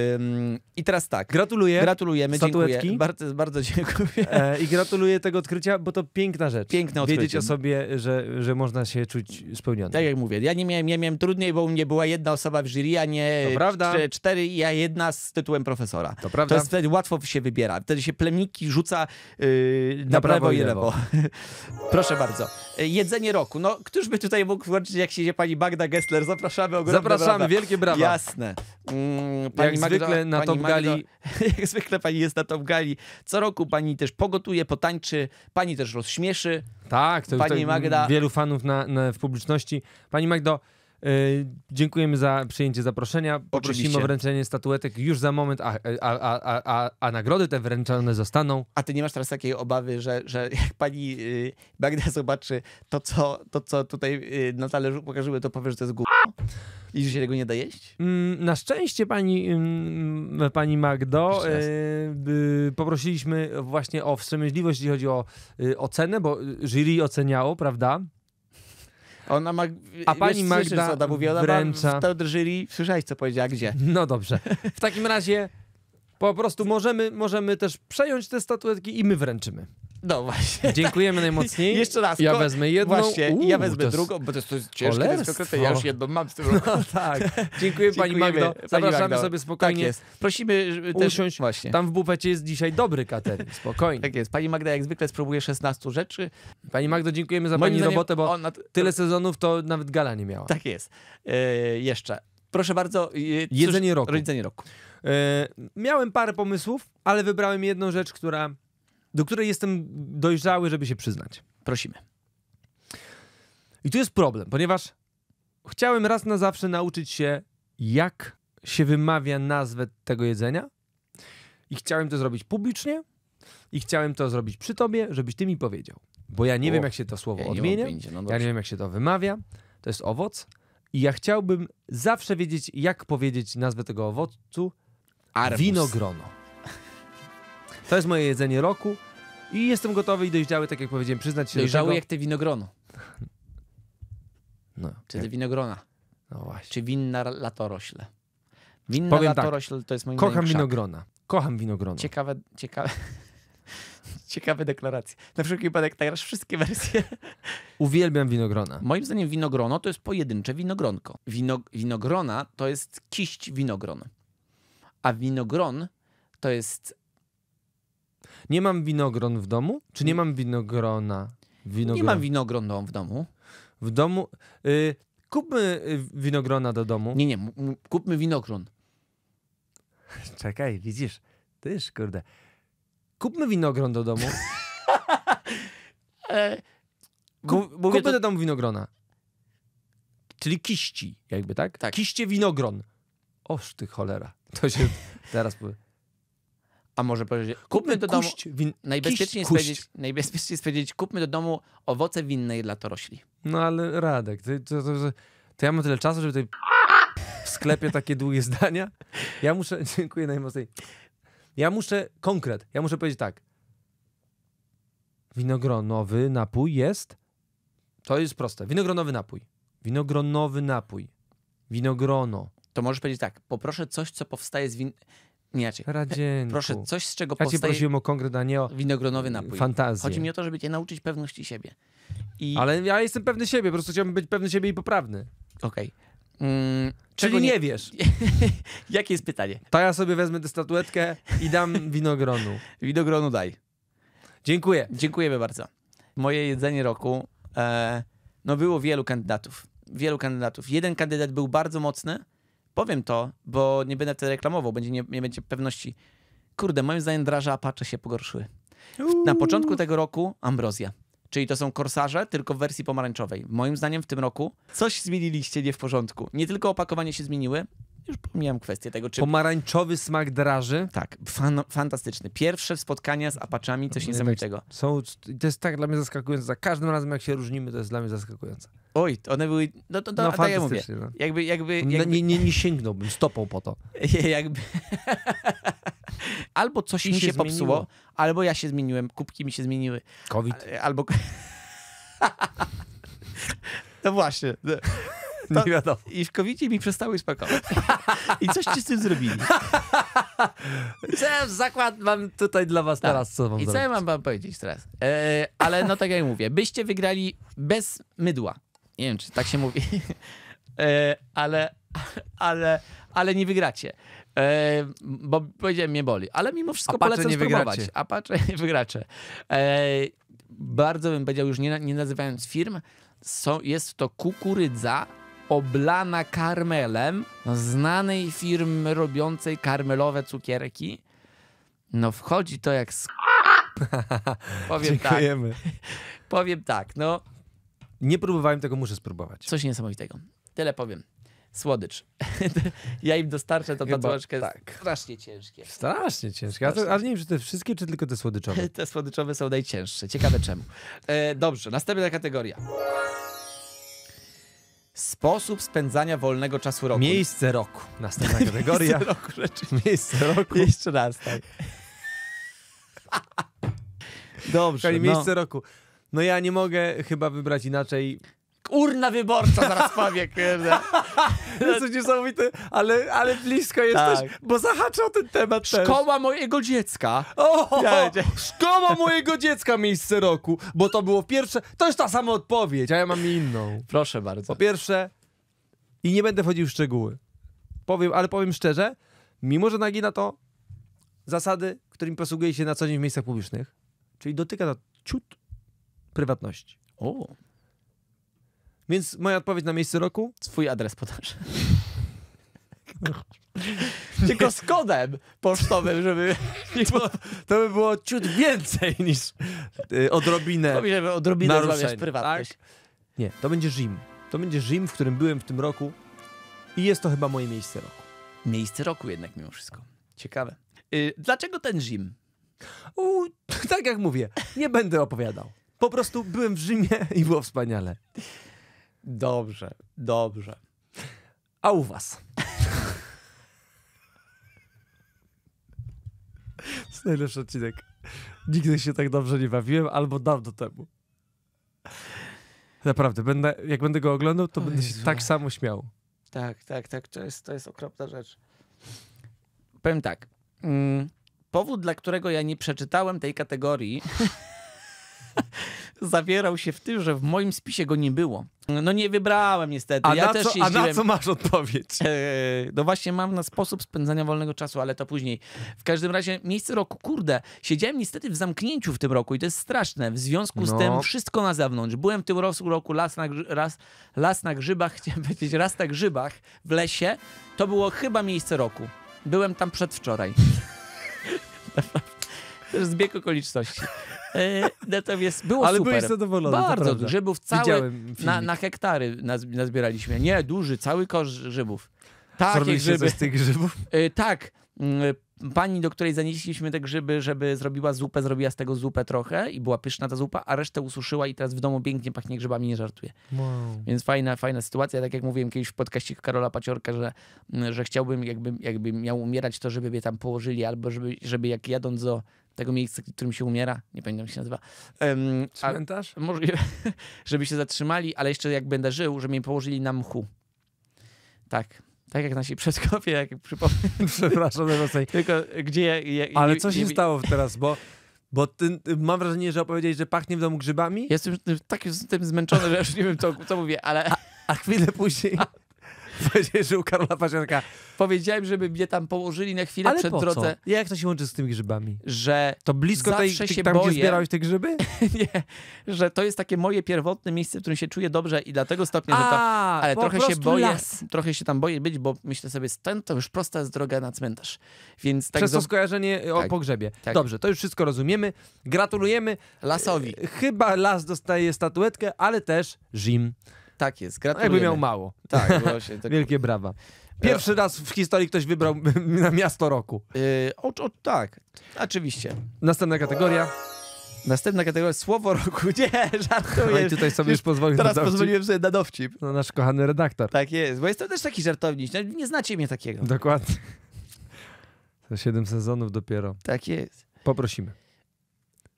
I teraz tak. Gratuluję. Gratulujemy, Statuetki. dziękuję. Bardzo, bardzo dziękuję. E, I gratuluję tego odkrycia, bo to piękna rzecz. Piękne odkrycie. Wiedzieć o sobie, że, że można się czuć spełnionym. Tak jak mówię, ja nie miałem, ja miałem trudniej, bo u mnie była jedna osoba w jury, a nie to prawda. cztery i ja jedna z z tytułem profesora. To prawda. To jest wtedy łatwo się wybiera. Wtedy się plemniki rzuca yy, na, na, prawo, prawo i lewo. *laughs* Proszę bardzo. Jedzenie roku. No, któż by tutaj mógł włączyć, jak się dzieje pani Magda Gessler? Zapraszamy ogromnie. Zapraszamy, brawa. wielkie brawa. Jasne. Mm, pani jak Magda, zwykle na Top Magda, Gali. *laughs* jak zwykle pani jest na Top Gali. Co roku pani też pogotuje, potańczy, pani też rozśmieszy. Tak, to, pani to Magda. wielu fanów na, na, w publiczności. Pani Magdo, E, dziękujemy za przyjęcie zaproszenia. Poprosimy Oczywiście. o wręczenie statuetek już za moment, e, a, a, a, a, nagrody te wręczone zostaną. A ty nie masz teraz takiej obawy, że, że jak pani y, Magda zobaczy to, co, to, co tutaj y, na talerzu pokażyły, to powie, że to jest gówno? I że się tego nie da jeść? Mm, na szczęście pani, mm, pani Magdo, e, poprosiliśmy właśnie o wstrzemięźliwość, jeśli chodzi o y, ocenę, bo jury oceniało, prawda? Ona ma... A pani wiesz, Magda słyszysz, co ona mówi? Ona wręcza... w słyszałeś, co powiedziała, gdzie? No dobrze. W takim razie po prostu możemy, możemy też przejąć te statuetki i my wręczymy. No właśnie. Dziękujemy *laughs* najmocniej. Jeszcze raz. Ja wezmę jedną. Właśnie, Uuu, ja wezmę jest... drugą, bo to jest, to jest ciężkie, to jest konkretne. Ja już jedną mam tym roku. *laughs* No, tak. Dziękuję pani Magdo. Zapraszamy pani sobie tak spokojnie. Tak jest. Prosimy też usiąść. Właśnie. Tam w bufecie jest dzisiaj dobry kater. Spokojnie. Tak jest. Pani Magda jak zwykle spróbuje 16 rzeczy. Pani Magdo, dziękujemy za Moim pani robotę, bo ona... tyle sezonów to nawet gala nie miała. Tak jest. E, jeszcze. Proszę bardzo. E, jedzenie roku. Jedzenie roku. Yy, miałem parę pomysłów, ale wybrałem jedną rzecz, która do której jestem dojrzały, żeby się przyznać. Prosimy. I tu jest problem, ponieważ chciałem raz na zawsze nauczyć się, jak się wymawia nazwę tego jedzenia. I chciałem to zrobić publicznie, i chciałem to zrobić przy tobie, żebyś ty mi powiedział. Bo ja nie o, wiem, jak się to słowo ja odmienia, nie no ja nie wiem, jak się to wymawia. To jest owoc. I ja chciałbym zawsze wiedzieć, jak powiedzieć nazwę tego owocu. Arbus. Winogrono. To jest moje jedzenie roku i jestem gotowy i dojrzały, tak jak powiedziałem, przyznać się dojrzały do tego. jak te winogrono. No, Czy jak... te winogrona. No właśnie. Czy winna latorośle. Winna Powiem tak, latorośle tak, to jest moim Kocham winogrona. Kocham winogrona. Ciekawe, ciekawe... *laughs* Ciekawe deklaracje. Na wszelki wypadek nagrasz wszystkie wersje. *laughs* Uwielbiam winogrona. Moim zdaniem winogrono to jest pojedyncze winogronko. Wino, winogrona to jest kiść winogron. A winogron to jest nie mam winogron w domu? Czy nie mam winogrona? Winogron. Nie mam winogron w domu. W domu. Y, kupmy y, winogrona do domu. Nie, nie, kupmy winogron. *laughs* Czekaj, widzisz. Tyż, kurde. Kupmy winogron do domu. *laughs* E, Kup, kupmy to... do domu winogrona. Czyli kiści, jakby, tak? tak. Kiście winogron. Oż ty cholera. To się *laughs* teraz powie. A może powiedzieć, kupmy do domu, win, najbezpieczniej, powiedzieć, najbezpieczniej kupmy do domu owoce winne i dla dorośli. No ale Radek, to, to, to, to ja mam tyle czasu, żeby tutaj w sklepie takie długie zdania. Ja muszę, *laughs* dziękuję najmocniej. Ja muszę, konkret, ja muszę powiedzieć tak. Winogronowy napój jest, to jest proste, winogronowy napój. Winogronowy napój. Winogrono. To możesz powiedzieć tak, poproszę coś, co powstaje z win cię. E, Radzienku. Proszę, coś z czego ja powstaje... Ja cię prosiłem o konkret, a nie o... Winogronowy napój. Fantazję. Chodzi mi o to, żeby cię nauczyć pewności siebie. I... Ale ja jestem pewny siebie, po prostu chciałbym być pewny siebie i poprawny. Okej. Okay. Mm, Czyli nie... nie wiesz. *laughs* Jakie jest pytanie? To ja sobie wezmę tę statuetkę i dam *laughs* winogronu. winogronu daj. Dziękuję. Dziękujemy bardzo. Moje jedzenie roku, e, no było wielu kandydatów. Wielu kandydatów. Jeden kandydat był bardzo mocny, Powiem to, bo nie będę wtedy reklamował, będzie, nie, nie będzie pewności. Kurde, moim zdaniem draże Apache się pogorszyły. Na początku tego roku Ambrozja. Czyli to są korsarze, tylko w wersji pomarańczowej. Moim zdaniem w tym roku coś zmieniliście nie w porządku. Nie tylko opakowanie się zmieniły, już pomijam kwestię tego, czy... Pomarańczowy smak draży? Tak, fan, fantastyczny. Pierwsze spotkania z apaczami, coś niesamowitego. Są, to jest tak dla mnie zaskakujące. Za każdym razem, jak się różnimy, to jest dla mnie zaskakujące. Oj, one były. No to, to no, tak ja mówię. No. Jakby, jakby, no, jakby... nie, nie, nie sięgnąłbym stopą po to. *laughs* jakby. *laughs* albo coś I mi się, się popsuło, albo ja się zmieniłem, kubki mi się zmieniły. COVID. Albo. *laughs* no właśnie. No. To... nie wiadomo. I w covid mi przestały spakować. I coś ci z tym zrobili. Cały zakład mam tutaj dla was tak. teraz, co I co ja mam wam powiedzieć teraz? E, ale no tak jak mówię, byście wygrali bez mydła nie wiem, czy tak się mówi, *laughs* e, ale, ale, ale nie wygracie. E, bo powiedziałem, mnie boli. Ale mimo wszystko Apache polecam nie spróbować. *laughs* Wygracie. Apache nie bardzo bym powiedział, już nie, nie nazywając firm, są, jest to kukurydza oblana karmelem znanej firmy robiącej karmelowe cukierki. No wchodzi to jak... *laughs* Powiem tak. Dziękujemy. tak. Powiem tak, no nie próbowałem tego, muszę spróbować. Coś niesamowitego. Tyle powiem. Słodycz. *laughs* ja im dostarczę tą tatuażkę. Tak. Strasznie ciężkie. Strasznie ciężkie. A, nie wiem, czy te wszystkie, czy tylko te słodyczowe? *laughs* te słodyczowe są najcięższe. Ciekawe czemu. E, dobrze, następna kategoria. Sposób spędzania wolnego czasu roku. Miejsce roku. Następna *laughs* kategoria. Miejsce roku, rzeczywiście. Miejsce roku. Jeszcze raz, tak. Dobrze. Czyli no. miejsce roku. No ja nie mogę chyba wybrać inaczej. Urna wyborcza zaraz powie, kurde. *laughs* To jest niesamowite, ale, ale blisko jesteś, tak. bo zahaczę o ten temat Szkoła mojego dziecka. O, Ja- szkoła mojego dziecka miejsce roku, bo to było pierwsze, to jest ta sama odpowiedź, a ja mam inną. Proszę bardzo. Po pierwsze, i nie będę wchodził w szczegóły, powiem, ale powiem szczerze, mimo że nagina to zasady, którymi posługuje się na co dzień w miejscach publicznych, czyli dotyka to ciut prywatności. O. Więc moja odpowiedź na miejsce roku? Swój adres podasz. *laughs* Tylko z kodem pocztowym, żeby... *laughs* To, to by było ciut więcej niż y, odrobinę Powiem, żeby odrobinę złamiesz naruszeń. prywatność. Tak? Nie, to będzie Rzym. To będzie Rzym, w którym byłem w tym roku i jest to chyba moje miejsce roku. Miejsce roku jednak mimo wszystko. Ciekawe. Y, dlaczego ten Rzym? U, *laughs* tak jak mówię, nie będę opowiadał. Po prostu byłem w Rzymie *laughs* i było wspaniale. Dobrze, dobrze. A u was? *laughs* to jest najlepszy odcinek. Nigdy się tak dobrze nie bawiłem, albo dawno temu. Naprawdę, będę, jak będę go oglądał, to będę się tak samo śmiał. Tak, tak, tak. To jest, to jest okropna rzecz. Powiem tak. Mm. Powód, dla którego ja nie przeczytałem tej kategorii. *laughs* *laughs* zawierał się w tym, że w moim spisie go nie było. No nie wybrałem niestety. A, ja na, też co, a na co masz odpowiedź? *laughs* E, no właśnie mam na sposób spędzania wolnego czasu, ale to później. W każdym razie miejsce roku, kurde, siedziałem niestety w zamknięciu w tym roku i to jest straszne. W związku z no. tym wszystko na zewnątrz. Byłem w tym roku las na, raz, las na grzybach, *laughs* chciałem powiedzieć raz na grzybach w lesie. To było chyba miejsce roku. Byłem tam przedwczoraj. wczoraj. Zbieg okoliczności. E, natomiast było Ale super. byłeś zadowolony. Bardzo dużo. Grzybów cały, na, na, hektary nazbieraliśmy. Nie, duży, cały kosz grzybów. Takie grzyby. z tych grzybów? E, tak. Mm, e, pani, do której zanieśliśmy te grzyby, żeby zrobiła zupę, zrobiła z tego zupę trochę i była pyszna ta zupa, a resztę ususzyła i teraz w domu pięknie pachnie grzybami, nie żartuję. Wow. Więc fajna, fajna sytuacja. Tak jak mówiłem kiedyś w podcaście Karola Paciorka, że, mm, że chciałbym, jakby, jakby miał umierać, to żeby mnie tam położyli albo żeby, żeby jak jadąc do tego miejsca, w którym się umiera, nie pamiętam jak się nazywa. Um, Cmentarz? Może, *laughs* żeby się zatrzymali, ale jeszcze jak będę żył, żeby mnie położyli na mchu. Tak. Tak jak nasi *laughs* przodkowie, jak przypomnę. *laughs* Przepraszam najmocniej. Tylko gdzie... Ja, ja, ale co się nie... stało teraz, bo... Bo ty, mam wrażenie, że opowiedziałeś, że pachnie w domu grzybami? Jestem tak jestem zmęczony, że już nie wiem, co, co mówię, ale... A, a chwilę później... A, *laughs* Powiedziałeś, że u Karola Powiedziałem, żeby mnie tam położyli na chwilę Ale przed drodze. Jak to się łączy z tymi grzybami? Że to blisko tej, tej, się tam, boję, gdzie zbierałeś te grzyby? *laughs* nie, że to jest takie moje pierwotne miejsce, w którym się czuję dobrze i dlatego stopnie, A, że to... Ale trochę się boję, las. trochę się tam boję być, bo myślę sobie, stąd to już prosta jest droga na cmentarz. Więc tak Przez to skojarzenie tak, o pogrzebie. Tak. Dobrze, to już wszystko rozumiemy. Gratulujemy. Lasowi. E, chyba las dostaje statuetkę, ale też Jim tak jest, Jakby miał mało. Tak, *laughs* właśnie. Tak. Wielkie brawa. Pierwszy raz w historii ktoś wybrał *laughs* na miasto roku. Yy, o, o, tak, oczywiście. Następna kategoria. Następna kategoria, słowo roku. *laughs* Nie, żartuję. No tutaj sobie już pozwoliłem Teraz na pozwoliłem sobie na dowcip. No, nasz kochany redaktor. Tak jest, bo jestem też taki żartownik. No, nie znacie mnie takiego. Dokładnie. To siedem sezonów dopiero. Tak jest. Poprosimy.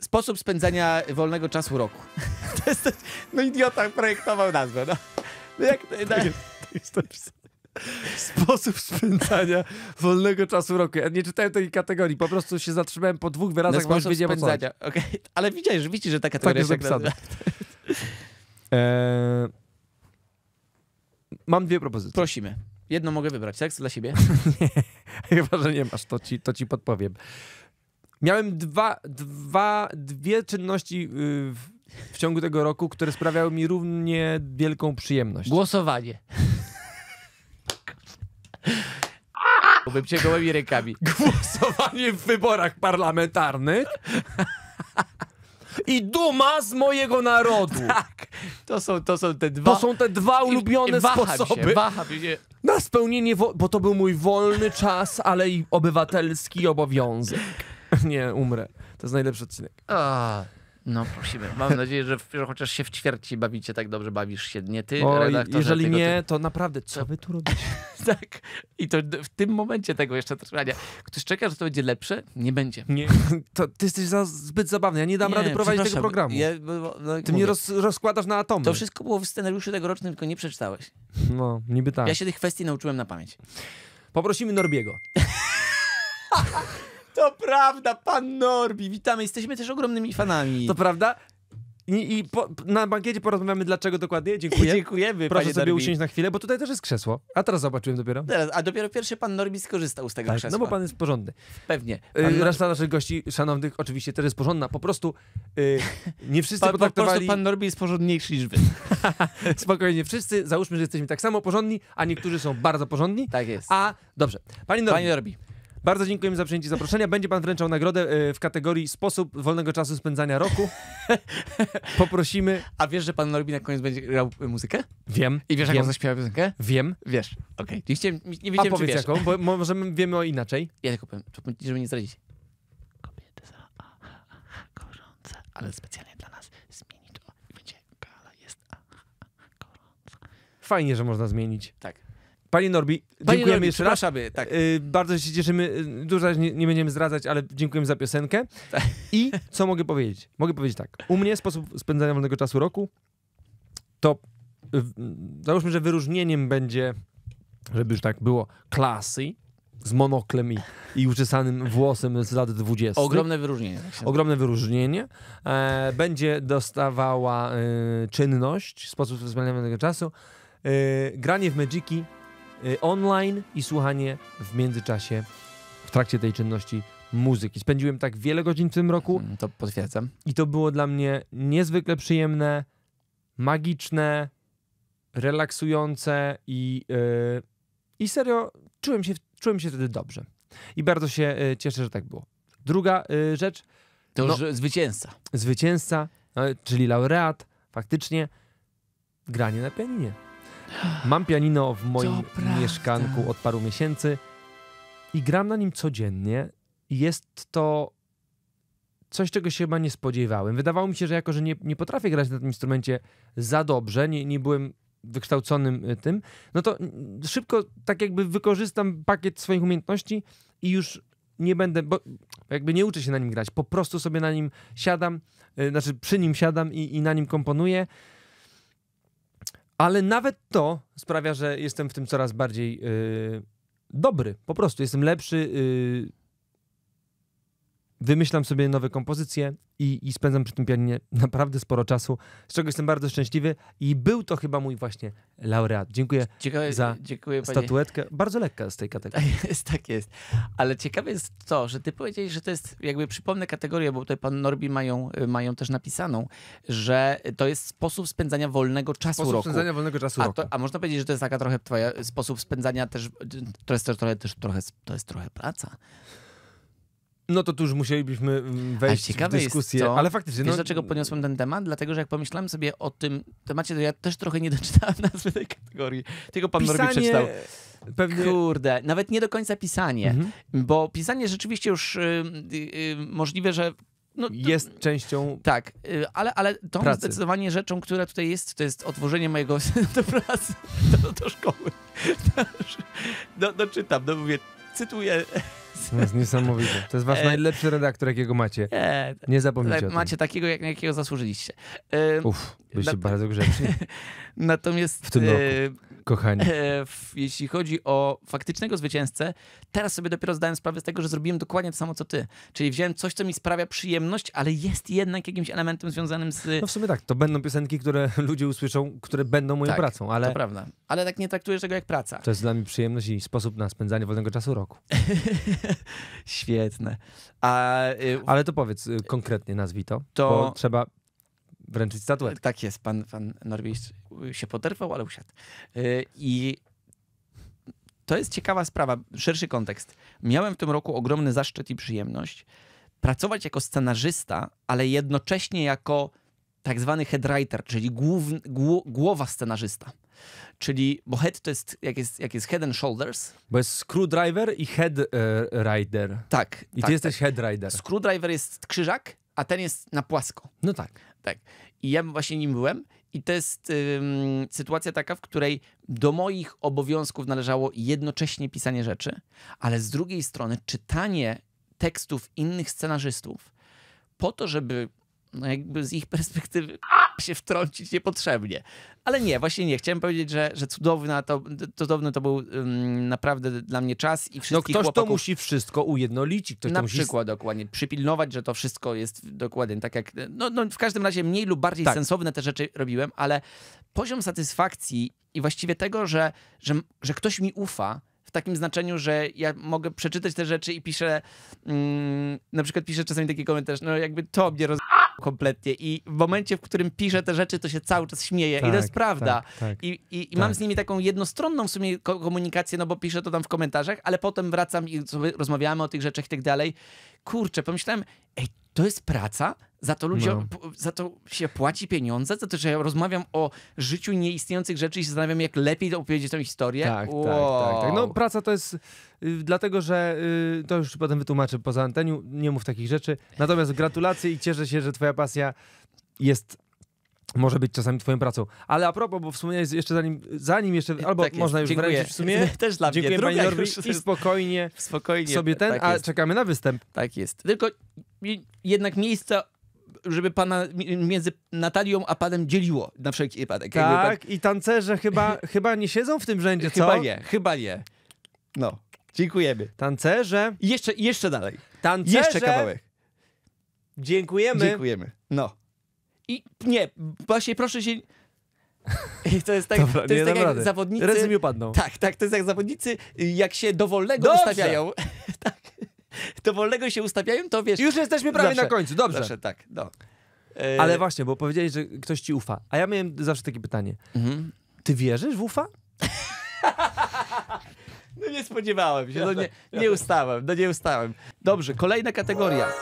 Sposób spędzania wolnego czasu roku. *laughs* To jest, to, no idiota projektował nazwę, no. no jak, to, Tak jest, to jest Sposób spędzania wolnego czasu roku. Ja nie czytałem tej kategorii, po prostu się zatrzymałem po dwóch wyrazach, no, masz spędzania. Okay. Ale widzisz, widzisz, że taka kategoria tak jest Eee, *laughs* mam dwie propozycje. Prosimy. Jedną mogę wybrać. tak? dla siebie? *laughs* nie, chyba, że nie masz, to ci, to ci podpowiem. Miałem dwa, dwa, dwie czynności y, w, w ciągu tego roku, które sprawiały mi równie wielką przyjemność. Głosowanie. *laughs* Byłbym cię gołymi rękami. Głosowanie w wyborach parlamentarnych i duma z mojego narodu. Tak. To są, to są te dwa. To są te dwa ulubione I, sposoby. Się, się. Na spełnienie, bo to był mój wolny czas, ale i obywatelski obowiązek. *laughs* nie umrę. To jest najlepszy odcinek. A, no prosimy. Mam nadzieję, że, że chociaż się w ćwierci bawicie tak dobrze, bawisz się nie ty, o, Jeżeli nie, ty... to naprawdę, co wy tu robicie? *laughs* tak. I to w tym momencie tego jeszcze trwania. Ktoś czeka, że to będzie lepsze? Nie będzie. Nie. *laughs* To, ty jesteś za, zbyt zabawny. Ja nie dam nie, rady prowadzić tego programu. Ja, no, ty mnie roz, rozkładasz na atomy. To wszystko było w scenariuszu tegorocznym, tylko nie przeczytałeś. No, niby tak. Ja się tych kwestii nauczyłem na pamięć. Poprosimy Norbiego. To prawda, pan Norbi, witamy. Jesteśmy też ogromnymi fanami. To prawda? I, i po, na bankiecie porozmawiamy dlaczego dokładnie. Dziękuję. *laughs* Dziękujemy. Proszę sobie usiąść na chwilę, bo tutaj też jest krzesło. A teraz zobaczyłem dopiero. Teraz, a dopiero pierwszy pan Norbi skorzystał z tego tak, no krzesła. No bo pan jest porządny. Pewnie. Y, pan... Reszta naszych gości szanownych oczywiście też jest porządna. Po prostu yy, nie *laughs* wszyscy pan, potraktowali... Po prostu pan Norbi jest porządniejszy niż wy. *laughs* Spokojnie, wszyscy załóżmy, że jesteśmy tak samo porządni, a niektórzy są bardzo porządni. Tak jest. A dobrze. Panie Norbi. Pani Norbi. Bardzo dziękujemy za przyjęcie zaproszenia. Będzie pan wręczał nagrodę e, w kategorii sposób wolnego czasu spędzania roku. *laughs* Poprosimy. A wiesz, że pan Norbin na koniec będzie grał e, muzykę? Wiem. I wiesz, wiem. jaką zaśpiewa piosenkę? Wiem. Wiesz. Okej. Okay. Nie, nie wiedziałem, A powiedz wiesz. jaką, bo możemy wiemy o inaczej. Ja tylko powiem, żeby nie zdradzić. Kobiety za a, a, a, gorące, ale specjalnie dla nas zmienić. O, będzie gala, jest a, a, gorąca. Fajnie, że można zmienić. Tak. Panie Norbi, dziękujemy jeszcze raz. Tak. Y, bardzo się cieszymy, y, dużo nie, nie będziemy zdradzać, ale dziękujemy za piosenkę. Tak. I co mogę powiedzieć? Mogę powiedzieć tak. U mnie sposób spędzania wolnego czasu roku to y, załóżmy, że wyróżnieniem będzie, żeby już tak było, klasy z monoklem i, i uczesanym włosem z lat 20. Ogromne wyróżnienie. Tak Ogromne wyróżnienie. E, będzie dostawała czynność, sposób spędzania wolnego czasu, granie w Magiki Y, online i słuchanie w międzyczasie, w trakcie tej czynności muzyki. Spędziłem tak wiele godzin w tym roku. Mm, to potwierdzam. I to było dla mnie niezwykle przyjemne, magiczne, relaksujące i, yy, i serio czułem się, czułem się wtedy dobrze. I bardzo się yy, cieszę, że tak było. Druga yy, rzecz. To no, już zwycięzca. Zwycięzca, no, czyli laureat, faktycznie granie na pianinie. Mam pianino w moim mieszkanku od paru miesięcy i gram na nim codziennie. Jest to coś, czego się chyba nie spodziewałem. Wydawało mi się, że jako, że nie, nie potrafię grać na tym instrumencie za dobrze, nie, nie byłem wykształconym y, tym, no to mm, szybko tak jakby wykorzystam pakiet swoich umiejętności i już nie będę, bo jakby nie uczę się na nim grać, po prostu sobie na nim siadam, y, znaczy przy nim siadam i, i na nim komponuję ale nawet to sprawia, że jestem w tym coraz bardziej yy, dobry. Po prostu jestem lepszy. Yy, wymyślam sobie nowe kompozycje i, i, spędzam przy tym pianinie naprawdę sporo czasu, z czego jestem bardzo szczęśliwy i był to chyba mój właśnie laureat. Dziękuję ciekawe, za dziękuję, statuetkę. Panie. Bardzo lekka z tej kategorii. *laughs* Jest, tak jest. Ale ciekawe jest to, że ty powiedziałeś, że to jest, jakby przypomnę kategorię, bo tutaj pan Norbi mają, y, mają też napisaną, że to jest sposób spędzania wolnego czasu sposób roku. spędzania wolnego czasu a roku. To, a można powiedzieć, że to jest taka trochę twoja sposób spędzania też, to jest trochę, trochę, to jest trochę praca no to tu już musielibyśmy mm, wejść w dyskusję. To, ale faktycznie. Wiesz, no... dlaczego podniosłem ten temat? Dlatego, że jak pomyślałem sobie o tym temacie, to ja też trochę nie *laughs* doczytałem nazwy tej kategorii. Tylko pan Pisanie... Norbi przeczytał. Pewnie... Kurde, nawet nie do końca pisanie, mhm. bo pisanie rzeczywiście już yy, yy, możliwe, że no, to, jest częścią. Tak, y, ale, ale tą pracy. zdecydowanie rzeczą, która tutaj jest, to jest otworzenie mojego *laughs* do pracy, do, do szkoły. Do, *laughs* no, do, czytam, no mówię, cytuję. To jest niesamowite. To jest wasz e, najlepszy redaktor, jakiego macie. E, Nie zapomnijcie. Tak, macie takiego, jak, jakiego zasłużyliście. E, Uff, byliście na... bardzo grzeczni. *laughs* Natomiast w tym roku kochani. E, jeśli chodzi o faktycznego zwycięzcę, teraz sobie dopiero zdałem sprawę z tego, że zrobiłem dokładnie to samo co ty. Czyli wziąłem coś, co mi sprawia przyjemność, ale jest jednak jakimś elementem związanym z. No w sumie tak, to będą piosenki, które *laughs* ludzie usłyszą, które będą moją tak, pracą, ale. To prawda. Ale tak nie traktujesz tego jak praca. To jest dla mnie przyjemność i sposób na spędzanie wolnego czasu roku. *laughs* Świetne. A, y, Ale to powiedz y, konkretnie, nazwij to. To trzeba wręczyć statuetkę. Tak jest, pan, pan się poderwał, ale usiadł. Y, I to jest ciekawa sprawa, szerszy kontekst. Miałem w tym roku ogromny zaszczyt i przyjemność pracować jako scenarzysta, ale jednocześnie jako tak zwany headwriter, czyli głów, głowa scenarzysta. Czyli, bo head to jest jak, jest, jak jest head and shoulders. Bo jest screwdriver i head e, rider. Tak. I ty tak. jesteś tak. head rider. Screwdriver jest krzyżak, a ten jest na płasko. No tak. Tak. I ja właśnie nim byłem. I to jest ym, sytuacja taka, w której do moich obowiązków należało jednocześnie pisanie rzeczy, ale z drugiej strony czytanie tekstów innych scenarzystów po to, żeby no jakby z ich perspektywy *laughs* się wtrącić niepotrzebnie. Ale nie, właśnie nie. Chciałem powiedzieć, że, że cudowna to, cudowny to był um, naprawdę dla mnie czas i no, wszystkich No ktoś chłopaków... to musi wszystko ujednolicić. Ktoś na musi... przykład, dokładnie. Przypilnować, że to wszystko jest dokładnie tak jak... No, no w każdym razie mniej lub bardziej tak. sensowne te rzeczy robiłem, ale poziom satysfakcji i właściwie tego, że, że, że ktoś mi ufa, w takim znaczeniu, że ja mogę przeczytać te rzeczy i piszę, mm, na przykład piszę czasami taki komentarz, no jakby to mnie roz kompletnie i w momencie, w którym piszę te rzeczy, to się cały czas śmieje tak, i to jest tak, prawda. Tak, tak, I, i, i mam tak. z nimi taką jednostronną w sumie komunikację, no bo piszę to tam w komentarzach, ale potem wracam i rozmawiamy o tych rzeczach i tak dalej. Kurczę, pomyślałem, ej, to jest praca, za to, ludzie, no. za to się płaci pieniądze, za to, że ja rozmawiam o życiu nieistniejących rzeczy i się zastanawiam, jak lepiej opowiedzieć tę historię. Tak, wow. tak, tak, tak, tak. No praca to jest, y, dlatego że, y, to już potem wytłumaczę poza anteniu, nie mów takich rzeczy. Natomiast gratulacje i cieszę się, że twoja pasja jest może być czasami twoją pracą. Ale a propos, bo w sumie jeszcze zanim, zanim jeszcze, tak albo tak można już dziękuję. wręczyć w sumie. *laughs* Też dla Dziękuję pani i spokojnie, spokojnie sobie ten, tak a jest. czekamy na występ. Tak jest. Tylko jednak miejsca żeby pana między Natalią a panem dzieliło na wszelki wypadek. Tak, pan... i tancerze chyba, *laughs* chyba nie siedzą w tym rzędzie, co? Chyba nie, chyba nie. No, dziękujemy. Tancerze. jeszcze, jeszcze dalej. Tancerze. Jeszcze kawałek. Dziękujemy. Dziękujemy, no. I nie, właśnie proszę się... I *laughs* to jest tak, Dobra, to jest tak jak zawodnicy... Rezy padną. upadną. Tak, tak, to jest jak zawodnicy, jak się dowolnego Dobrze. ustawiają. *laughs* tak do wolnego się ustawiają, to wiesz... Już jesteśmy prawie zawsze, na końcu, dobrze. Zawsze tak, no. E, ale właśnie, bo powiedziałeś, że ktoś ci ufa. A ja miałem zawsze takie pytanie. Mhm. Ty wierzysz w ufa? *laughs* no nie spodziewałem się, no nie, nie ustałem, no nie ustałem. Dobrze, kolejna kategoria.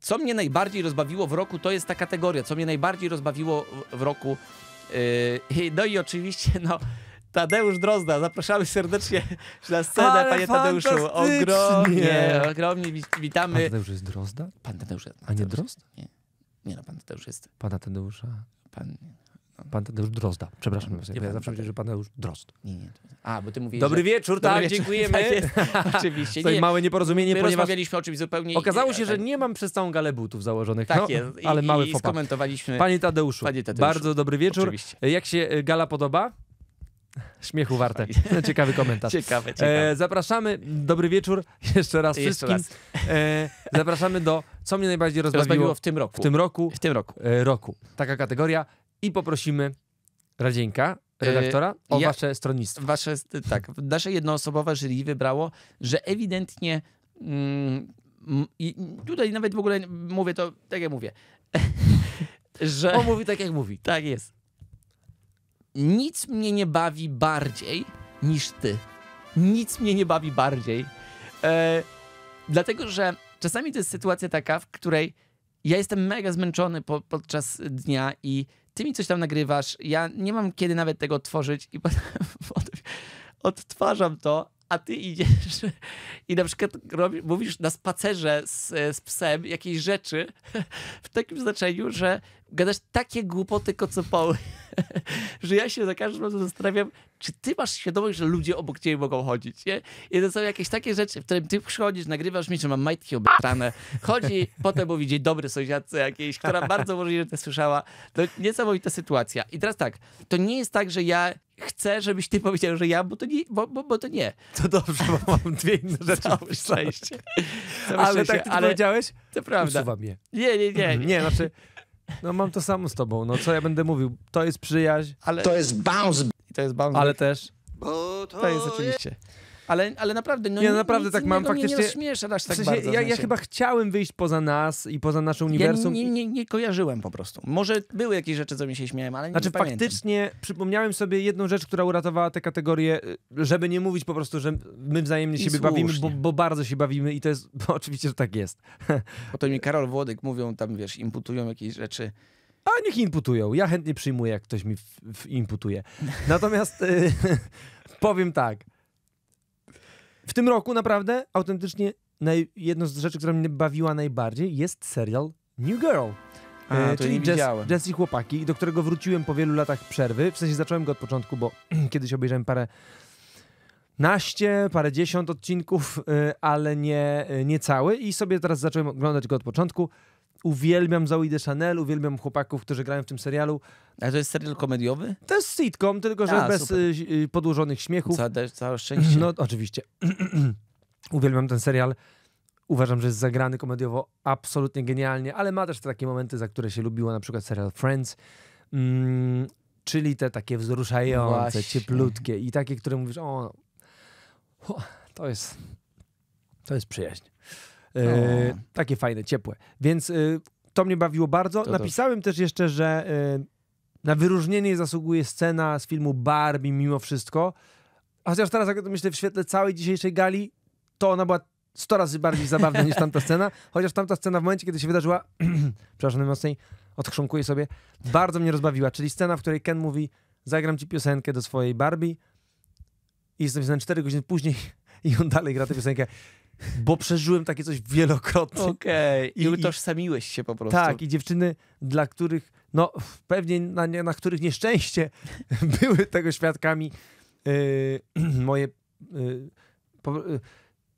Co mnie najbardziej rozbawiło w roku, to jest ta kategoria. Co mnie najbardziej rozbawiło w roku... Yy, *laughs* no i oczywiście, no Tadeusz Drozda, zapraszamy serdecznie *laughs* na scenę, Ale panie Tadeuszu. Ogromnie, ogromnie witamy. Pan Tadeusz jest Drozda? Pan Tadeusz jest. A nie Drozd? Nie. nie, no pan Tadeusz jest. Pana Tadeusza. Pan... Pan Tadeusz Drozda. Przepraszam, Nie, ja pan, zawsze myślę, że pan Tadeusz Drozd. Nie, nie. A, bo ty mówisz, Dobry że... wieczór, tak, Dobry tak, wieczór. dziękujemy. *laughs* Tak *laughs* oczywiście. To małe nieporozumienie, My ponieważ... rozmawialiśmy o czymś zupełnie... Okazało się, że nie mam przez całą galę butów założonych. Tak no, jest. I, ale mały i skomentowaliśmy... Panie Tadeuszu, Panie Tadeuszu, bardzo dobry wieczór. Oczywiście. Jak się e, gala podoba? Śmiechu warte. *laughs* Ciekawy komentarz. Ciekawy, e, ciekawy. E, zapraszamy. Dobry wieczór. *laughs* Jeszcze raz Jeszcze wszystkim. Raz. E, zapraszamy do co mnie najbardziej rozbawiło, rozbawiło w tym roku. W tym roku. W tym roku. E, roku. Taka kategoria i poprosimy Radzieńka e, redaktora o ja, wasze stronnictwo. Wasze tak, nasze jednoosobowe jury wybrało, że ewidentnie mm, i tutaj nawet w ogóle mówię to tak jak mówię. *laughs* że... On mówi tak, jak mówi. Tak jest nic mnie nie bawi bardziej niż ty. Nic mnie nie bawi bardziej. E, dlatego, że czasami to jest sytuacja taka, w której ja jestem mega zmęczony po, podczas dnia i ty mi coś tam nagrywasz, ja nie mam kiedy nawet tego otworzyć i *laughs* potem, potem odtwarzam to, a ty idziesz i na przykład robisz, mówisz na spacerze z, z, psem jakieś rzeczy w takim znaczeniu, że gadasz takie głupoty kocopoły, *laughs* że ja się za każdym razem zastanawiam, czy ty masz świadomość, że ludzie obok ciebie mogą chodzić, nie? I to są jakieś takie rzeczy, w którym ty przychodzisz, nagrywasz mi, że mam majtki Obiektane. chodzi, *laughs* potem mówi dzień dobry sąsiadce jakiejś, która bardzo możliwe to słyszała. To niesamowita sytuacja. I teraz tak, to nie jest tak, że ja chcę, żebyś ty powiedział, że ja, bo to nie. Bo, bo, bo to, nie. to dobrze, bo mam dwie inne *laughs* rzeczy. Całe szczęście. Całe ale tak ty ale... powiedziałeś? To prawda. Usuwam je. Nie, nie, nie. nie, znaczy... No mam to samo z tobą, no co ja będę mówił? To jest przyjaźń, ale... To jest bounce. To jest bounce. Ale też... Bo to, to jest oczywiście... Ale, ale naprawdę, no nie, no naprawdę tak mam faktycznie. Nie rozśmiesza tak w sensie, bardzo, ja, ja znaczy. chyba chciałem wyjść poza nas i poza nasze uniwersum. Ja nie, nie, nie kojarzyłem po prostu. Może były jakieś rzeczy, co mi się śmiałem, ale nie Znaczy pamiętam. faktycznie przypomniałem sobie jedną rzecz, która uratowała tę kategorię, y, żeby nie mówić po prostu, że my wzajemnie I siebie słusznie. bawimy, bo, bo, bardzo się bawimy i to jest, bo *laughs* oczywiście, że tak jest. *laughs* to mi Karol Włodyk mówią tam, wiesz, imputują jakieś rzeczy. A niech imputują. Ja chętnie przyjmuję, jak ktoś mi w, w imputuje. Natomiast y *laughs* powiem tak. W tym roku naprawdę autentycznie naj, jedną z rzeczy, która mnie bawiła najbardziej jest serial New Girl. A, e, czyli jazz, i Chłopaki, do którego wróciłem po wielu latach przerwy. W sensie zacząłem go od początku, bo *clears throat* kiedyś obejrzałem parę naście, parę dziesiąt odcinków, e, ale nie, e, nie cały i sobie teraz zacząłem oglądać go od początku. Uwielbiam Zoe de Chanel, uwielbiam chłopaków, którzy grają w tym serialu. A to jest serial komediowy? To jest sitcom, tylko że A, bez super. Y, y, podłożonych śmiechów. Całe, całe szczęście. No oczywiście. *clears throat* uwielbiam ten serial. Uważam, że jest zagrany komediowo absolutnie genialnie, ale ma też te takie momenty, za które się lubiło, na przykład serial Friends. Mm, czyli te takie wzruszające, Właśnie. cieplutkie i takie, które mówisz, o, no, to jest, to jest przyjaźń. E, takie fajne, ciepłe. Więc e, to mnie bawiło bardzo. To Napisałem też. też jeszcze, że e, na wyróżnienie zasługuje scena z filmu Barbie mimo wszystko. Chociaż teraz, jak myślę, w świetle całej dzisiejszej gali, to ona była 100 razy bardziej zabawna niż tamta scena. Chociaż tamta scena w momencie, kiedy się wydarzyła, *clears throat* przepraszam najmocniej, odchrząkuję sobie, bardzo mnie rozbawiła. Czyli scena, w której Ken mówi, zagram ci piosenkę do swojej Barbie i jestem 4 godziny później *laughs* i on dalej gra tę piosenkę bo przeżyłem takie coś wielokrotnie. Okej, okay. i utożsamiłeś się po prostu. Tak, i dziewczyny, dla których, no pewnie na, na których nieszczęście *laughs* były tego świadkami yy, *clears throat* moje... Yy, po, yy,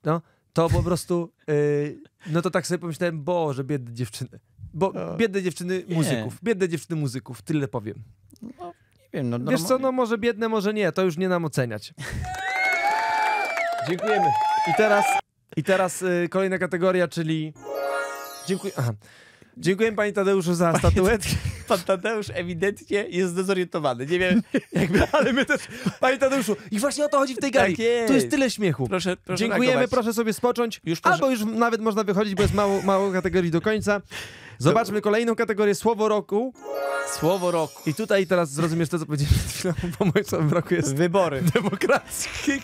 no, to po prostu, y, no to tak sobie pomyślałem, boże, biedne dziewczyny. Bo biedne dziewczyny nie. muzyków, biedne dziewczyny muzyków, tyle powiem. No, nie wiem, no, Wiesz co, no może biedne, może nie, to już nie nam oceniać. *laughs* Dziękujemy. I teraz i teraz y, kolejna kategoria, czyli... Dziękuję... Aha. Dziękuję panie Tadeuszu za Panie statuetkę. Pan Tadeusz ewidentnie jest zdezorientowany. Nie wiem, *laughs* jakby, ale my też. Panie Tadeuszu, i właśnie o to chodzi w tej tak gali. Tak jest. Tu jest tyle śmiechu. Proszę, proszę Dziękujemy, reagować. proszę sobie spocząć. Już proszę. Albo już nawet można wychodzić, bo jest mało, mało kategorii do końca. Zobaczmy kolejną kategorię słowo roku. Słowo roku. I tutaj teraz zrozumiesz to, co powiedziałem przed chwilą, bo moim słowem roku jest. Wybory. Demokracji.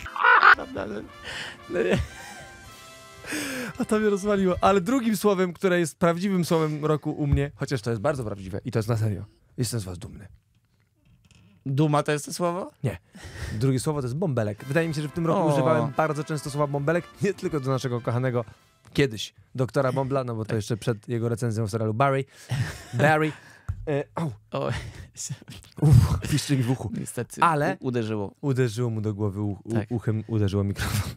No, no, no, a to mnie rozwaliło. Ale drugim słowem, które jest prawdziwym słowem roku u mnie, chociaż to jest bardzo prawdziwe i to jest na serio. Jestem z was dumny. Duma to jest to słowo? Nie. Drugie słowo to jest bąbelek. Wydaje mi się, że w tym roku o. używałem bardzo często słowa bąbelek, nie tylko do naszego kochanego kiedyś doktora Bombla, no bo to jeszcze przed jego recenzją w serialu Barry. Barry. E, O. mi w uchu. Niestety. Ale uderzyło. Uderzyło mu do głowy u, u, tak. uchem, uderzyło mikrofon.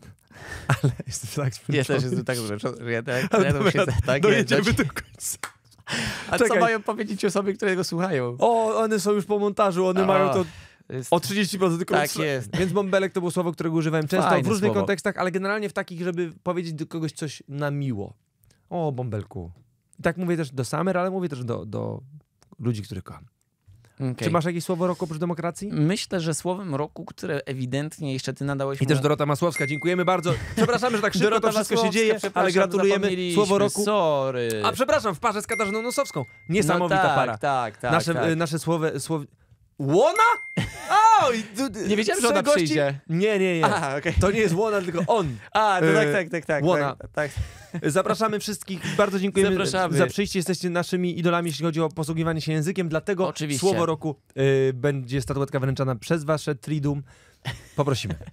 *laughs* Ale jestem tak zmęczony. Ja też jestem tak zmęczony, że ja tak, dobra, się tak dojedziemy do końca. A Czekaj. co mają powiedzieć osoby, które go słuchają? O, one są już po montażu, one o. mają to... O 30% tylko Tak jest. Więc bąbelek to było słowo, którego używałem często Fajne w różnych słowo. kontekstach, ale generalnie w takich, żeby powiedzieć do kogoś coś na miło. O, bąbelku. I tak mówię też do samer, ale mówię też do, do ludzi, których kocham. Okay. Czy masz jakieś słowo roku oprócz demokracji? Myślę, że słowem roku, które ewidentnie jeszcze ty nadałeś. I mu... też Dorota Masłowska, dziękujemy bardzo. Przepraszamy, że tak szybko Dorota to wszystko Masłowska, się dzieje, ale gratulujemy. Słowo roku. Sorry. A przepraszam, w parze z Katarzyną Nosowską. Niesamowita no tak, para. Tak, tak, nasze, tak. Nasze słowo słowo. Łona? Oj! nie wiedziałem, że ona gości? przyjdzie. Nie, nie, nie. Aha, okay. To nie jest Łona, tylko on. A, tak, e, tak, tak, tak. Łona. tak. tak. Zapraszamy wszystkich. Bardzo dziękujemy Zapraszamy. za przyjście. Jesteście naszymi idolami, jeśli chodzi o posługiwanie się językiem. Dlatego Oczywiście. słowo roku y, będzie statuetka wręczana przez wasze Tridum. Poprosimy. *laughs*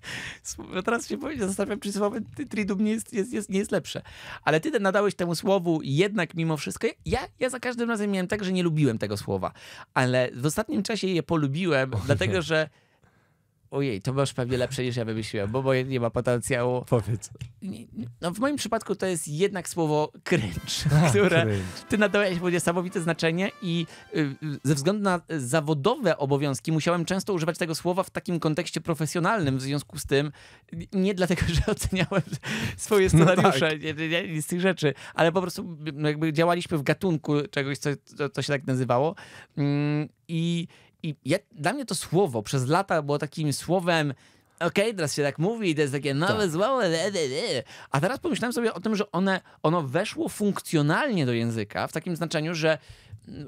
No teraz się zastanawiam, czy słowo tridum nie jest, jest, jest, nie jest lepsze. Ale ty nadałeś temu słowu jednak mimo wszystko. Ja, ja za każdym razem miałem tak, że nie lubiłem tego słowa. Ale w ostatnim czasie je polubiłem, o, dlatego nie. że ojej, to masz pewnie lepsze niż ja wymyśliłem, bo moje nie ma potencjału. Powiedz. No w moim przypadku to jest jednak słowo cringe, *laughs* A, które cringe. ty nadałeś mu niesamowite znaczenie i y, ze względu na zawodowe obowiązki musiałem często używać tego słowa w takim kontekście profesjonalnym, w związku z tym nie dlatego, *laughs* że oceniałem swoje no scenariusze, no tak. nie, nie, nie, z tych rzeczy, ale po prostu jakby działaliśmy w gatunku czegoś, co, co się tak nazywało mm, i i ja, dla mnie to słowo przez lata było takim słowem, okej, okay, teraz się tak mówi to jest takie nowe tak. zło, a teraz pomyślałem sobie o tym, że one, ono weszło funkcjonalnie do języka w takim znaczeniu, że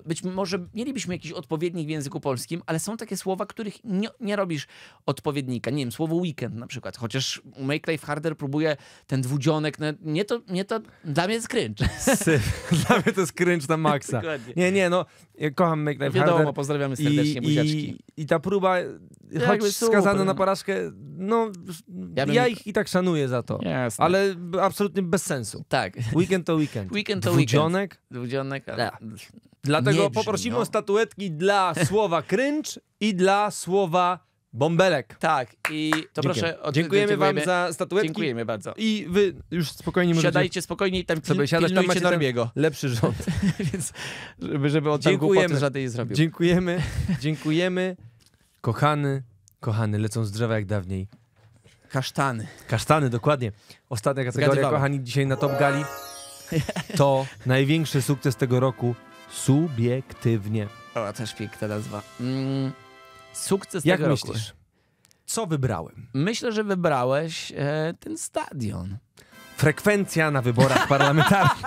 być może mielibyśmy jakiś odpowiednik w języku polskim, ale są takie słowa, których nie, nie, robisz odpowiednika. Nie wiem, słowo weekend na przykład, chociaż Make Life Harder próbuje ten dwudzionek, no, nie, to, nie to, dla mnie jest cringe. Syf. *laughs* Dla mnie to jest cringe na maksa. *laughs* nie, nie, no kocham Make Life Wiadomo, Harder. pozdrawiamy serdecznie I, buziaczki. I, I, ta próba, ja choć super, skazana no. na porażkę, no ja, ja ich i tak szanuję za to. Jasne. Ale absolutnie bez sensu. Tak. Weekend to weekend. Weekend to Dwudzionek. weekend. Dwudzionek. Ale... Ja. Tak. Dlatego Nie poprosimy brzmią. No. o statuetki dla słowa cringe i dla słowa Bąbelek. Tak, i to proszę... Od... Dziękujemy, dziękujemy, wam za statuetki. Dziękujemy bardzo. I wy już spokojnie możecie... Siadajcie spokojnie i tam pil, sobie siadać, tam macie *laughs* Lepszy rząd. *laughs* Więc żeby, żeby on tam głupoty żadnej nie zrobił. Dziękujemy, dziękujemy. Kochany, kochany, lecą z drzewa jak dawniej. Kasztany. Kasztany, dokładnie. Ostatnia kategoria, Zgadywałem. kochani, dzisiaj na Top Gali. To największy sukces tego roku subiektywnie. O, też piękna nazwa. Mm. Sukces Jak tego myślisz? Roku. Co wybrałem? Myślę, że wybrałeś e, ten stadion. Frekwencja na wyborach parlamentarnych.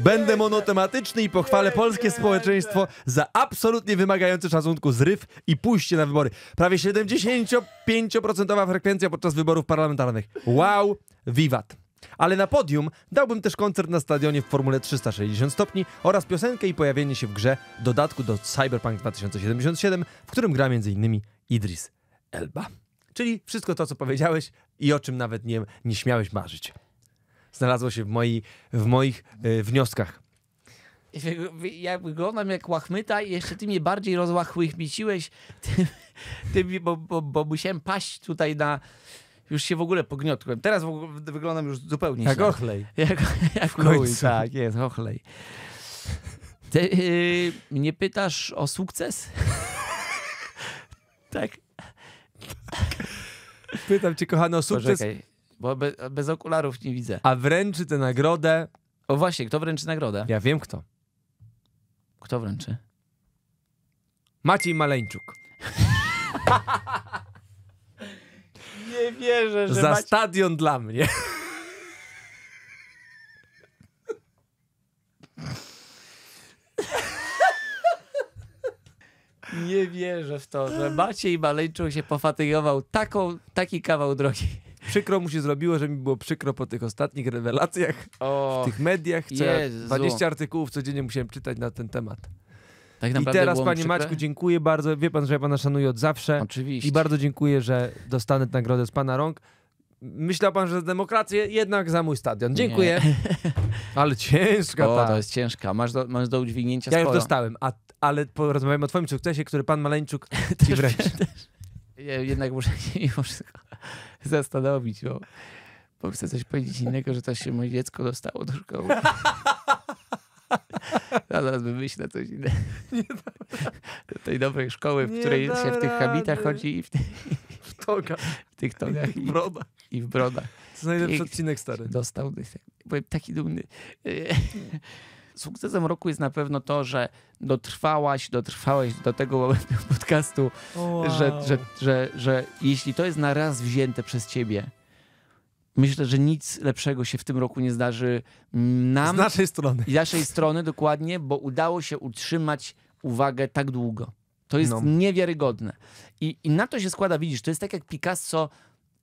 Będę monotematyczny i pochwalę polskie społeczeństwo za absolutnie wymagający szacunku zryw i pójście na wybory. Prawie 75% frekwencja podczas wyborów parlamentarnych. Wow, wiwat ale na podium dałbym też koncert na stadionie w Formule 360 stopni oraz piosenkę i pojawienie się w grze dodatku do Cyberpunk 2077, w którym gra m.in. Idris Elba. Czyli wszystko to, co powiedziałeś i o czym nawet nie, nie śmiałeś marzyć. Znalazło się w, moi, w moich e, wnioskach. Ja wyglądam jak łachmyta i jeszcze ty mnie bardziej rozłachmyciłeś, *laughs* tym, tym, bo, bo, bo musiałem paść tutaj na, już się w ogóle pogniotłem. Teraz ogóle wyglądam już zupełnie Jak ochlej. *laughs* Jak, jak w końcu. Mój, tak, jest, ochlej. Ty yy, mnie pytasz o sukces? *laughs* tak. Pytam cię, kochano, o sukces. Poczekaj, bo be, bez okularów nie widzę. A wręczy tę nagrodę... O właśnie, kto wręczy nagrodę? Ja wiem kto. Kto wręczy? Maciej Maleńczuk. *laughs* Nie wierzę, że Za macie... stadion dla mnie. Nie wierzę w to, że Maciej Maleńczuk się pofatygował taką, taki kawał drogi. Przykro mu się zrobiło, że mi było przykro po tych ostatnich rewelacjach w tych mediach. Co ja 20 artykułów codziennie musiałem czytać na ten temat. Tak I teraz, panie przykre? Maćku, dziękuję bardzo. Wie pan, że ja pana szanuję od zawsze. Oczywiście. I bardzo dziękuję, że dostanę tę nagrodę z pana rąk. Myślał pan, że demokrację jednak za mój stadion. Dziękuję. Nie. *laughs* Ale ciężka o, ta. to jest ciężka. Masz do, masz do udźwignięcia Ja sporo. już dostałem, a, ale porozmawiamy o twoim sukcesie, który pan Maleńczuk *laughs* ci wręczy. Ja jednak muszę *laughs* się mimo wszystko zastanowić, bo, bo chcę coś powiedzieć innego, że to się moje dziecko dostało do szkoły. *laughs* No, zaraz wymyślę coś innego. *laughs* Do tej dobrej szkoły, w której się w tych habitach chodzi i w, w, toga. *laughs* w tych togach i w brodach. I w brodach. To jest najlepszy odcinek, stary. Dostał, byłem taki dumny. Sukcesem roku jest na pewno to, że dotrwałaś, dotrwałeś do tego momentu podcastu, że, że, że, że jeśli to jest na raz wzięte przez ciebie, myślę, że nic lepszego się w tym roku nie zdarzy nam. Z naszej strony. Z naszej strony dokładnie, bo udało się utrzymać uwagę tak długo. To jest no. niewiarygodne. I, I na to się składa, widzisz, to jest tak jak Picasso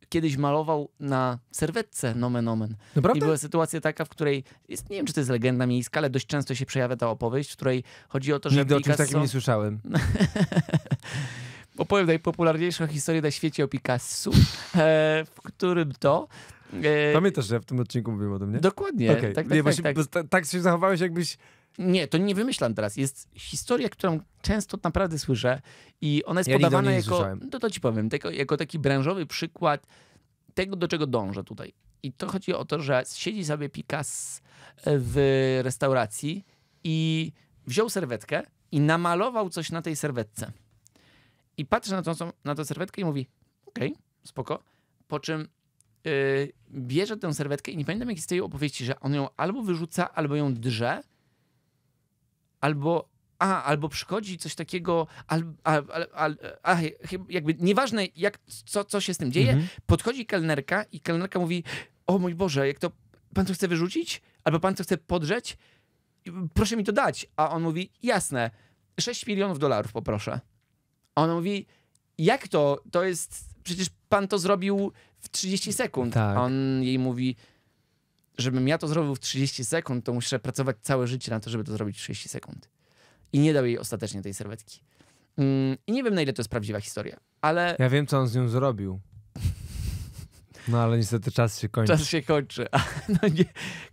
kiedyś malował na serwetce nomen omen. Naprawdę? I była sytuacja taka, w której, jest, nie wiem czy to jest legenda miejska, ale dość często się przejawia ta opowieść, w której chodzi o to, że Nigdy Picasso... o czymś takim nie słyszałem. *laughs* Opowiem najpopularniejszą historię na świecie o Picasso, *laughs* e, w którym to E, Pamiętasz, że ja w tym odcinku mówiłem o tym, nie? Dokładnie. Okay. Tak, tak, nie, tak, tak. tak się zachowałeś, jakbyś... Nie, to nie wymyślam teraz. Jest historia, którą często naprawdę słyszę i ona jest ja podawana jako, słyszałem. to, no to ci powiem, jako, jako taki branżowy przykład tego, do czego dążę tutaj. I to chodzi o to, że siedzi sobie Picasso e, w restauracji i wziął serwetkę i namalował coś na tej serwetce. I patrzy na tą, na tą serwetkę i mówi, okej, okay, spoko. Po czym Y, bierze tę serwetkę i nie pamiętam jakiej z tej opowieści, że on ją albo wyrzuca, albo ją drze, albo a, albo przychodzi coś takiego, al, al, al, a, jakby nieważne, jak, co, co się z tym dzieje, mhm. podchodzi kelnerka i kelnerka mówi, o mój Boże, jak to, pan to chce wyrzucić? Albo pan to chce podrzeć? Proszę mi to dać. A on mówi, jasne, 6 milionów dolarów poproszę. A ona mówi, jak to? To jest. Przecież pan to zrobił w 30 sekund. Tak. On jej mówi, żebym ja to zrobił w 30 sekund, to muszę pracować całe życie na to, żeby to zrobić w 30 sekund. I nie dał jej ostatecznie tej serwetki. Mm, I nie wiem, na ile to jest prawdziwa historia, ale. Ja wiem, co on z nią zrobił. No ale niestety czas się kończy. Czas się kończy. *laughs* no nie.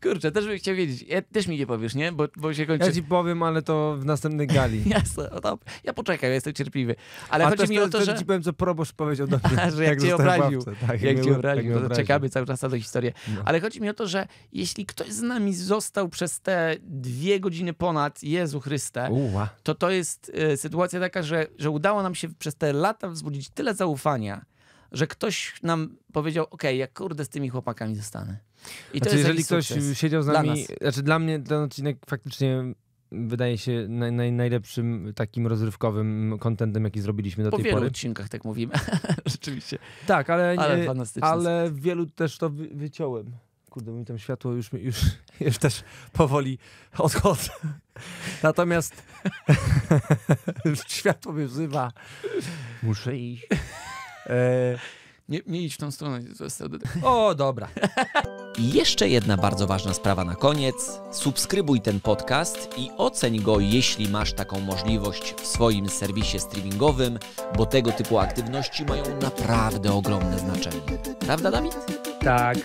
Kurczę, też bym chciał wiedzieć. Ja, też mi nie powiesz, nie? Bo, bo się kończy. Ja ci powiem, ale to w następnej gali. *laughs* Jasne, no ja poczekam, ja jestem cierpliwy. Ale A chodzi też, mi o to, że... ci powiem, co proboszcz powiedział do *laughs* mnie. że jak, jak cię obraził. tak, jak cię obraził. Tak to czekamy cały czas na tę historię. No. Ale chodzi mi o to, że jeśli ktoś z nami został przez te dwie godziny ponad, Jezu Chryste, to to jest y, sytuacja taka, że, że udało nam się przez te lata wzbudzić tyle zaufania, że ktoś nam powiedział, ok, jak kurde z tymi chłopakami zostanę. I znaczy, to jeżeli ktoś siedział z nami, dla znaczy dla mnie ten odcinek faktycznie wydaje się naj, naj, najlepszym takim rozrywkowym kontentem, jaki zrobiliśmy do po tej pory. Po wielu odcinkach tak mówimy, *laughs* rzeczywiście. Tak, ale, ale, ale wielu też to wy, wyciąłem. Kurde, mi tam światło już, już, *laughs* już też powoli odchodzę. Natomiast *laughs* światło mnie wzywa. Muszę iść. Nie, nie, idź w tą stronę, O, dobra. I jeszcze jedna bardzo ważna sprawa na koniec. Subskrybuj ten podcast i oceń go, jeśli masz taką możliwość w swoim serwisie streamingowym, bo tego typu aktywności mają naprawdę ogromne znaczenie. Prawda, Dawid? Tak.